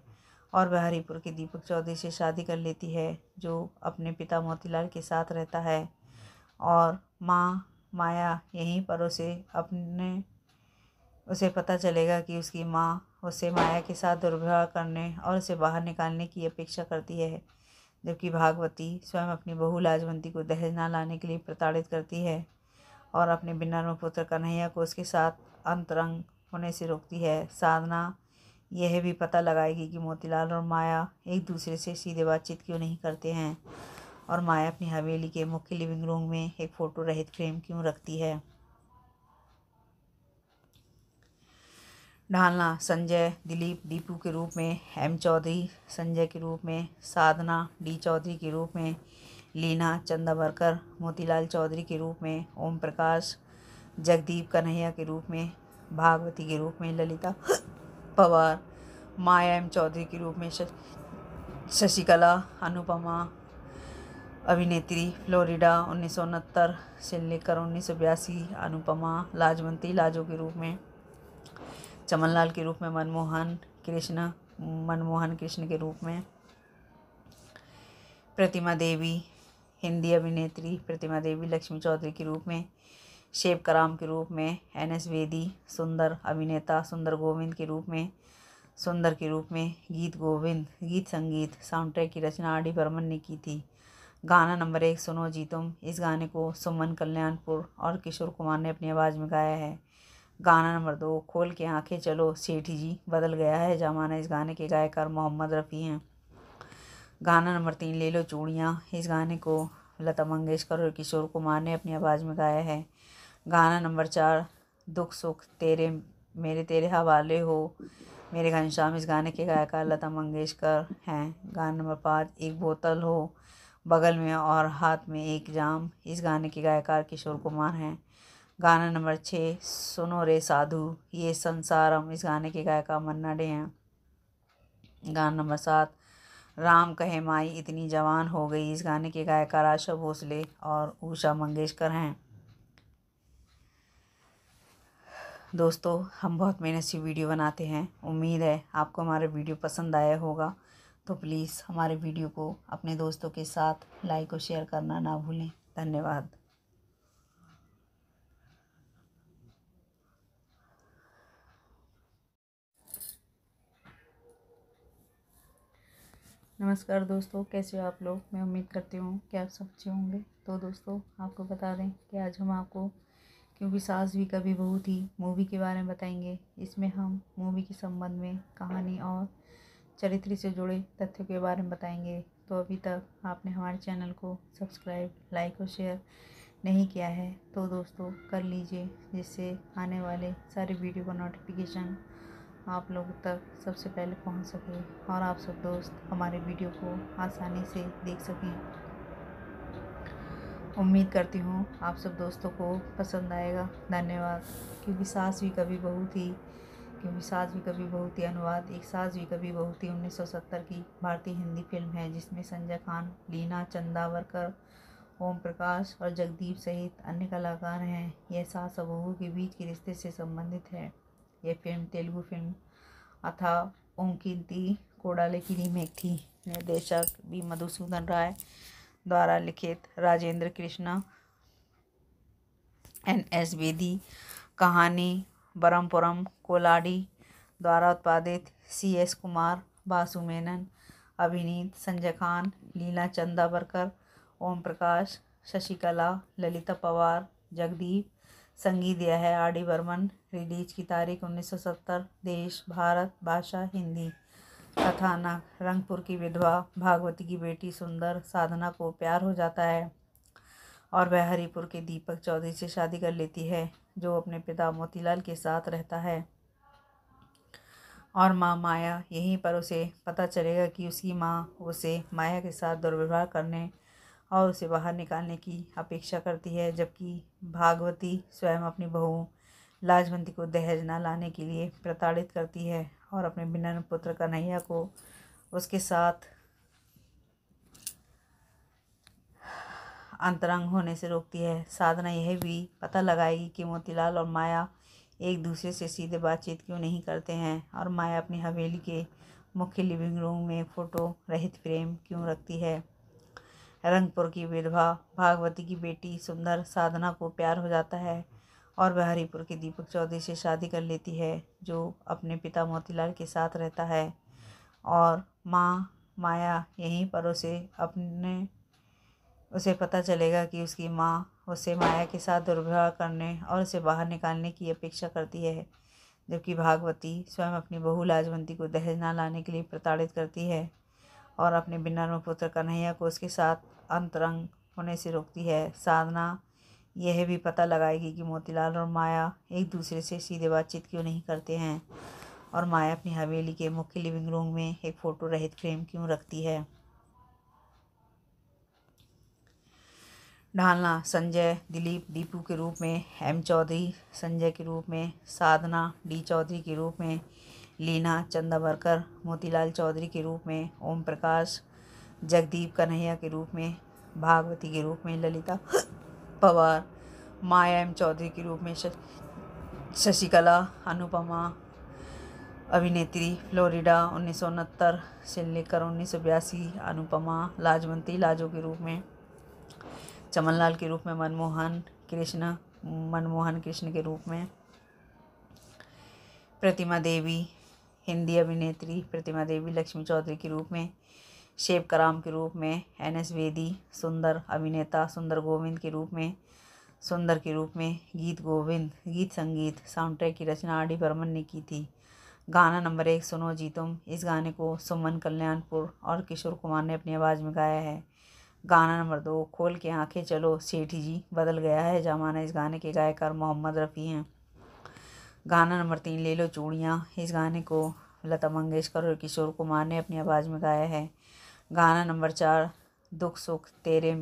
और वह हरिपुर के दीपक चौधरी से शादी कर लेती है जो अपने पिता मोतीलाल के साथ रहता है और माँ माया यहीं पर उसे अपने उसे पता चलेगा कि उसकी माँ उसे माया के साथ दुर्व्यवहार करने और उसे बाहर निकालने की अपेक्षा करती है जबकि भागवती स्वयं अपनी बहू लाजवंती को दहेज ना लाने के लिए प्रताड़ित करती है और अपने बिना पुत्र कन्हैया को उसके साथ अंतरंग होने से रोकती है साधना यह भी पता लगाएगी कि मोतीलाल और माया एक दूसरे से सीधे बातचीत क्यों नहीं करते हैं और माया अपनी हवेली के मुख्य लिविंग रूम में एक फ़ोटो रहित फ्रेम क्यों रखती है ढालना संजय दिलीप दीपू के रूप में एम चौधरी संजय के रूप में साधना डी चौधरी के रूप में लीना चंदा भरकर मोतीलाल चौधरी के रूप में ओम प्रकाश जगदीप कन्हैया के रूप में भागवती के रूप में ललिता पवार माया एम चौधरी के रूप में शशिकला अनुपमा अभिनेत्री फ्लोरिडा उन्नीस से लेकर उन्नीस अनुपमा लाजवंती लाजो के रूप में चमनलाल के रूप में मनमोहन कृष्ण मनमोहन कृष्ण के रूप में प्रतिमा देवी हिंदी अभिनेत्री प्रतिमा देवी लक्ष्मी चौधरी के रूप में शेब कराम के रूप में एन एस वेदी सुंदर अभिनेता सुंदर गोविंद के रूप में सुंदर के रूप में गीत गोविंद गीत संगीत साउंड ट्रैक की रचना आर डी बर्मन ने की थी गाना नंबर एक सुनो जी तुम इस गाने को सुमन कल्याणपुर और किशोर कुमार ने अपनी आवाज़ में गाया है गाना नंबर दो खोल के आंखें चलो सेठी जी बदल गया है जमाना इस गाने के गायकार मोहम्मद रफ़ी हैं गाना नंबर तीन ले लो चूड़ियाँ इस गाने को लता मंगेशकर और किशोर कुमार ने अपनी आवाज़ में गाया है गाना नंबर चार दुख सुख तेरे मेरे तेरे हवाले हो मेरे घनश्याम इस गाने के गायकार लता मंगेशकर हैं गाना नंबर पाँच एक बोतल हो बगल में और हाथ में एक जाम इस गाने के गायकार किशोर कुमार हैं गाना नंबर छः सुनो रे साधु ये संसारम इस गाने के गायकार मन्ना डे हैं गाना नंबर सात राम कहे माई इतनी जवान हो गई इस गाने के गायकार आशा भोसले और उषा मंगेशकर हैं दोस्तों हम बहुत मेहनत से वीडियो बनाते हैं उम्मीद है आपको हमारा वीडियो पसंद आया होगा तो प्लीज़ हमारे वीडियो को अपने दोस्तों के साथ लाइक और शेयर करना ना भूलें धन्यवाद नमस्कार दोस्तों कैसे हो आप लोग मैं उम्मीद करती हूँ कि आप सब अच्छे होंगे तो दोस्तों आपको बता दें कि आज हम आपको क्योंकि सास भी कभी बहू थी मूवी के बारे में बताएंगे इसमें हम मूवी के संबंध में कहानी और चरित्र से जुड़े तथ्यों के बारे में बताएंगे तो अभी तक आपने हमारे चैनल को सब्सक्राइब लाइक और शेयर नहीं किया है तो दोस्तों कर लीजिए जिससे आने वाले सारे वीडियो का नोटिफिकेशन आप लोगों तक सबसे पहले पहुंच सके और आप सब दोस्त हमारे वीडियो को आसानी से देख सकें उम्मीद करती हूँ आप सब दोस्तों को पसंद आएगा धन्यवाद क्योंकि सास भी कभी बहू थी क्योंकि सास भी कभी बहू थी अनुवाद एक सास भी कभी बहू थी 1970 की भारतीय हिंदी फिल्म है जिसमें संजय खान लीना चंदावरकर ओम प्रकाश और जगदीप सहित अन्य कलाकार हैं यह सास और बहू के बीच के रिश्ते से संबंधित है यह फिल्म तेलुगु फिल्म अथा ओंकिंती कोडाले की रीमेक थी निर्देशक बी मधुसूदन राय द्वारा लिखित राजेंद्र कृष्णा एन एस बेदी कहानी बरमपुरम कोलाडी द्वारा उत्पादित सी एस कुमार बासु मेनन अभिनीत संजय खान लीला चंदावरकर ओम प्रकाश शशिकला ललिता पवार जगदीप संगीत दिया है आर डी बर्मन रिलीज की तारीख 1970 देश भारत भाषा हिंदी कथानक रंगपुर की विधवा भागवती की बेटी सुंदर साधना को प्यार हो जाता है और वह हरिपुर के दीपक चौधरी से शादी कर लेती है जो अपने पिता मोतीलाल के साथ रहता है और माँ माया यहीं पर उसे पता चलेगा कि उसकी माँ उसे माया के साथ दुर्व्यवहार करने और उसे बाहर निकालने की अपेक्षा करती है जबकि भागवती स्वयं अपनी बहू लाजवंती को दहेज न लाने के लिए प्रताड़ित करती है और अपने बिना पुत्र कन्हैया को उसके साथ अंतरंग होने से रोकती है साधना यह भी पता लगाएगी कि मोतीलाल और माया एक दूसरे से सीधे बातचीत क्यों नहीं करते हैं और माया अपनी हवेली के मुख्य लिविंग रूम में फ़ोटो रहित फ्रेम क्यों रखती है रंगपुर की विधवा भागवती की बेटी सुंदर साधना को प्यार हो जाता है और वह हरिपुर के दीपक चौधरी से शादी कर लेती है जो अपने पिता मोतीलाल के साथ रहता है और माँ माया यहीं पर उसे अपने उसे पता चलेगा कि उसकी माँ उसे माया के साथ दुर्व्यवहार करने और उसे बाहर निकालने की अपेक्षा करती है जबकि भागवती स्वयं अपनी बहू लाजवंती को दहेज ना लाने के लिए प्रताड़ित करती है और अपने बिनर्म पुत्र कन्हैया को उसके साथ अंतरंग होने से रोकती है साधना यह भी पता लगाएगी कि मोतीलाल और माया एक दूसरे से सीधे बातचीत क्यों नहीं करते हैं और माया अपनी हवेली के मुख्य लिविंग रूम में एक फ़ोटो रहित फ्रेम क्यों रखती है ढालना संजय दिलीप दीपू के रूप में एम चौधरी संजय के रूप में साधना डी चौधरी के रूप में लीना चंदावरकर मोतीलाल चौधरी के रूप में ओम प्रकाश जगदीप कन्हैया के रूप में भागवती के रूप में ललिता पवार माया एम चौधरी के रूप में शशिकला अनुपमा अभिनेत्री फ्लोरिडा उन्नीस से लेकर उन्नीस अनुपमा लाजवंती लाजो के रूप में चमनलाल के रूप में मनमोहन कृष्ण मनमोहन कृष्ण के रूप में प्रतिमा देवी हिंदी अभिनेत्री प्रतिमा देवी लक्ष्मी चौधरी के रूप में शेव कराम के रूप में एन एस वेदी सुंदर अभिनेता सुंदर गोविंद के रूप में सुंदर के रूप में गीत गोविंद गीत संगीत साउंड ट्रैक की रचना आर डी बर्मन ने की थी गाना नंबर एक सुनो जी तुम इस गाने को सुमन कल्याणपुर और किशोर कुमार ने अपनी आवाज़ में गाया है गाना नंबर दो खोल के आंखें चलो सेठी जी बदल गया है जमाना इस गाने के गायकार मोहम्मद रफ़ी हैं गाना नंबर तीन ले लो चूड़ियाँ इस गाने को लता मंगेशकर और किशोर कुमार ने अपनी आवाज़ में गाया है गाना नंबर चार दुख सुख तेरे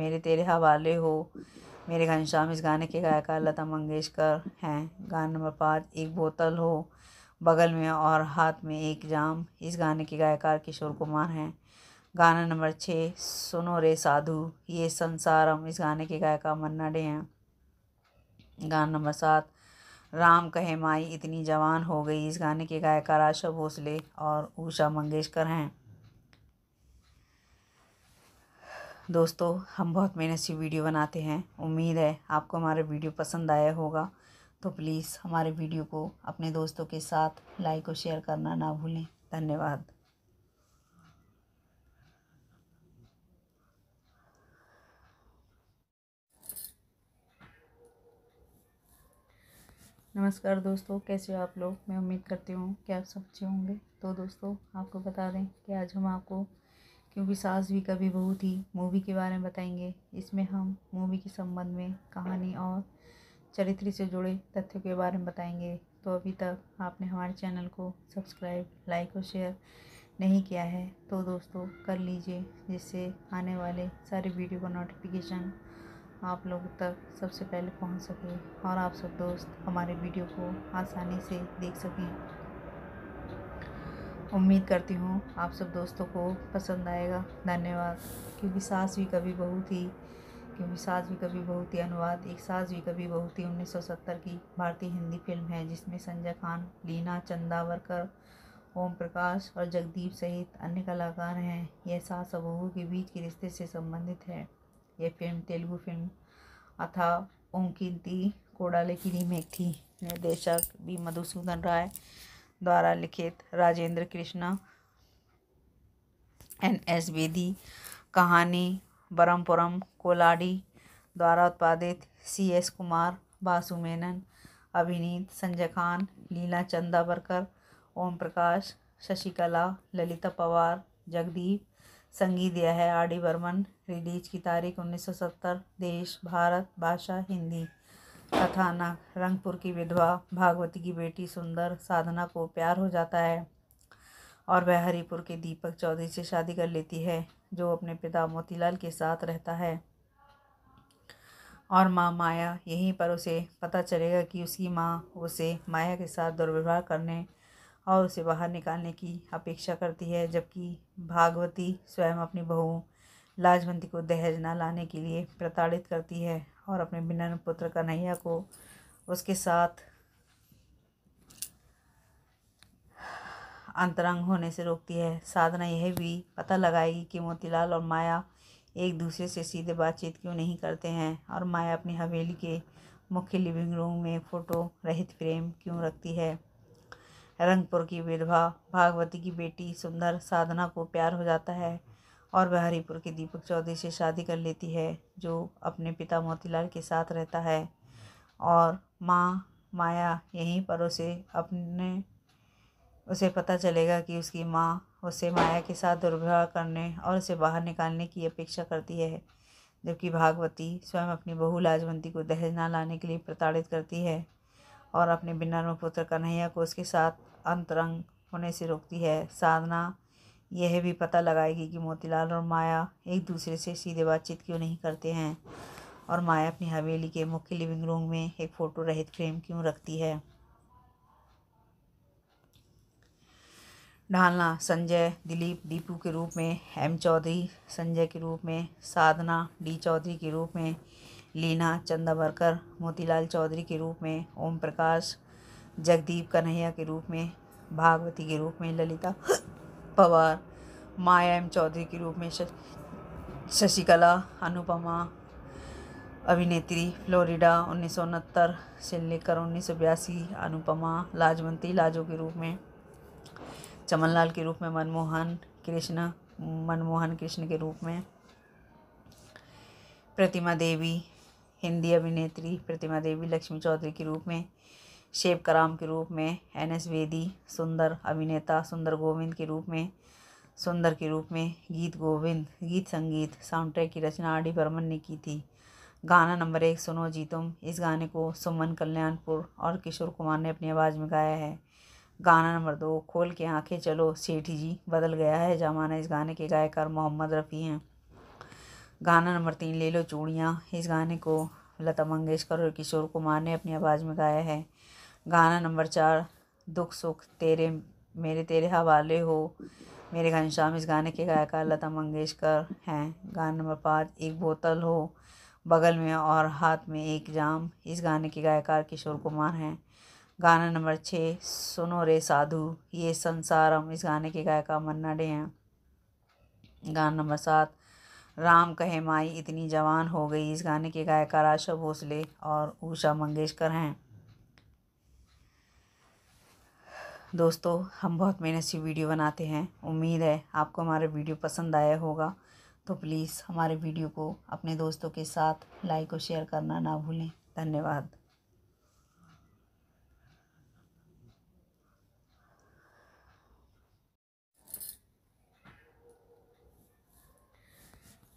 मेरे तेरे हवाले हो मेरे घनश्याम इस गाने के गायकार लता मंगेशकर हैं गाना नंबर पाँच एक बोतल हो बगल में और हाथ में एक जाम इस गाने के गायकार किशोर कुमार हैं गाना नंबर छः सुनो रे साधु ये संसारम इस गाने के गायकार मन्ना डे हैं गाना नंबर सात राम कहे माई इतनी जवान हो गई इस गाने के गायकार आशा भोसले और उषा मंगेशकर हैं दोस्तों हम बहुत मेहनत से वीडियो बनाते हैं उम्मीद है आपको हमारा वीडियो पसंद आया होगा तो प्लीज़ हमारे वीडियो को अपने दोस्तों के साथ लाइक और शेयर करना ना भूलें धन्यवाद नमस्कार दोस्तों कैसे हो आप लोग मैं उम्मीद करती हूँ कि आप सब अच्छे होंगे तो दोस्तों आपको बता दें कि आज हम आपको क्योंकि सास भी कभी बहू थी मूवी के बारे में बताएंगे इसमें हम मूवी के संबंध में कहानी और चरित्र से जुड़े तथ्यों के बारे में बताएंगे तो अभी तक आपने हमारे चैनल को सब्सक्राइब लाइक और शेयर नहीं किया है तो दोस्तों कर लीजिए जिससे आने वाले सारे वीडियो का नोटिफिकेशन आप लोगों तक सबसे पहले पहुंच सके और आप सब दोस्त हमारे वीडियो को आसानी से देख सकें उम्मीद करती हूँ आप सब दोस्तों को पसंद आएगा धन्यवाद क्योंकि सास भी कभी बहू थी क्योंकि सास भी कभी बहू थी अनुवाद एक सास भी कभी बहू थी 1970 की भारतीय हिंदी फिल्म है जिसमें संजय खान लीना चंदावरकर ओम प्रकाश और जगदीप सहित अन्य कलाकार हैं यह सास और बहू के बीच के रिश्ते से संबंधित है यह फिल्म तेलुगु फिल्म अथा कीर्ति कोडाले की रीमेक थी निर्देशक बी मधुसूदन राय द्वारा लिखित राजेंद्र कृष्णा एन एस बेदी कहानी बरमपुरम कोलाडी द्वारा उत्पादित सी एस कुमार बासु मेनन अभिनीत संजय खान लीला चंदावरकर ओम प्रकाश शशिकला ललिता पवार जगदीप संगीत यह है आर डी बर्मन रिलीज की तारीख 1970 देश भारत भाषा हिंदी कथानक रंगपुर की विधवा भागवती की बेटी सुंदर साधना को प्यार हो जाता है और वह हरिपुर के दीपक चौधरी से शादी कर लेती है जो अपने पिता मोतीलाल के साथ रहता है और माँ माया यहीं पर उसे पता चलेगा कि उसकी माँ उसे माया के साथ दुर्व्यवहार करने और उसे बाहर निकालने की अपेक्षा करती है जबकि भागवती स्वयं अपनी बहू लाजवंती को दहेज न लाने के लिए प्रताड़ित करती है और अपने बिनन पुत्र कन्हैया को उसके साथ अंतरंग होने से रोकती है साधना यह भी पता लगाएगी कि मोतीलाल और माया एक दूसरे से सीधे बातचीत क्यों नहीं करते हैं और माया अपनी हवेली के मुख्य लिविंग रूम में फ़ोटो रहित फ्रेम क्यों रखती है रंगपुर की विधवा भागवती की बेटी सुंदर साधना को प्यार हो जाता है और वह हरिपुर के दीपक चौधरी से शादी कर लेती है जो अपने पिता मोतीलाल के साथ रहता है और माँ माया यहीं पर उसे अपने उसे पता चलेगा कि उसकी माँ उससे माया के साथ दुर्व्यवहार करने और उसे बाहर निकालने की अपेक्षा करती है जबकि भागवती स्वयं अपनी बहू लाजवंती को दहेज ना लाने के लिए प्रताड़ित करती है और अपने बिना पुत्र कन्हैया को उसके साथ अंतरंग होने से रोकती है साधना यह भी पता लगाएगी कि मोतीलाल और माया एक दूसरे से सीधे बातचीत क्यों नहीं करते हैं और माया अपनी हवेली के मुख्य लिविंग रूम में एक फ़ोटो रहित फ्रेम क्यों रखती है ढालना संजय दिलीप दीपू के रूप में एम चौधरी संजय के रूप में साधना डी चौधरी के रूप में लीना चंदा भरकर मोतीलाल चौधरी के रूप में ओम प्रकाश जगदीप कन्हैया के रूप में भागवती के रूप में ललिता पवार माया एम चौधरी के रूप में शशिकला अनुपमा अभिनेत्री फ्लोरिडा उन्नीस से लेकर उन्नीस अनुपमा लाजवंती लाजो के रूप में चमनलाल के रूप में मनमोहन कृष्ण मनमोहन कृष्ण के रूप में प्रतिमा देवी हिंदी अभिनेत्री प्रतिमा देवी लक्ष्मी चौधरी के रूप में शेव कराम के रूप में एन एस वेदी सुंदर अभिनेता सुंदर गोविंद के रूप में सुंदर के रूप में गीत गोविंद गीत संगीत साउंड ट्रैक की रचना आर डी बर्मन ने की थी गाना नंबर एक सुनो जी तुम इस गाने को सुमन कल्याणपुर और किशोर कुमार ने अपनी आवाज़ में गाया है गाना नंबर दो खोल के आंखें चलो सेठी जी बदल गया है जमाना इस गाने के गायकार मोहम्मद रफ़ी हैं गाना नंबर तीन ले लो चूड़ियाँ इस गाने को लता मंगेशकर और किशोर कुमार ने अपनी आवाज़ में गाया है गाना नंबर चार दुख सुख तेरे मेरे तेरे हवाले हो मेरे घनश्याम इस गाने के गायकार लता मंगेशकर हैं गाना नंबर पाँच एक बोतल हो बगल में और हाथ में एक जाम इस गाने के गायकार किशोर कुमार हैं गाना नंबर छः सुनो रे साधु ये संसारम इस गाने के गायकार मन्ना डे हैं गाना नंबर सात राम कहे माई इतनी जवान हो गई इस गाने के गायकार आशा भोसले और उषा मंगेशकर हैं दोस्तों हम बहुत मेहनत से वीडियो बनाते हैं उम्मीद है आपको हमारा वीडियो पसंद आया होगा तो प्लीज़ हमारे वीडियो को अपने दोस्तों के साथ लाइक और शेयर करना ना भूलें धन्यवाद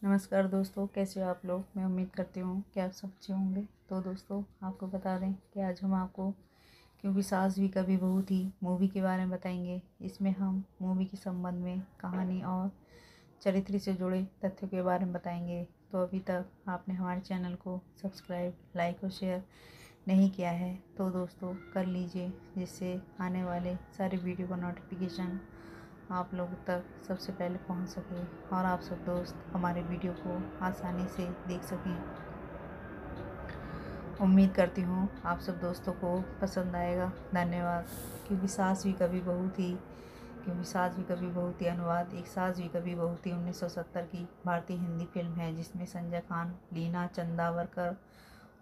नमस्कार दोस्तों कैसे हो आप लोग मैं उम्मीद करती हूँ कि आप सब अच्छे होंगे तो दोस्तों आपको बता दें कि आज हम आपको क्योंकि सास भी कभी बहू थी मूवी के बारे में बताएंगे इसमें हम मूवी के संबंध में कहानी और चरित्र से जुड़े तथ्यों के बारे में बताएंगे तो अभी तक आपने हमारे चैनल को सब्सक्राइब लाइक और शेयर नहीं किया है तो दोस्तों कर लीजिए जिससे आने वाले सारे वीडियो का नोटिफिकेशन आप लोग तक सबसे पहले पहुंच सके और आप सब दोस्त हमारे वीडियो को आसानी से देख सकें उम्मीद करती हूँ आप सब दोस्तों को पसंद आएगा धन्यवाद क्योंकि सास भी कभी बहू थी क्योंकि सास भी कभी बहू थी अनुवाद एक सास भी कभी बहू थी 1970 की भारतीय हिंदी फिल्म है जिसमें संजय खान लीना चंदावरकर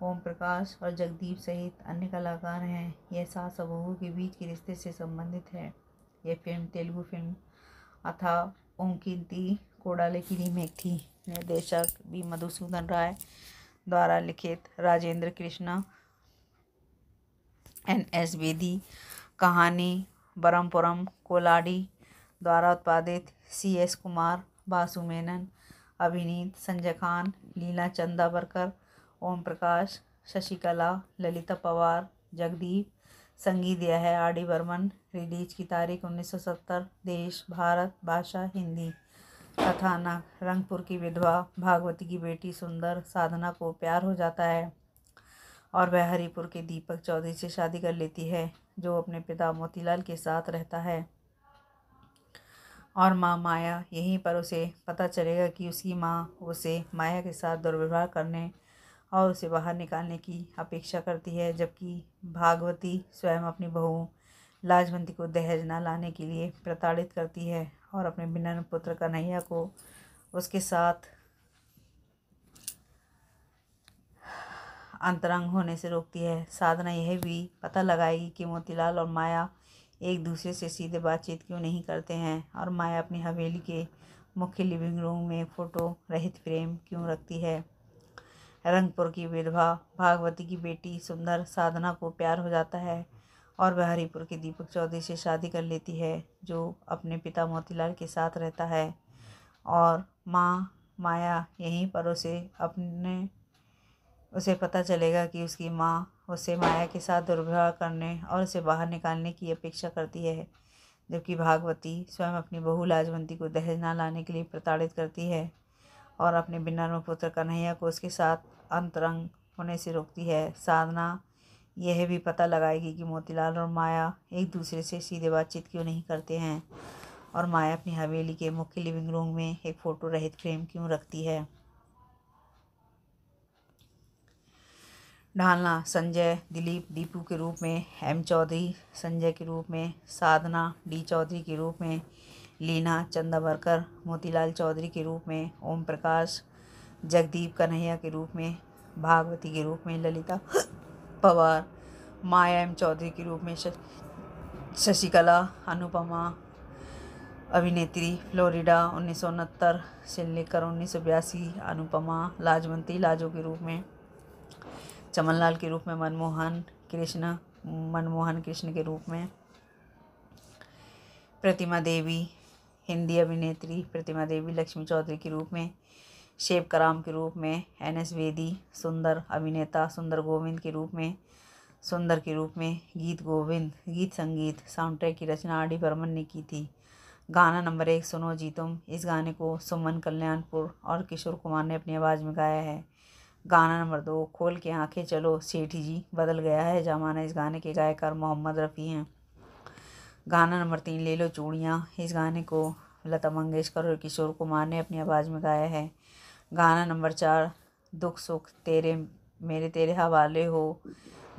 ओम प्रकाश और जगदीप सहित अन्य कलाकार हैं यह सास और बहू के बीच के रिश्ते से संबंधित है यह फिल्म तेलुगु फिल्म अथा ओंकिंती कोडाले की रीमेक थी निर्देशक बी मधुसूदन राय द्वारा लिखित राजेंद्र कृष्णा एन एस बेदी कहानी बरमपुरम कोलाडी द्वारा उत्पादित सी एस कुमार बासु मेनन अभिनीत संजय खान लीला चंदावरकर ओम प्रकाश शशिकला ललिता पवार जगदीप संगीत दिया है आर डी बर्मन रिलीज की तारीख 1970 देश भारत भाषा हिंदी कथानक रंगपुर की विधवा भागवती की बेटी सुंदर साधना को प्यार हो जाता है और वह हरिपुर के दीपक चौधरी से शादी कर लेती है जो अपने पिता मोतीलाल के साथ रहता है और माँ माया यहीं पर उसे पता चलेगा कि उसकी माँ उसे माया के साथ दुर्व्यवहार करने और उसे बाहर निकालने की अपेक्षा करती है जबकि भागवती स्वयं अपनी बहू लाजवंती को दहेज न लाने के लिए प्रताड़ित करती है और अपने बिना पुत्र कन्हैया को उसके साथ अंतरंग होने से रोकती है साधना यह भी पता लगाएगी कि मोतीलाल और माया एक दूसरे से सीधे बातचीत क्यों नहीं करते हैं और माया अपनी हवेली के मुख्य लिविंग रूम में फ़ोटो रहित फ्रेम क्यों रखती है रंगपुर की विधवा भागवती की बेटी सुंदर साधना को प्यार हो जाता है और वह हरिपुर के दीपक चौधरी से शादी कर लेती है जो अपने पिता मोतीलाल के साथ रहता है और माँ माया यहीं पर उसे अपने उसे पता चलेगा कि उसकी माँ उसे माया के साथ दुर्व्यवहार करने और उसे बाहर निकालने की अपेक्षा करती है जबकि भागवती स्वयं अपनी बहू लाजवंती को दहेज ना लाने के लिए प्रताड़ित करती है और अपने बिना पुत्र कन्हैया को उसके साथ अंतरंग होने से रोकती है साधना यह भी पता लगाएगी कि मोतीलाल और माया एक दूसरे से सीधे बातचीत क्यों नहीं करते हैं और माया अपनी हवेली के मुख्य लिविंग रूम में एक फ़ोटो रहित फ्रेम क्यों रखती है ढालना संजय दिलीप दीपू के रूप में एम चौधरी संजय के रूप में साधना डी चौधरी के रूप में लीना चंदावरकर मोतीलाल चौधरी के रूप में ओम प्रकाश जगदीप कन्हैया के रूप में भागवती के रूप में ललिता पवार माया एम चौधरी के रूप में शशिकला अनुपमा अभिनेत्री फ्लोरिडा उन्नीस से लेकर उन्नीस अनुपमा लाजवंती लाजो के रूप में चमनलाल के रूप में मनमोहन कृष्ण मनमोहन कृष्ण के रूप में प्रतिमा देवी हिंदी अभिनेत्री प्रतिमा देवी लक्ष्मी चौधरी के रूप में शेव कराम के रूप में एन एस वेदी सुंदर अभिनेता सुंदर गोविंद के रूप में सुंदर के रूप में गीत गोविंद गीत संगीत साउंड ट्रैक की रचना आर डी बर्मन ने की थी गाना नंबर एक सुनो जी तुम इस गाने को सुमन कल्याणपुर और किशोर कुमार ने अपनी आवाज़ में गाया है गाना नंबर दो खोल के आंखें चलो सेठी जी बदल गया है जमाना इस गाने के गायकार मोहम्मद रफ़ी हैं गाना नंबर तीन ले लो चूड़ियाँ इस गाने को लता मंगेशकर और किशोर कुमार ने अपनी आवाज़ में गाया है गाना नंबर चार दुख सुख तेरे मेरे तेरे हवाले हो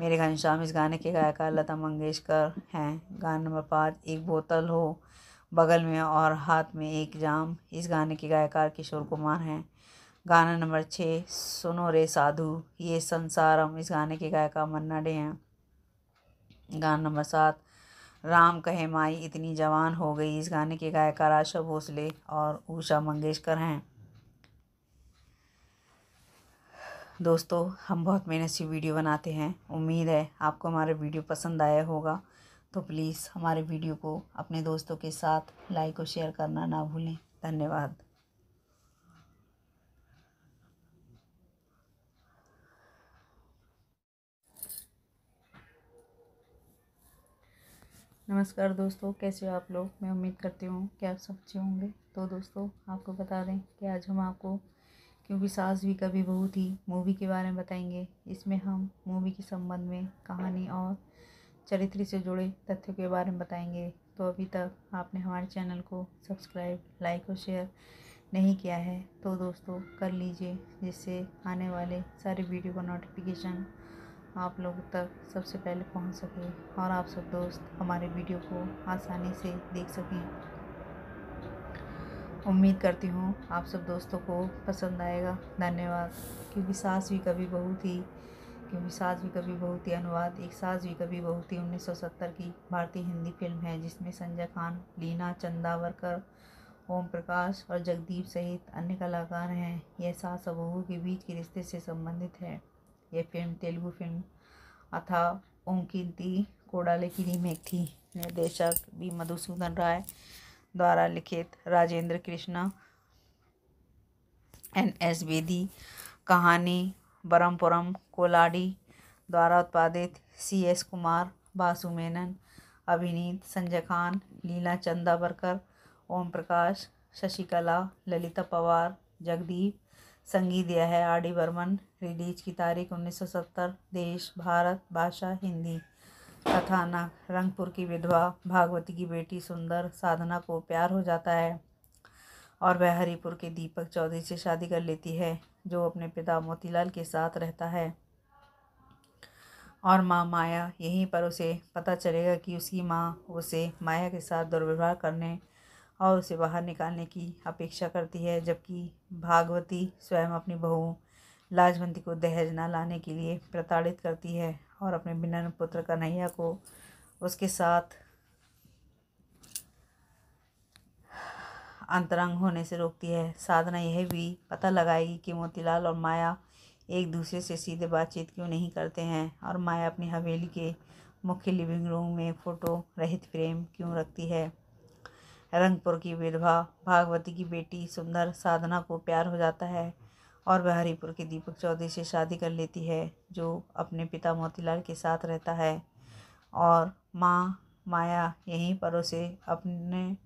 मेरे घनश्याम इस गाने के गायकार लता मंगेशकर हैं गाना नंबर पाँच एक बोतल हो बगल में और हाथ में एक जाम इस गाने के गायकार किशोर कुमार हैं गाना नंबर छः सुनो रे साधु ये संसारम इस गाने के गायकार मन्ना डे हैं गाना नंबर सात राम कहे माई इतनी जवान हो गई इस गाने के गायकार आशा भोसले और उषा मंगेशकर हैं दोस्तों हम बहुत मेहनत से वीडियो बनाते हैं उम्मीद है आपको हमारा वीडियो पसंद आया होगा तो प्लीज़ हमारे वीडियो को अपने दोस्तों के साथ लाइक और शेयर करना ना भूलें धन्यवाद नमस्कार दोस्तों कैसे हो आप लोग मैं उम्मीद करती हूँ कि आप सब अच्छे होंगे तो दोस्तों आपको बता दें कि आज हम आपको क्योंकि सास भी कभी बहू थी मूवी के बारे में बताएंगे इसमें हम मूवी के संबंध में कहानी और चरित्र से जुड़े तथ्यों के बारे में बताएंगे तो अभी तक आपने हमारे चैनल को सब्सक्राइब लाइक और शेयर नहीं किया है तो दोस्तों कर लीजिए जिससे आने वाले सारे वीडियो का नोटिफिकेशन आप लोगों तक सबसे पहले पहुंच सके और आप सब दोस्त हमारे वीडियो को आसानी से देख सकें उम्मीद करती हूँ आप सब दोस्तों को पसंद आएगा धन्यवाद क्योंकि सास भी कभी बहू थी क्योंकि सास भी कभी बहू थी अनुवाद एक सास भी कभी बहू थी 1970 की भारतीय हिंदी फिल्म है जिसमें संजय खान लीना चंदावरकर ओम प्रकाश और जगदीप सहित अन्य कलाकार हैं यह सास और बहू के बीच के रिश्ते से संबंधित है यह फिल्म तेलुगु फिल्म अथा ओंकिंती कोडाले की रीमेक थी निर्देशक बी मधुसूदन राय द्वारा लिखित राजेंद्र कृष्णा एन एस बेदी कहानी बरमपुरम कोलाडी द्वारा उत्पादित सी एस कुमार बासु मेनन अभिनीत संजय खान लीला चंदावरकर ओम प्रकाश शशिकला ललिता पवार जगदीप संगीत दिया है आर डी बर्मन रिलीज की तारीख 1970 देश भारत भाषा हिंदी कथानक रंगपुर की विधवा भागवती की बेटी सुंदर साधना को प्यार हो जाता है और वह हरिपुर के दीपक चौधरी से शादी कर लेती है जो अपने पिता मोतीलाल के साथ रहता है और माँ माया यहीं पर उसे पता चलेगा कि उसकी माँ उसे माया के साथ दुर्व्यवहार करने और उसे बाहर निकालने की अपेक्षा करती है जबकि भागवती स्वयं अपनी बहू लाजवंती को दहेज न लाने के लिए प्रताड़ित करती है और अपने बिना पुत्र कन्हैया को उसके साथ अंतरंग होने से रोकती है साधना यह भी पता लगाएगी कि मोतीलाल और माया एक दूसरे से सीधे बातचीत क्यों नहीं करते हैं और माया अपनी हवेली के मुख्य लिविंग रूम में फ़ोटो रहित फ्रेम क्यों रखती है रंगपुर की विधवा भागवती की बेटी सुंदर साधना को प्यार हो जाता है और वह हरिपुर के दीपक चौधरी से शादी कर लेती है जो अपने पिता मोतीलाल के साथ रहता है और माँ माया यहीं पर उसे अपने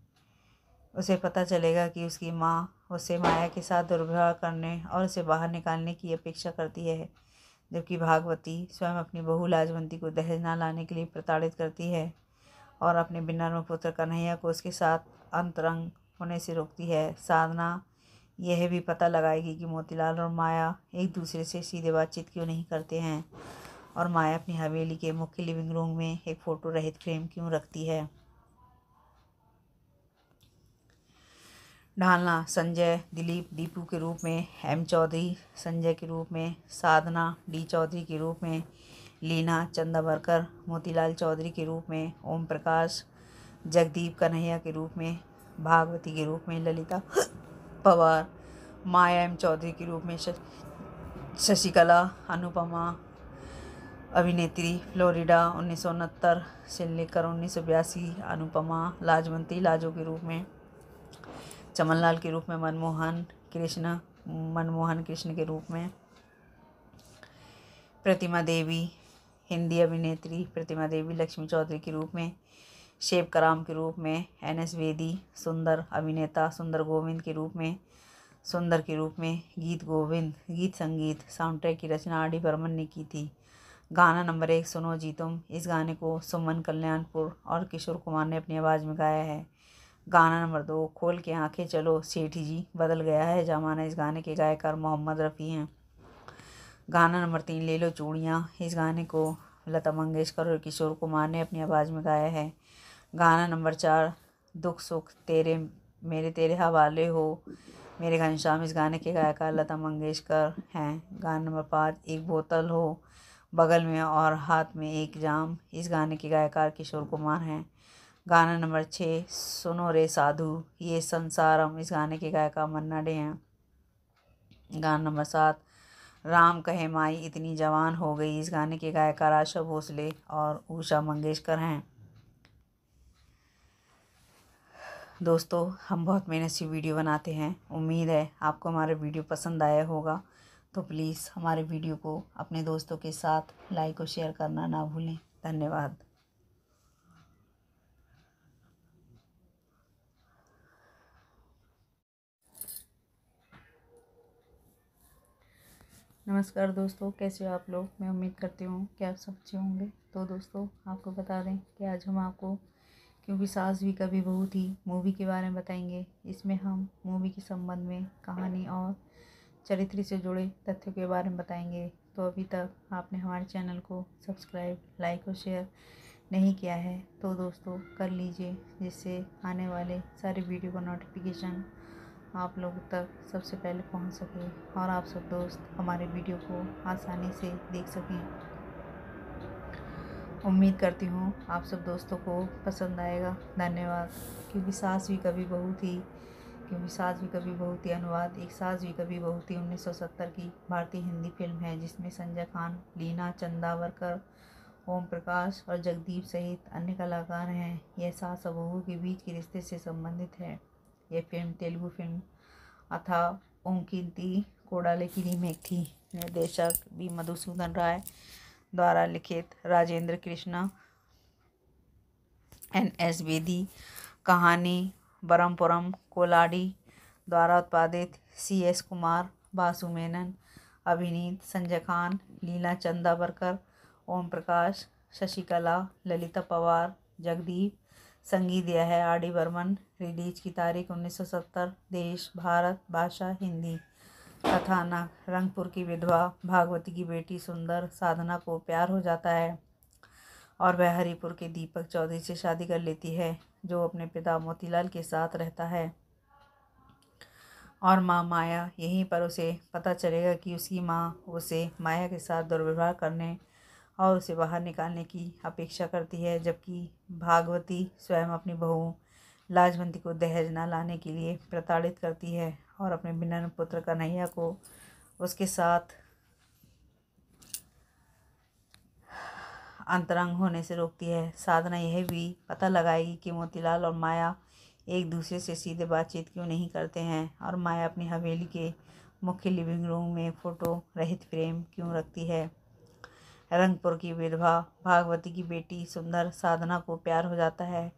उसे पता चलेगा कि उसकी माँ उसे माया के साथ दुर्व्यवहार करने और उसे बाहर निकालने की अपेक्षा करती है जबकि भागवती स्वयं अपनी बहू लाजवंती को दहेज ना लाने के लिए प्रताड़ित करती है और अपने बिना पुत्र कन्हैया को उसके साथ अंतरंग होने से रोकती है साधना यह भी पता लगाएगी कि मोतीलाल और माया एक दूसरे से सीधे बातचीत क्यों नहीं करते हैं और माया अपनी हवेली के मुख्य लिविंग रूम में एक फ़ोटो रहित फ्रेम क्यों रखती है ढालना संजय दिलीप दीपू के रूप में एम चौधरी संजय के रूप में साधना डी चौधरी के रूप में लीना चंदा मोतीलाल चौधरी के रूप में ओम प्रकाश जगदीप कन्हैया के रूप में भागवती के रूप में ललिता पवार माया एम चौधरी के रूप में शशिकला अनुपमा अभिनेत्री फ्लोरिडा उन्नीस से लेकर उन्नीस अनुपमा लाजवंती लाजो के रूप में चमनलाल के रूप में मनमोहन कृष्ण मनमोहन कृष्ण के रूप में प्रतिमा देवी हिंदी अभिनेत्री प्रतिमा देवी लक्ष्मी चौधरी के रूप में शेव कराम के रूप में एन एस वेदी सुंदर अभिनेता सुंदर गोविंद के रूप में सुंदर के रूप में गीत गोविंद गीत संगीत साउंड ट्रैक की रचना आर डी बर्मन ने की थी गाना नंबर एक सुनो जी तुम इस गाने को सुमन कल्याणपुर और किशोर कुमार ने अपनी आवाज़ में गाया है गाना नंबर दो खोल के आंखें चलो सेठी जी बदल गया है जमाना इस गाने के गायकार मोहम्मद रफ़ी हैं गाना नंबर तीन ले लो चूड़ियाँ इस गाने को लता मंगेशकर और किशोर कुमार ने अपनी आवाज़ में गाया है गाना नंबर चार दुख सुख तेरे मेरे तेरे हवाले हो मेरे घनश्याम इस गाने के गायकार लता मंगेशकर हैं गाना नंबर पाँच एक बोतल हो बगल में और हाथ में एक जाम इस गाने के गायकार किशोर कुमार हैं गाना नंबर छः सुनो रे साधु ये संसारम इस गाने के गायकार मन्ना डे हैं गाना नंबर सात राम कहे माई इतनी जवान हो गई इस गाने के गायकार आशा भोसले और उषा मंगेशकर हैं दोस्तों हम बहुत मेहनत से वीडियो बनाते हैं उम्मीद है आपको हमारा वीडियो पसंद आया होगा तो प्लीज़ हमारे वीडियो को अपने दोस्तों के साथ लाइक और शेयर करना ना भूलें धन्यवाद नमस्कार दोस्तों कैसे हो आप लोग मैं उम्मीद करती हूँ कि आप सब अच्छे होंगे तो दोस्तों आपको बता दें कि आज हम आपको क्योंकि सास भी कभी बहू थी मूवी के बारे में बताएंगे इसमें हम मूवी के संबंध में कहानी और चरित्र से जुड़े तथ्यों के बारे में बताएंगे तो अभी तक आपने हमारे चैनल को सब्सक्राइब लाइक और शेयर नहीं किया है तो दोस्तों कर लीजिए जिससे आने वाले सारे वीडियो का नोटिफिकेशन आप लोगों तक सबसे पहले पहुंच सके और आप सब दोस्त हमारे वीडियो को आसानी से देख सकें उम्मीद करती हूँ आप सब दोस्तों को पसंद आएगा धन्यवाद क्योंकि सास भी कभी बहू थी क्योंकि सास भी कभी बहू थी अनुवाद एक सास भी कभी बहू थी 1970 की भारतीय हिंदी फिल्म है जिसमें संजय खान लीना चंदावरकर ओम प्रकाश और जगदीप सहित अन्य कलाकार हैं यह सास और बहू के बीच के रिश्ते से संबंधित है यह फिल्म तेलुगु फिल्म अथा ओंकिती कोडाले की रीमेक थी निर्देशक बी मधुसूदन राय द्वारा लिखित राजेंद्र कृष्णा एन एस बेदी कहानी बरमपुरम कोलाडी द्वारा उत्पादित सी एस कुमार बासु मेनन अभिनीत संजय खान लीला चंदावरकर ओम प्रकाश शशिकला ललिता पवार जगदीप संगीत दिया है आर डी बर्मन रिलीज की तारीख 1970 देश भारत भाषा हिंदी कथानक रंगपुर की विधवा भागवती की बेटी सुंदर साधना को प्यार हो जाता है और वह हरिपुर के दीपक चौधरी से शादी कर लेती है जो अपने पिता मोतीलाल के साथ रहता है और माँ माया यहीं पर उसे पता चलेगा कि उसकी माँ उसे माया के साथ दुर्व्यवहार करने और उसे बाहर निकालने की अपेक्षा करती है जबकि भागवती स्वयं अपनी बहू लाजवंती को दहेज न लाने के लिए प्रताड़ित करती है और अपने बिना पुत्र कन्हैया को उसके साथ अंतरंग होने से रोकती है साधना यह भी पता लगाएगी कि मोतीलाल और माया एक दूसरे से सीधे बातचीत क्यों नहीं करते हैं और माया अपनी हवेली के मुख्य लिविंग रूम में फ़ोटो रहित फ्रेम क्यों रखती है रंगपुर की विधवा भागवती की बेटी सुंदर साधना को प्यार हो जाता है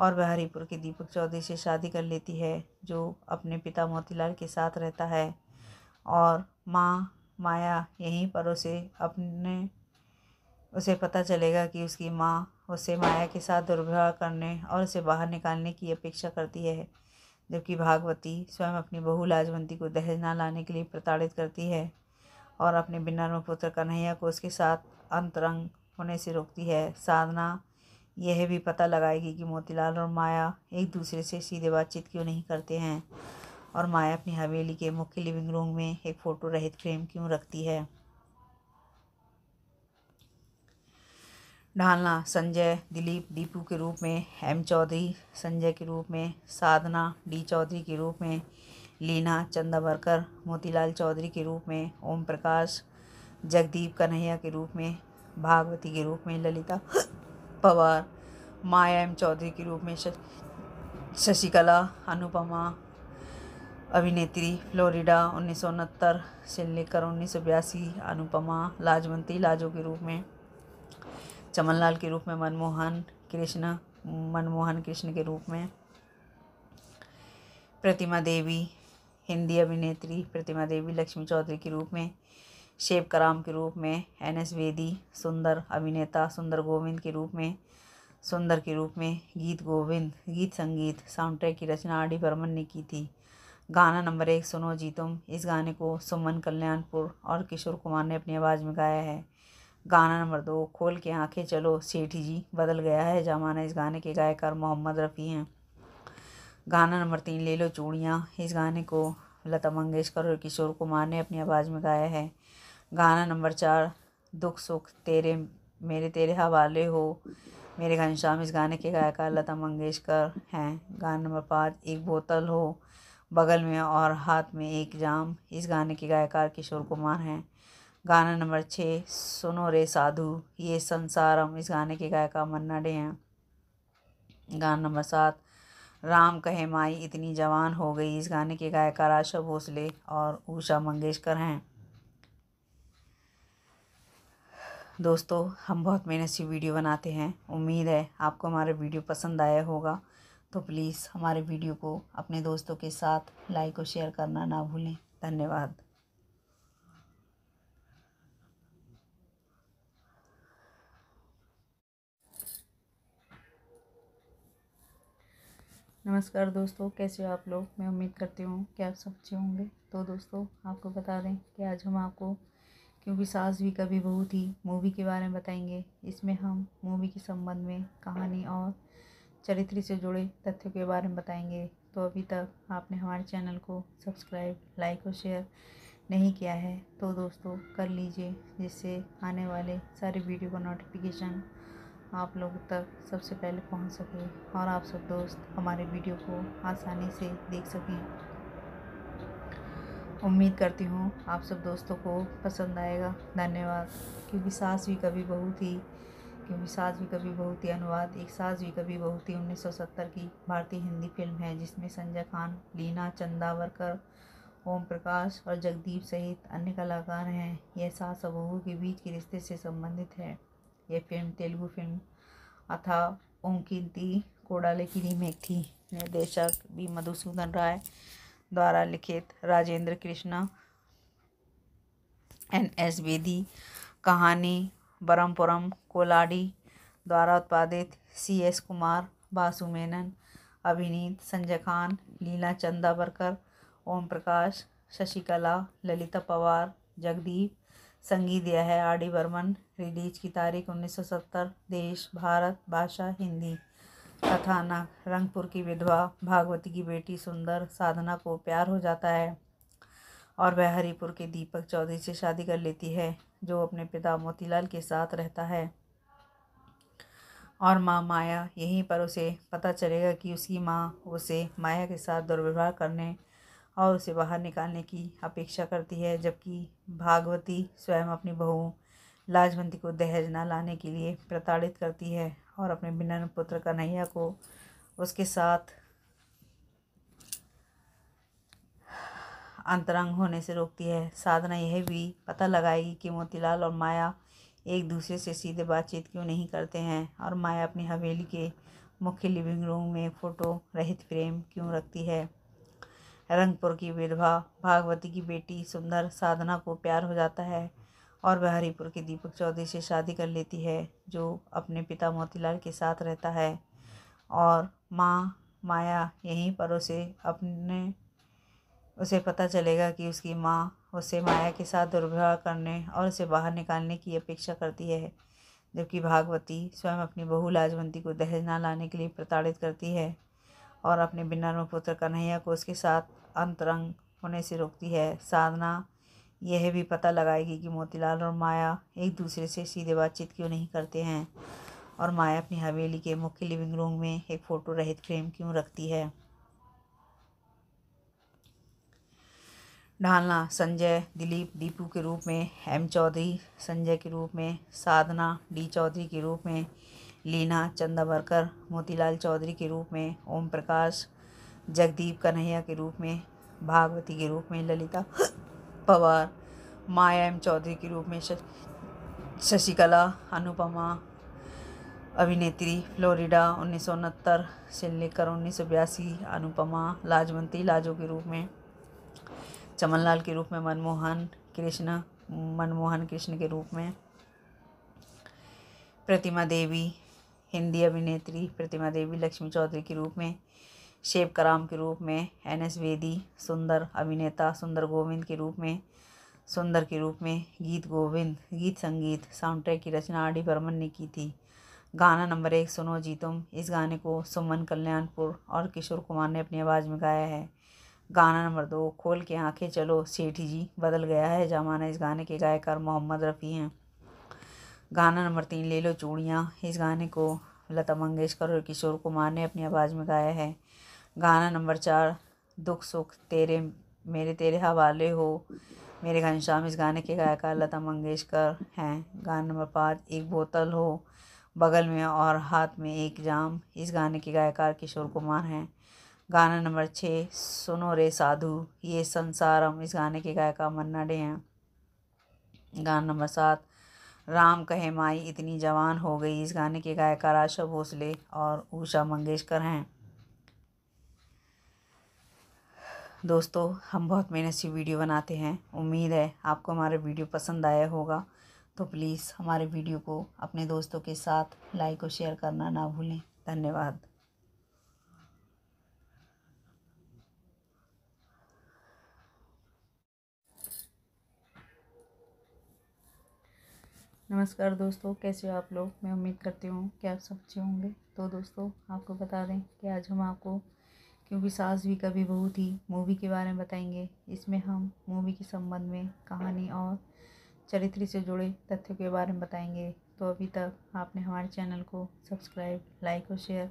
और वह हरिपुर के दीपक चौधरी से शादी कर लेती है जो अपने पिता मोतीलाल के साथ रहता है और माँ माया यहीं पर उसे अपने उसे पता चलेगा कि उसकी माँ उसे माया के साथ दुर्व्यवहार करने और उसे बाहर निकालने की अपेक्षा करती है जबकि भागवती स्वयं अपनी बहू लाजवंती को दहेज ना लाने के लिए प्रताड़ित करती है और अपने बिनर्म पुत्र कन्हैया को उसके साथ अंतरंग होने से रोकती है साधना यह भी पता लगाएगी कि मोतीलाल और माया एक दूसरे से सीधे बातचीत क्यों नहीं करते हैं और माया अपनी हवेली के मुख्य लिविंग रूम में एक फ़ोटो रहित फ्रेम क्यों रखती है ढालना संजय दिलीप दीपू के रूप में एम चौधरी संजय के रूप में साधना डी चौधरी के रूप में लीना चंदावरकर मोतीलाल चौधरी के रूप में ओम प्रकाश जगदीप कन्हैया के रूप में भागवती के रूप में ललिता पवार माया एम चौधरी के रूप में शशिकला अनुपमा अभिनेत्री फ्लोरिडा उन्नीस से लेकर उन्नीस अनुपमा लाजवंती लाजो के रूप में चमनलाल के रूप में मनमोहन कृष्ण मनमोहन कृष्ण के रूप में प्रतिमा देवी हिंदी अभिनेत्री प्रतिमा देवी लक्ष्मी चौधरी के रूप में शेव कराम के रूप में एन एस वेदी सुंदर अभिनेता सुंदर गोविंद के रूप में सुंदर के रूप में गीत गोविंद गीत संगीत ट्रैक की रचना आर डी बर्मन ने की थी गाना नंबर एक सुनो जी तुम इस गाने को सुमन कल्याणपुर और किशोर कुमार ने अपनी आवाज़ में गाया है गाना नंबर दो खोल के आंखें चलो सेठी जी बदल गया है जमाना इस गाने के गायकार मोहम्मद रफ़ी हैं गाना नंबर तीन ले लो चूड़ियाँ इस गाने को लता मंगेशकर और किशोर कुमार ने अपनी आवाज़ में गाया है गाना नंबर चार दुख सुख तेरे मेरे तेरे हवाले हो मेरे घनश्याम इस गाने के गायकार लता मंगेशकर हैं गाना नंबर पाँच एक बोतल हो बगल में और हाथ में एक जाम इस गाने के गायकार किशोर कुमार हैं गाना नंबर छः सुनो रे साधु ये संसारम इस गाने के गायकार मन्ना डे हैं गाना नंबर सात राम कहे माई इतनी जवान हो गई इस गाने के गायकार आशा भोसले और उषा मंगेशकर हैं दोस्तों हम बहुत मेहनत से वीडियो बनाते हैं उम्मीद है आपको हमारा वीडियो पसंद आया होगा तो प्लीज़ हमारे वीडियो को अपने दोस्तों के साथ लाइक और शेयर करना ना भूलें धन्यवाद नमस्कार दोस्तों कैसे हो आप लोग मैं उम्मीद करती हूँ कि आप सब अच्छे होंगे तो दोस्तों आपको बता दें कि आज हम आपको क्योंकि सास भी कभी बहू थी मूवी के बारे में बताएंगे इसमें हम मूवी के संबंध में कहानी और चरित्र से जुड़े तथ्यों के बारे में बताएंगे तो अभी तक आपने हमारे चैनल को सब्सक्राइब लाइक और शेयर नहीं किया है तो दोस्तों कर लीजिए जिससे आने वाले सारे वीडियो का नोटिफिकेशन आप लोगों तक सबसे पहले पहुंच सके और आप सब दोस्त हमारे वीडियो को आसानी से देख सकें उम्मीद करती हूँ आप सब दोस्तों को पसंद आएगा धन्यवाद क्योंकि सास भी कभी बहू थी क्योंकि सास भी कभी बहू थी अनुवाद एक सास भी कभी बहू थी 1970 की भारतीय हिंदी फिल्म है जिसमें संजय खान लीना चंदावरकर ओम प्रकाश और जगदीप सहित अन्य कलाकार हैं यह सास और बहू के बीच के रिश्ते से संबंधित है यह फिल्म तेलुगु फिल्म अथा कीर्ति कोडाले की रीमेक थी निर्देशक बी मधुसूदन राय द्वारा लिखित राजेंद्र कृष्णा एन एस बेदी कहानी बरमपुरम कोलाडी द्वारा उत्पादित सी एस कुमार बासु मेनन अभिनीत संजय खान लीला चंदावरकर ओम प्रकाश शशिकला ललिता पवार जगदीप संगीत यह है आर डी बर्मन रिलीज की तारीख 1970 देश भारत भाषा हिंदी कथानक रंगपुर की विधवा भागवती की बेटी सुंदर साधना को प्यार हो जाता है और वह हरिपुर के दीपक चौधरी से शादी कर लेती है जो अपने पिता मोतीलाल के साथ रहता है और माँ माया यहीं पर उसे पता चलेगा कि उसकी माँ उसे माया के साथ दुर्व्यवहार करने और उसे बाहर निकालने की अपेक्षा करती है जबकि भागवती स्वयं अपनी बहू लाजवंती को दहेज न लाने के लिए प्रताड़ित करती है और अपने बिनन पुत्र कन्हैया को उसके साथ अंतरंग होने से रोकती है साधना यह भी पता लगाएगी कि मोतीलाल और माया एक दूसरे से सीधे बातचीत क्यों नहीं करते हैं और माया अपनी हवेली के मुख्य लिविंग रूम में फ़ोटो रहित फ्रेम क्यों रखती है रंगपुर की विधवा भागवती की बेटी सुंदर साधना को प्यार हो जाता है और वह हरिपुर के दीपक चौधरी से शादी कर लेती है जो अपने पिता मोतीलाल के साथ रहता है और माँ माया यहीं पर उसे अपने उसे पता चलेगा कि उसकी माँ उसे माया के साथ दुर्व्यवहार करने और उसे बाहर निकालने की अपेक्षा करती है जबकि भागवती स्वयं अपनी बहू लाजवंती को दहेज ना लाने के लिए प्रताड़ित करती है और अपने बिना पुत्र कन्हैया को उसके साथ अंतरंग होने से रोकती है साधना यह भी पता लगाएगी कि मोतीलाल और माया एक दूसरे से सीधे बातचीत क्यों नहीं करते हैं और माया अपनी हवेली के मुख्य लिविंग रूम में एक फ़ोटो रहित फ्रेम क्यों रखती है ढालना संजय दिलीप दीपू के रूप में एम चौधरी संजय के रूप में साधना डी चौधरी के रूप में लीना चंदा भरकर मोतीलाल चौधरी के रूप में ओम प्रकाश जगदीप कन्हैया के रूप में भागवती के रूप में ललिता पवार माया एम चौधरी के रूप में शशिकला अनुपमा अभिनेत्री फ्लोरिडा उन्नीस से लेकर उन्नीस अनुपमा लाजवंती लाजो के रूप में चमनलाल के रूप में मनमोहन कृष्ण मनमोहन कृष्ण के रूप में प्रतिमा देवी हिंदी अभिनेत्री प्रतिमा देवी लक्ष्मी चौधरी के रूप में कराम के रूप में एन एस वेदी सुंदर अभिनेता सुंदर गोविंद के रूप में सुंदर के रूप में गीत गोविंद गीत संगीत साउंड ट्रैक की रचना आर डी बर्मन ने की थी गाना नंबर एक सुनो जी तुम इस गाने को सुमन कल्याणपुर और किशोर कुमार ने अपनी आवाज़ में गाया है गाना नंबर दो खोल के आंखें चलो सेठी जी बदल गया है जमाना इस गाने के गायकार मोहम्मद रफ़ी हैं गाना नंबर तीन ले लो चूड़ियाँ इस गाने को लता मंगेशकर और किशोर कुमार ने अपनी आवाज़ में गाया है गाना नंबर चार दुख सुख तेरे मेरे तेरे हवाले हो मेरे घनश्याम इस गाने के गायकार लता मंगेशकर हैं गाना नंबर पाँच एक बोतल हो बगल में और हाथ में एक जाम इस गाने के गायकार किशोर कुमार हैं गाना नंबर छः सुनो रे साधु ये संसारम इस गाने के गायकार मन्ना डे हैं गाना नंबर सात राम कहे माई इतनी जवान हो गई इस गाने के गायकार आशा भोसले और उषा मंगेशकर हैं दोस्तों हम बहुत मेहनत से वीडियो बनाते हैं उम्मीद है आपको हमारा वीडियो पसंद आया होगा तो प्लीज़ हमारे वीडियो को अपने दोस्तों के साथ लाइक और शेयर करना ना भूलें धन्यवाद नमस्कार दोस्तों कैसे हो आप लोग मैं उम्मीद करती हूँ कि आप सब अच्छे होंगे तो दोस्तों आपको बता दें कि आज हम आपको क्योंकि सास भी कभी बहू थी मूवी के बारे में बताएंगे इसमें हम मूवी के संबंध में कहानी और चरित्र से जुड़े तथ्यों के बारे में बताएंगे तो अभी तक आपने हमारे चैनल को सब्सक्राइब लाइक और शेयर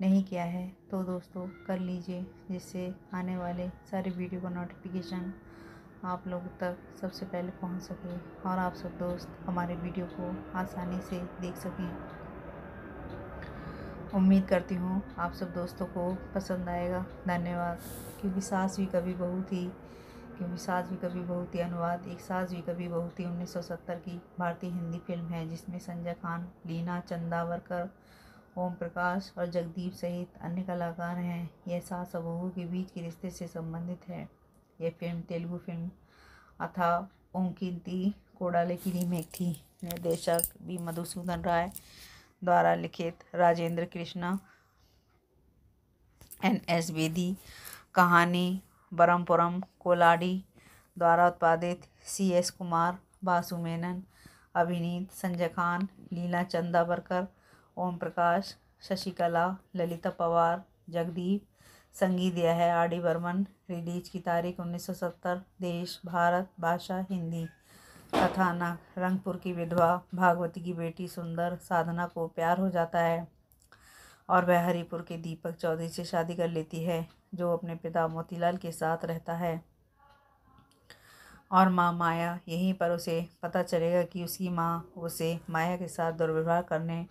नहीं किया है तो दोस्तों कर लीजिए जिससे आने वाले सारे वीडियो का नोटिफिकेशन आप लोग तक सबसे पहले पहुंच सके और आप सब दोस्त हमारे वीडियो को आसानी से देख सकें उम्मीद करती हूँ आप सब दोस्तों को पसंद आएगा धन्यवाद क्योंकि सास भी कभी बहू थी क्योंकि सास भी कभी बहू थी अनुवाद एक सास भी कभी बहू थी 1970 की भारतीय हिंदी फिल्म है जिसमें संजय खान लीना चंदावरकर ओम प्रकाश और जगदीप सहित अन्य कलाकार हैं यह सास और बहू के बीच के रिश्ते से संबंधित है यह फिल्म तेलुगु फिल्म अथा कीर्ति कोडाले की रीमेक थी निर्देशक बी मधुसूदन राय द्वारा लिखित राजेंद्र कृष्णा एन एस बेदी कहानी बरमपुरम कोलाडी द्वारा उत्पादित सी एस कुमार बासु मेनन अभिनीत संजय खान लीला चंदावरकर ओम प्रकाश शशिकला ललिता पवार जगदीप संगीत दिया है आर डी बर्मन रिलीज की तारीख 1970 देश भारत भाषा हिंदी कथानक रंगपुर की विधवा भागवती की बेटी सुंदर साधना को प्यार हो जाता है और वह हरिपुर के दीपक चौधरी से शादी कर लेती है जो अपने पिता मोतीलाल के साथ रहता है और माँ माया यहीं पर उसे पता चलेगा कि उसकी माँ उसे माया के साथ दुर्व्यवहार करने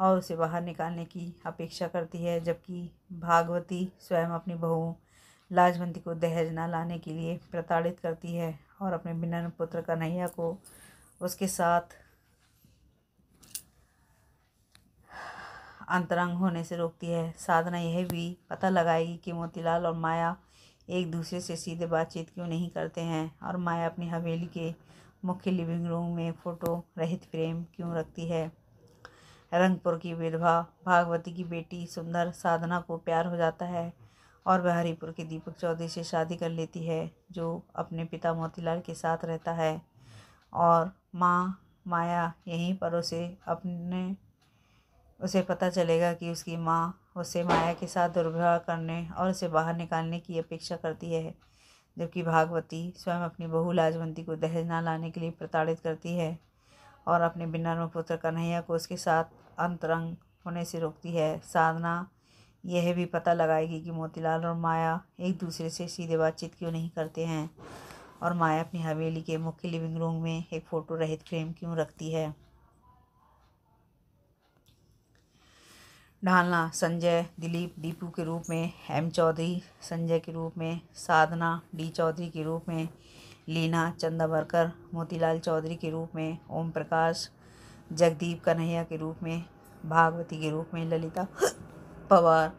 और उसे बाहर निकालने की अपेक्षा करती है जबकि भागवती स्वयं अपनी बहू लाजवंती को दहेज न लाने के लिए प्रताड़ित करती है और अपने बिना पुत्र कन्हैया को उसके साथ अंतरंग होने से रोकती है साधना यह भी पता लगाएगी कि मोतीलाल और माया एक दूसरे से सीधे बातचीत क्यों नहीं करते हैं और माया अपनी हवेली के मुख्य लिविंग रूम में फ़ोटो रहित फ्रेम क्यों रखती है रंगपुर की विधवा भागवती की बेटी सुंदर साधना को प्यार हो जाता है और वह हरिपुर के दीपक चौधरी से शादी कर लेती है जो अपने पिता मोतीलाल के साथ रहता है और माँ माया यहीं पर उसे अपने उसे पता चलेगा कि उसकी माँ उसे माया के साथ दुर्व्यवहार करने और उसे बाहर निकालने की अपेक्षा करती है जबकि भागवती स्वयं अपनी बहू लाजवंती को दहेज ना लाने के लिए प्रताड़ित करती है और अपने बिनर्म पुत्र कन्हैया को उसके साथ अंतरंग होने से रोकती है साधना यह भी पता लगाएगी कि मोतीलाल और माया एक दूसरे से सीधे बातचीत क्यों नहीं करते हैं और माया अपनी हवेली के मुख्य लिविंग रूम में एक फ़ोटो रहित फ्रेम क्यों रखती है ढालना संजय दिलीप दीपू के रूप में एम चौधरी संजय के रूप में साधना डी चौधरी के रूप में लीना चंदावरकर मोतीलाल चौधरी के रूप में ओम प्रकाश जगदीप कन्हैया के रूप में भागवती के रूप में ललिता पवार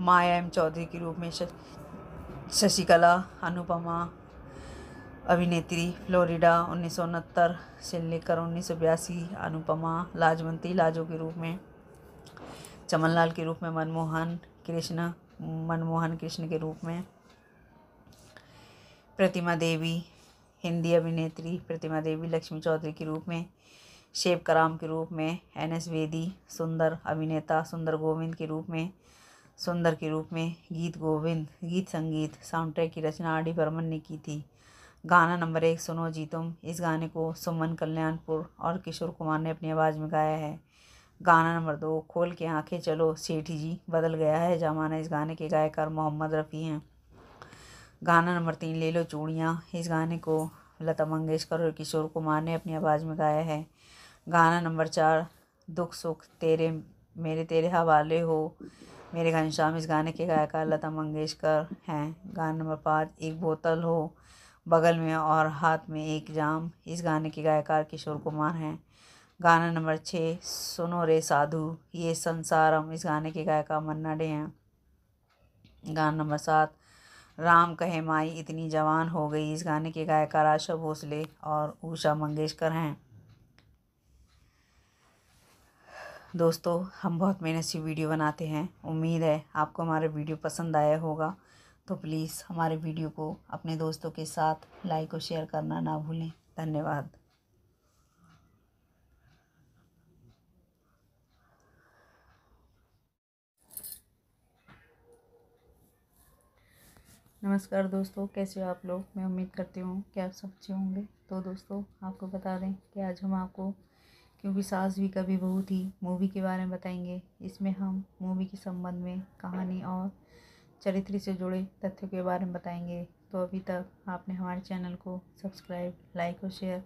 माया एम चौधरी के रूप में शशिकला अनुपमा अभिनेत्री फ्लोरिडा उन्नीस से लेकर उन्नीस अनुपमा लाजवंती लाजो के रूप में चमनलाल के रूप में मनमोहन कृष्ण मनमोहन कृष्ण के रूप में प्रतिमा देवी हिंदी अभिनेत्री प्रतिमा देवी लक्ष्मी चौधरी के रूप में शेव कराम के रूप में एन एस वेदी सुंदर अभिनेता सुंदर गोविंद के रूप में सुंदर के रूप में गीत गोविंद गीत संगीत साउंड ट्रैक की रचना आर डी बर्मन ने की थी गाना नंबर एक सुनो जी तुम इस गाने को सुमन कल्याणपुर और किशोर कुमार ने अपनी आवाज़ में गाया है गाना नंबर दो खोल के आंखें चलो सेठी जी बदल गया है जमाना इस गाने के गायकार मोहम्मद रफ़ी हैं गाना नंबर तीन ले लो चूड़ियाँ इस गाने को लता मंगेशकर और किशोर कुमार ने अपनी आवाज़ में गाया है गाना नंबर चार दुख सुख तेरे मेरे तेरे हवाले हो मेरे घनश्याम इस गाने के गायकार लता मंगेशकर हैं गाना नंबर पाँच एक बोतल हो बगल में और हाथ में एक जाम इस गाने के गायकार किशोर कुमार हैं गाना नंबर छः सुनो रे साधु ये संसारम इस गाने के गायकार मन्ना डे हैं गाना नंबर सात राम कहे माई इतनी जवान हो गई इस गाने के गायकार आशा भोसले और उषा मंगेशकर हैं दोस्तों हम बहुत मेहनत से वीडियो बनाते हैं उम्मीद है आपको हमारा वीडियो पसंद आया होगा तो प्लीज़ हमारे वीडियो को अपने दोस्तों के साथ लाइक और शेयर करना ना भूलें धन्यवाद नमस्कार दोस्तों कैसे हो आप लोग मैं उम्मीद करती हूँ कि आप सब अच्छे होंगे तो दोस्तों आपको बता दें कि आज हम आपको क्योंकि सास भी कभी बहू थी मूवी के बारे में बताएंगे इसमें हम मूवी के संबंध में कहानी और चरित्र से जुड़े तथ्यों के बारे में बताएंगे तो अभी तक आपने हमारे चैनल को सब्सक्राइब लाइक और शेयर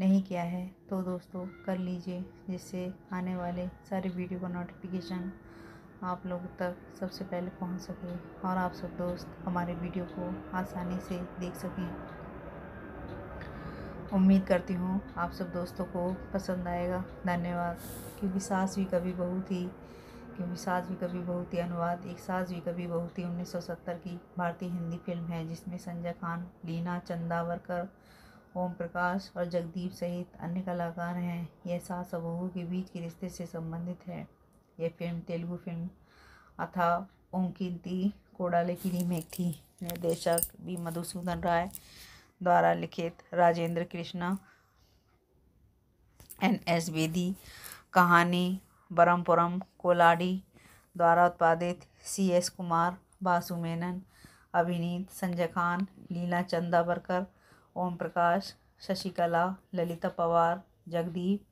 नहीं किया है तो दोस्तों कर लीजिए जिससे आने वाले सारे वीडियो का नोटिफिकेशन आप लोगों तक सबसे पहले पहुंच सके और आप सब दोस्त हमारे वीडियो को आसानी से देख सकें उम्मीद करती हूँ आप सब दोस्तों को पसंद आएगा धन्यवाद क्योंकि सास भी कभी बहू थी क्योंकि सास भी कभी बहू थी अनुवाद एक सास भी कभी बहू थी 1970 की भारतीय हिंदी फिल्म है जिसमें संजय खान लीना चंदावरकर ओम प्रकाश और जगदीप सहित अन्य कलाकार हैं यह सास और बहू के बीच के रिश्ते से संबंधित है यह फिल्म तेलुगु फिल्म अथा ओंकिंती कोडाले की रीमेक थी निर्देशक भी मधुसूदन राय द्वारा लिखित राजेंद्र कृष्णा एन एस बेदी कहानी बरमपुरम कोलाडी द्वारा उत्पादित सी एस कुमार बासु मेनन अभिनीत संजय खान लीला चंदावरकर ओम प्रकाश शशिकला ललिता पवार जगदीप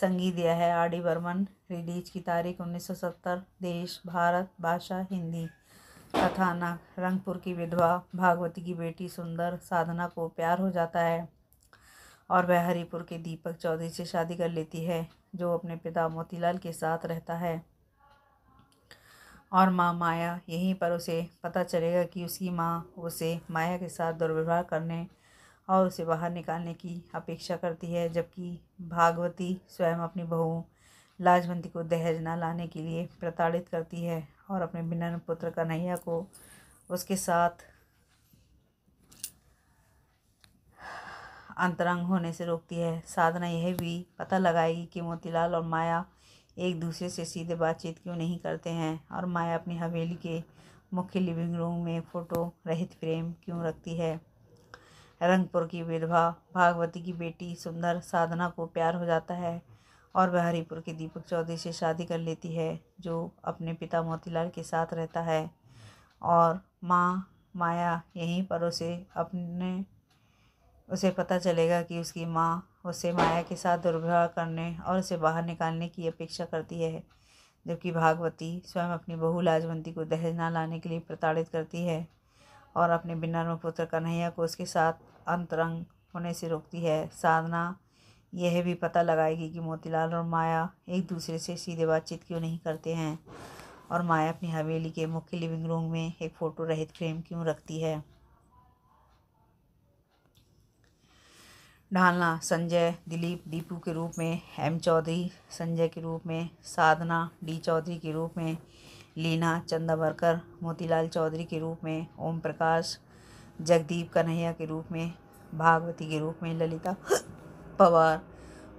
संगीत दिया है आर डी बर्मन रिलीज की तारीख 1970 देश भारत भाषा हिंदी कथाना रंगपुर की विधवा भागवती की बेटी सुंदर साधना को प्यार हो जाता है और वह हरिपुर के दीपक चौधरी से शादी कर लेती है जो अपने पिता मोतीलाल के साथ रहता है और माँ माया यहीं पर उसे पता चलेगा कि उसकी माँ उसे माया के साथ दुर्व्यवहार करने और उसे बाहर निकालने की अपेक्षा करती है जबकि भागवती स्वयं अपनी बहू लाजवंती को दहेज न लाने के लिए प्रताड़ित करती है और अपने बिना पुत्र कन्हैया को उसके साथ अंतरंग होने से रोकती है साधना यह भी पता लगाएगी कि मोतीलाल और माया एक दूसरे से सीधे बातचीत क्यों नहीं करते हैं और माया अपनी हवेली के मुख्य लिविंग रूम में फ़ोटो रहित फ्रेम क्यों रखती है रंगपुर की विधवा भागवती की बेटी सुंदर साधना को प्यार हो जाता है और वह हरिपुर के दीपक चौधरी से शादी कर लेती है जो अपने पिता मोतीलाल के साथ रहता है और माँ माया यहीं पर उसे अपने उसे पता चलेगा कि उसकी माँ उसे माया के साथ दुर्व्यवहार करने और उसे बाहर निकालने की अपेक्षा करती है जबकि भागवती स्वयं अपनी बहू लाजवंती को दहेज ना लाने के लिए प्रताड़ित करती है और अपने बिना पुत्र कन्हैया को उसके साथ अंतरंग होने से रोकती है साधना यह भी पता लगाएगी कि मोतीलाल और माया एक दूसरे से सीधे बातचीत क्यों नहीं करते हैं और माया अपनी हवेली के मुख्य लिविंग रूम में एक फ़ोटो रहित फ्रेम क्यों रखती है ढालना संजय दिलीप दीपू के रूप में एम चौधरी संजय के रूप में साधना डी चौधरी के रूप में लीना चंदा मोतीलाल चौधरी के रूप में ओम प्रकाश जगदीप कन्हैया के रूप में भागवती के रूप में ललिता पवार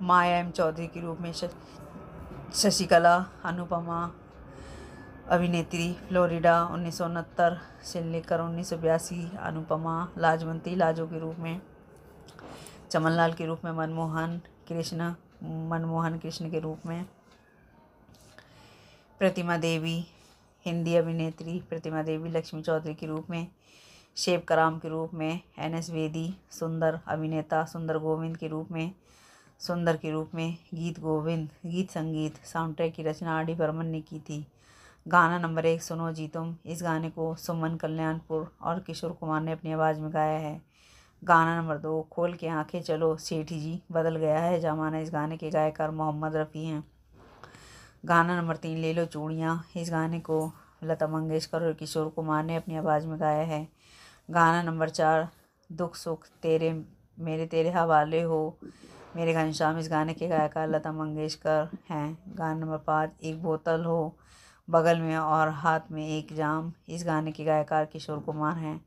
माया एम चौधरी के रूप में शशिकला अनुपमा अभिनेत्री फ्लोरिडा उन्नीस से लेकर उन्नीस अनुपमा लाजवंती लाजो के रूप में चमनलाल के रूप में मनमोहन कृष्ण मनमोहन कृष्ण के रूप में प्रतिमा देवी हिंदी अभिनेत्री प्रतिमा देवी लक्ष्मी चौधरी के रूप में शेव कराम के रूप में एन एस वेदी सुंदर अभिनेता सुंदर गोविंद के रूप में सुंदर के रूप में गीत गोविंद गीत संगीत साउंड ट्रैक की रचना आर डी बर्मन ने की थी गाना नंबर एक सुनो जी तुम इस गाने को सुमन कल्याणपुर और किशोर कुमार ने अपनी आवाज़ में गाया है गाना नंबर दो खोल के आंखें चलो सेठी जी बदल गया है जमाना इस गाने के गायकार मोहम्मद रफ़ी हैं गाना नंबर तीन ले लो चूड़ियाँ इस गाने को लता मंगेशकर और किशोर कुमार ने अपनी आवाज़ में गाया है गाना नंबर चार दुख सुख तेरे मेरे तेरे हवाले हो मेरे घनश्याम इस गाने के गायकार लता मंगेशकर हैं गाना नंबर पाँच एक बोतल हो बगल में और हाथ में एक जाम इस गाने के गायकार किशोर कुमार हैं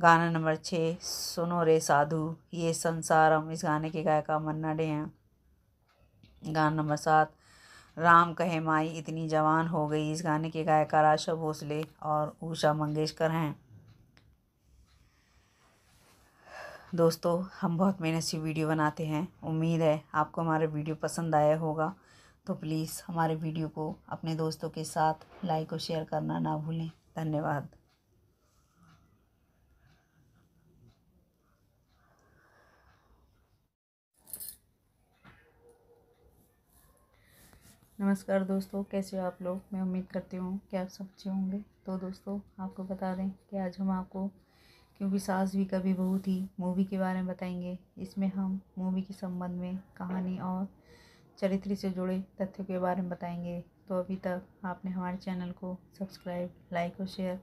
गाना नंबर छः सुनो रे साधु ये संसारम इस गाने के गायकार मन्ना डे हैं गाना नंबर सात राम कहे माई इतनी जवान हो गई इस गाने के गायकार आशा भोसले और उषा मंगेशकर हैं दोस्तों हम बहुत मेहनत से वीडियो बनाते हैं उम्मीद है आपको हमारा वीडियो पसंद आया होगा तो प्लीज़ हमारे वीडियो को अपने दोस्तों के साथ लाइक और शेयर करना ना भूलें धन्यवाद नमस्कार दोस्तों कैसे हो आप लोग मैं उम्मीद करती हूँ कि आप सब अच्छे होंगे तो दोस्तों आपको बता दें कि आज हम आपको क्योंकि सास भी कभी बहू थी मूवी के बारे में बताएंगे इसमें हम मूवी के संबंध में कहानी और चरित्र से जुड़े तथ्यों के बारे में बताएंगे तो अभी तक आपने हमारे चैनल को सब्सक्राइब लाइक और शेयर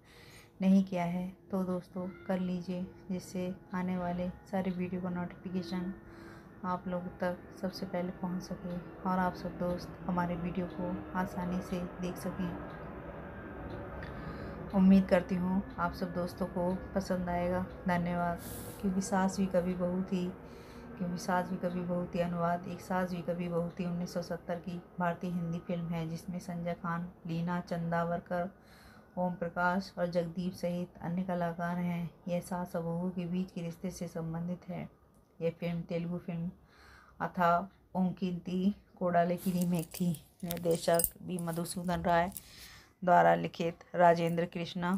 नहीं किया है तो दोस्तों कर लीजिए जिससे आने वाले सारे वीडियो का नोटिफिकेशन आप लोगों तक सबसे पहले पहुंच सके और आप सब दोस्त हमारे वीडियो को आसानी से देख सकें उम्मीद करती हूँ आप सब दोस्तों को पसंद आएगा धन्यवाद क्योंकि सास भी कभी बहू थी क्योंकि सास भी कभी बहू थी अनुवाद एक सास भी कभी बहू थी 1970 की भारतीय हिंदी फिल्म है जिसमें संजय खान लीना चंदावरकर ओम प्रकाश और जगदीप सहित अन्य कलाकार हैं यह सास और बहू के बीच के रिश्ते से संबंधित है यह फिल्म तेलुगु फिल्म अथा ओंकिती कोडाले की रीमेक थी निर्देशक बी मधुसूदन राय द्वारा लिखित राजेंद्र कृष्णा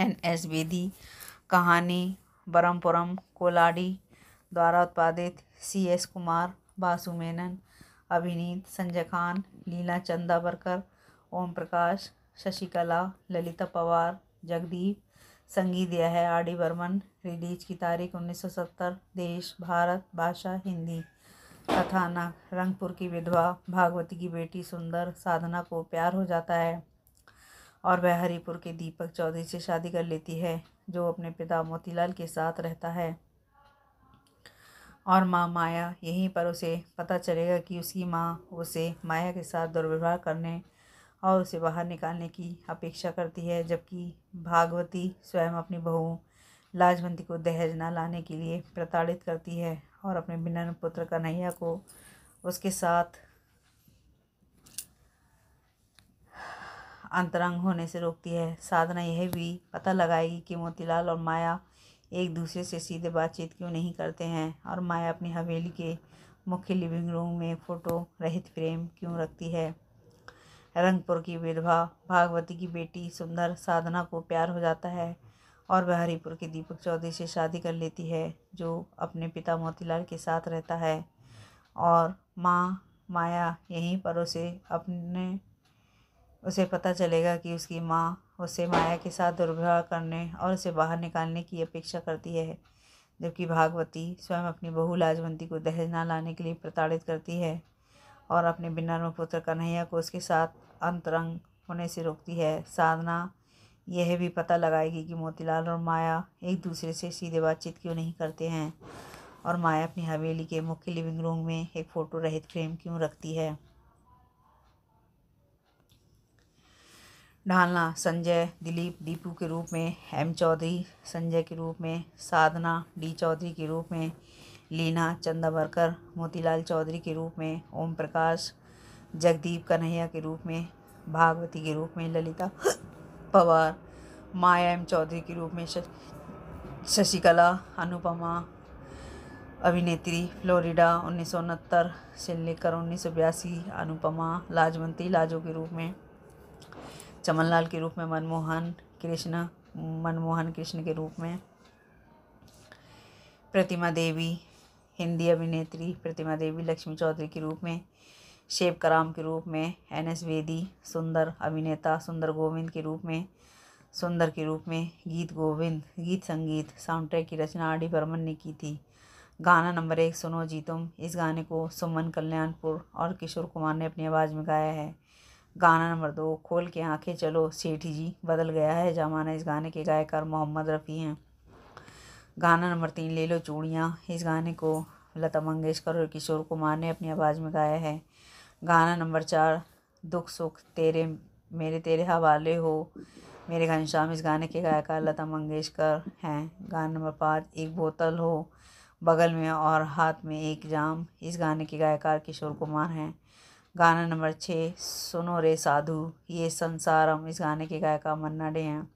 एन एस बेदी कहानी बरमपुरम कोलाडी द्वारा उत्पादित सी एस कुमार बासु मेनन अभिनीत संजय खान लीला चंदावरकर ओम प्रकाश शशिकला ललिता पवार जगदीप संगीत दिया है आर डी बर्मन रिलीज की तारीख 1970 देश भारत भाषा हिंदी कथानक रंगपुर की विधवा भागवती की बेटी सुंदर साधना को प्यार हो जाता है और वह हरिपुर के दीपक चौधरी से शादी कर लेती है जो अपने पिता मोतीलाल के साथ रहता है और माँ माया यहीं पर उसे पता चलेगा कि उसकी माँ उसे माया के साथ दुर्व्यवहार करने और उसे बाहर निकालने की अपेक्षा करती है जबकि भागवती स्वयं अपनी बहू लाजवंती को दहेज न लाने के लिए प्रताड़ित करती है और अपने बिनन पुत्र कन्हैया को उसके साथ अंतरंग होने से रोकती है साधना यह भी पता लगाएगी कि मोतीलाल और माया एक दूसरे से सीधे बातचीत क्यों नहीं करते हैं और माया अपनी हवेली के मुख्य लिविंग रूम में फ़ोटो रहित फ्रेम क्यों रखती है रंगपुर की विधवा भागवती की बेटी सुंदर साधना को प्यार हो जाता है और वह हरिपुर के दीपक चौधरी से शादी कर लेती है जो अपने पिता मोतीलाल के साथ रहता है और माँ माया यहीं पर उसे अपने उसे पता चलेगा कि उसकी माँ उसे माया के साथ दुर्व्यवहार करने और उसे बाहर निकालने की अपेक्षा करती है जबकि भागवती स्वयं अपनी बहू लाजवंती को दहेज ना लाने के लिए प्रताड़ित करती है और अपने बिना पुत्र कन्हैया को उसके साथ अंतरंग होने से रोकती है साधना यह भी पता लगाएगी कि मोतीलाल और माया एक दूसरे से सीधे बातचीत क्यों नहीं करते हैं और माया अपनी हवेली के मुख्य लिविंग रूम में एक फ़ोटो रहित फ्रेम क्यों रखती है ढालना संजय दिलीप दीपू के रूप में एम चौधरी संजय के रूप में साधना डी चौधरी के रूप में लीना चंदाबरकर मोतीलाल चौधरी के रूप में ओम प्रकाश जगदीप कन्हैया के रूप में भागवती के रूप में ललिता पवार माया एम चौधरी के रूप में शशिकला अनुपमा अभिनेत्री फ्लोरिडा उन्नीस से लेकर उन्नीस अनुपमा लाजवंती लाजो के रूप में चमनलाल के रूप में मनमोहन कृष्ण मनमोहन कृष्ण के रूप में प्रतिमा देवी हिंदी अभिनेत्री प्रतिमा देवी लक्ष्मी चौधरी के रूप में शेब कराम के रूप में एन एस वेदी सुंदर अभिनेता सुंदर गोविंद के रूप में सुंदर के रूप में गीत गोविंद गीत संगीत ट्रैक की रचना आर डी बर्मन ने की थी गाना नंबर एक सुनो जी तुम इस गाने को सुमन कल्याणपुर और किशोर कुमार ने अपनी आवाज़ में गाया है गाना नंबर दो खोल के आंखें चलो सेठी जी बदल गया है जमाना इस गाने के गायकार मोहम्मद रफ़ी हैं गाना नंबर तीन ले लो चूड़ियाँ इस गाने को लता मंगेशकर और किशोर कुमार ने अपनी आवाज़ में गाया है गाना नंबर चार दुख सुख तेरे मेरे तेरे हवाले हो मेरे घनश्याम इस गाने के गायकार लता मंगेशकर हैं गाना नंबर पाँच एक बोतल हो बगल में और हाथ में एक जाम इस गाने के गायकार किशोर कुमार हैं गाना नंबर छः सुनो रे साधु ये संसारम इस गाने के गायकार मन्ना डे हैं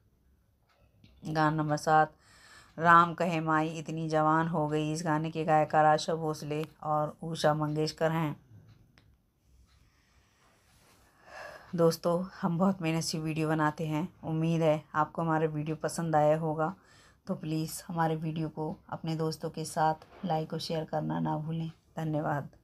गाना नंबर सात राम कहे माई इतनी जवान हो गई इस गाने के गायकार आशा भोसले और उषा मंगेशकर हैं दोस्तों हम बहुत मेहनत से वीडियो बनाते हैं उम्मीद है आपको हमारा वीडियो पसंद आया होगा तो प्लीज़ हमारे वीडियो को अपने दोस्तों के साथ लाइक और शेयर करना ना भूलें धन्यवाद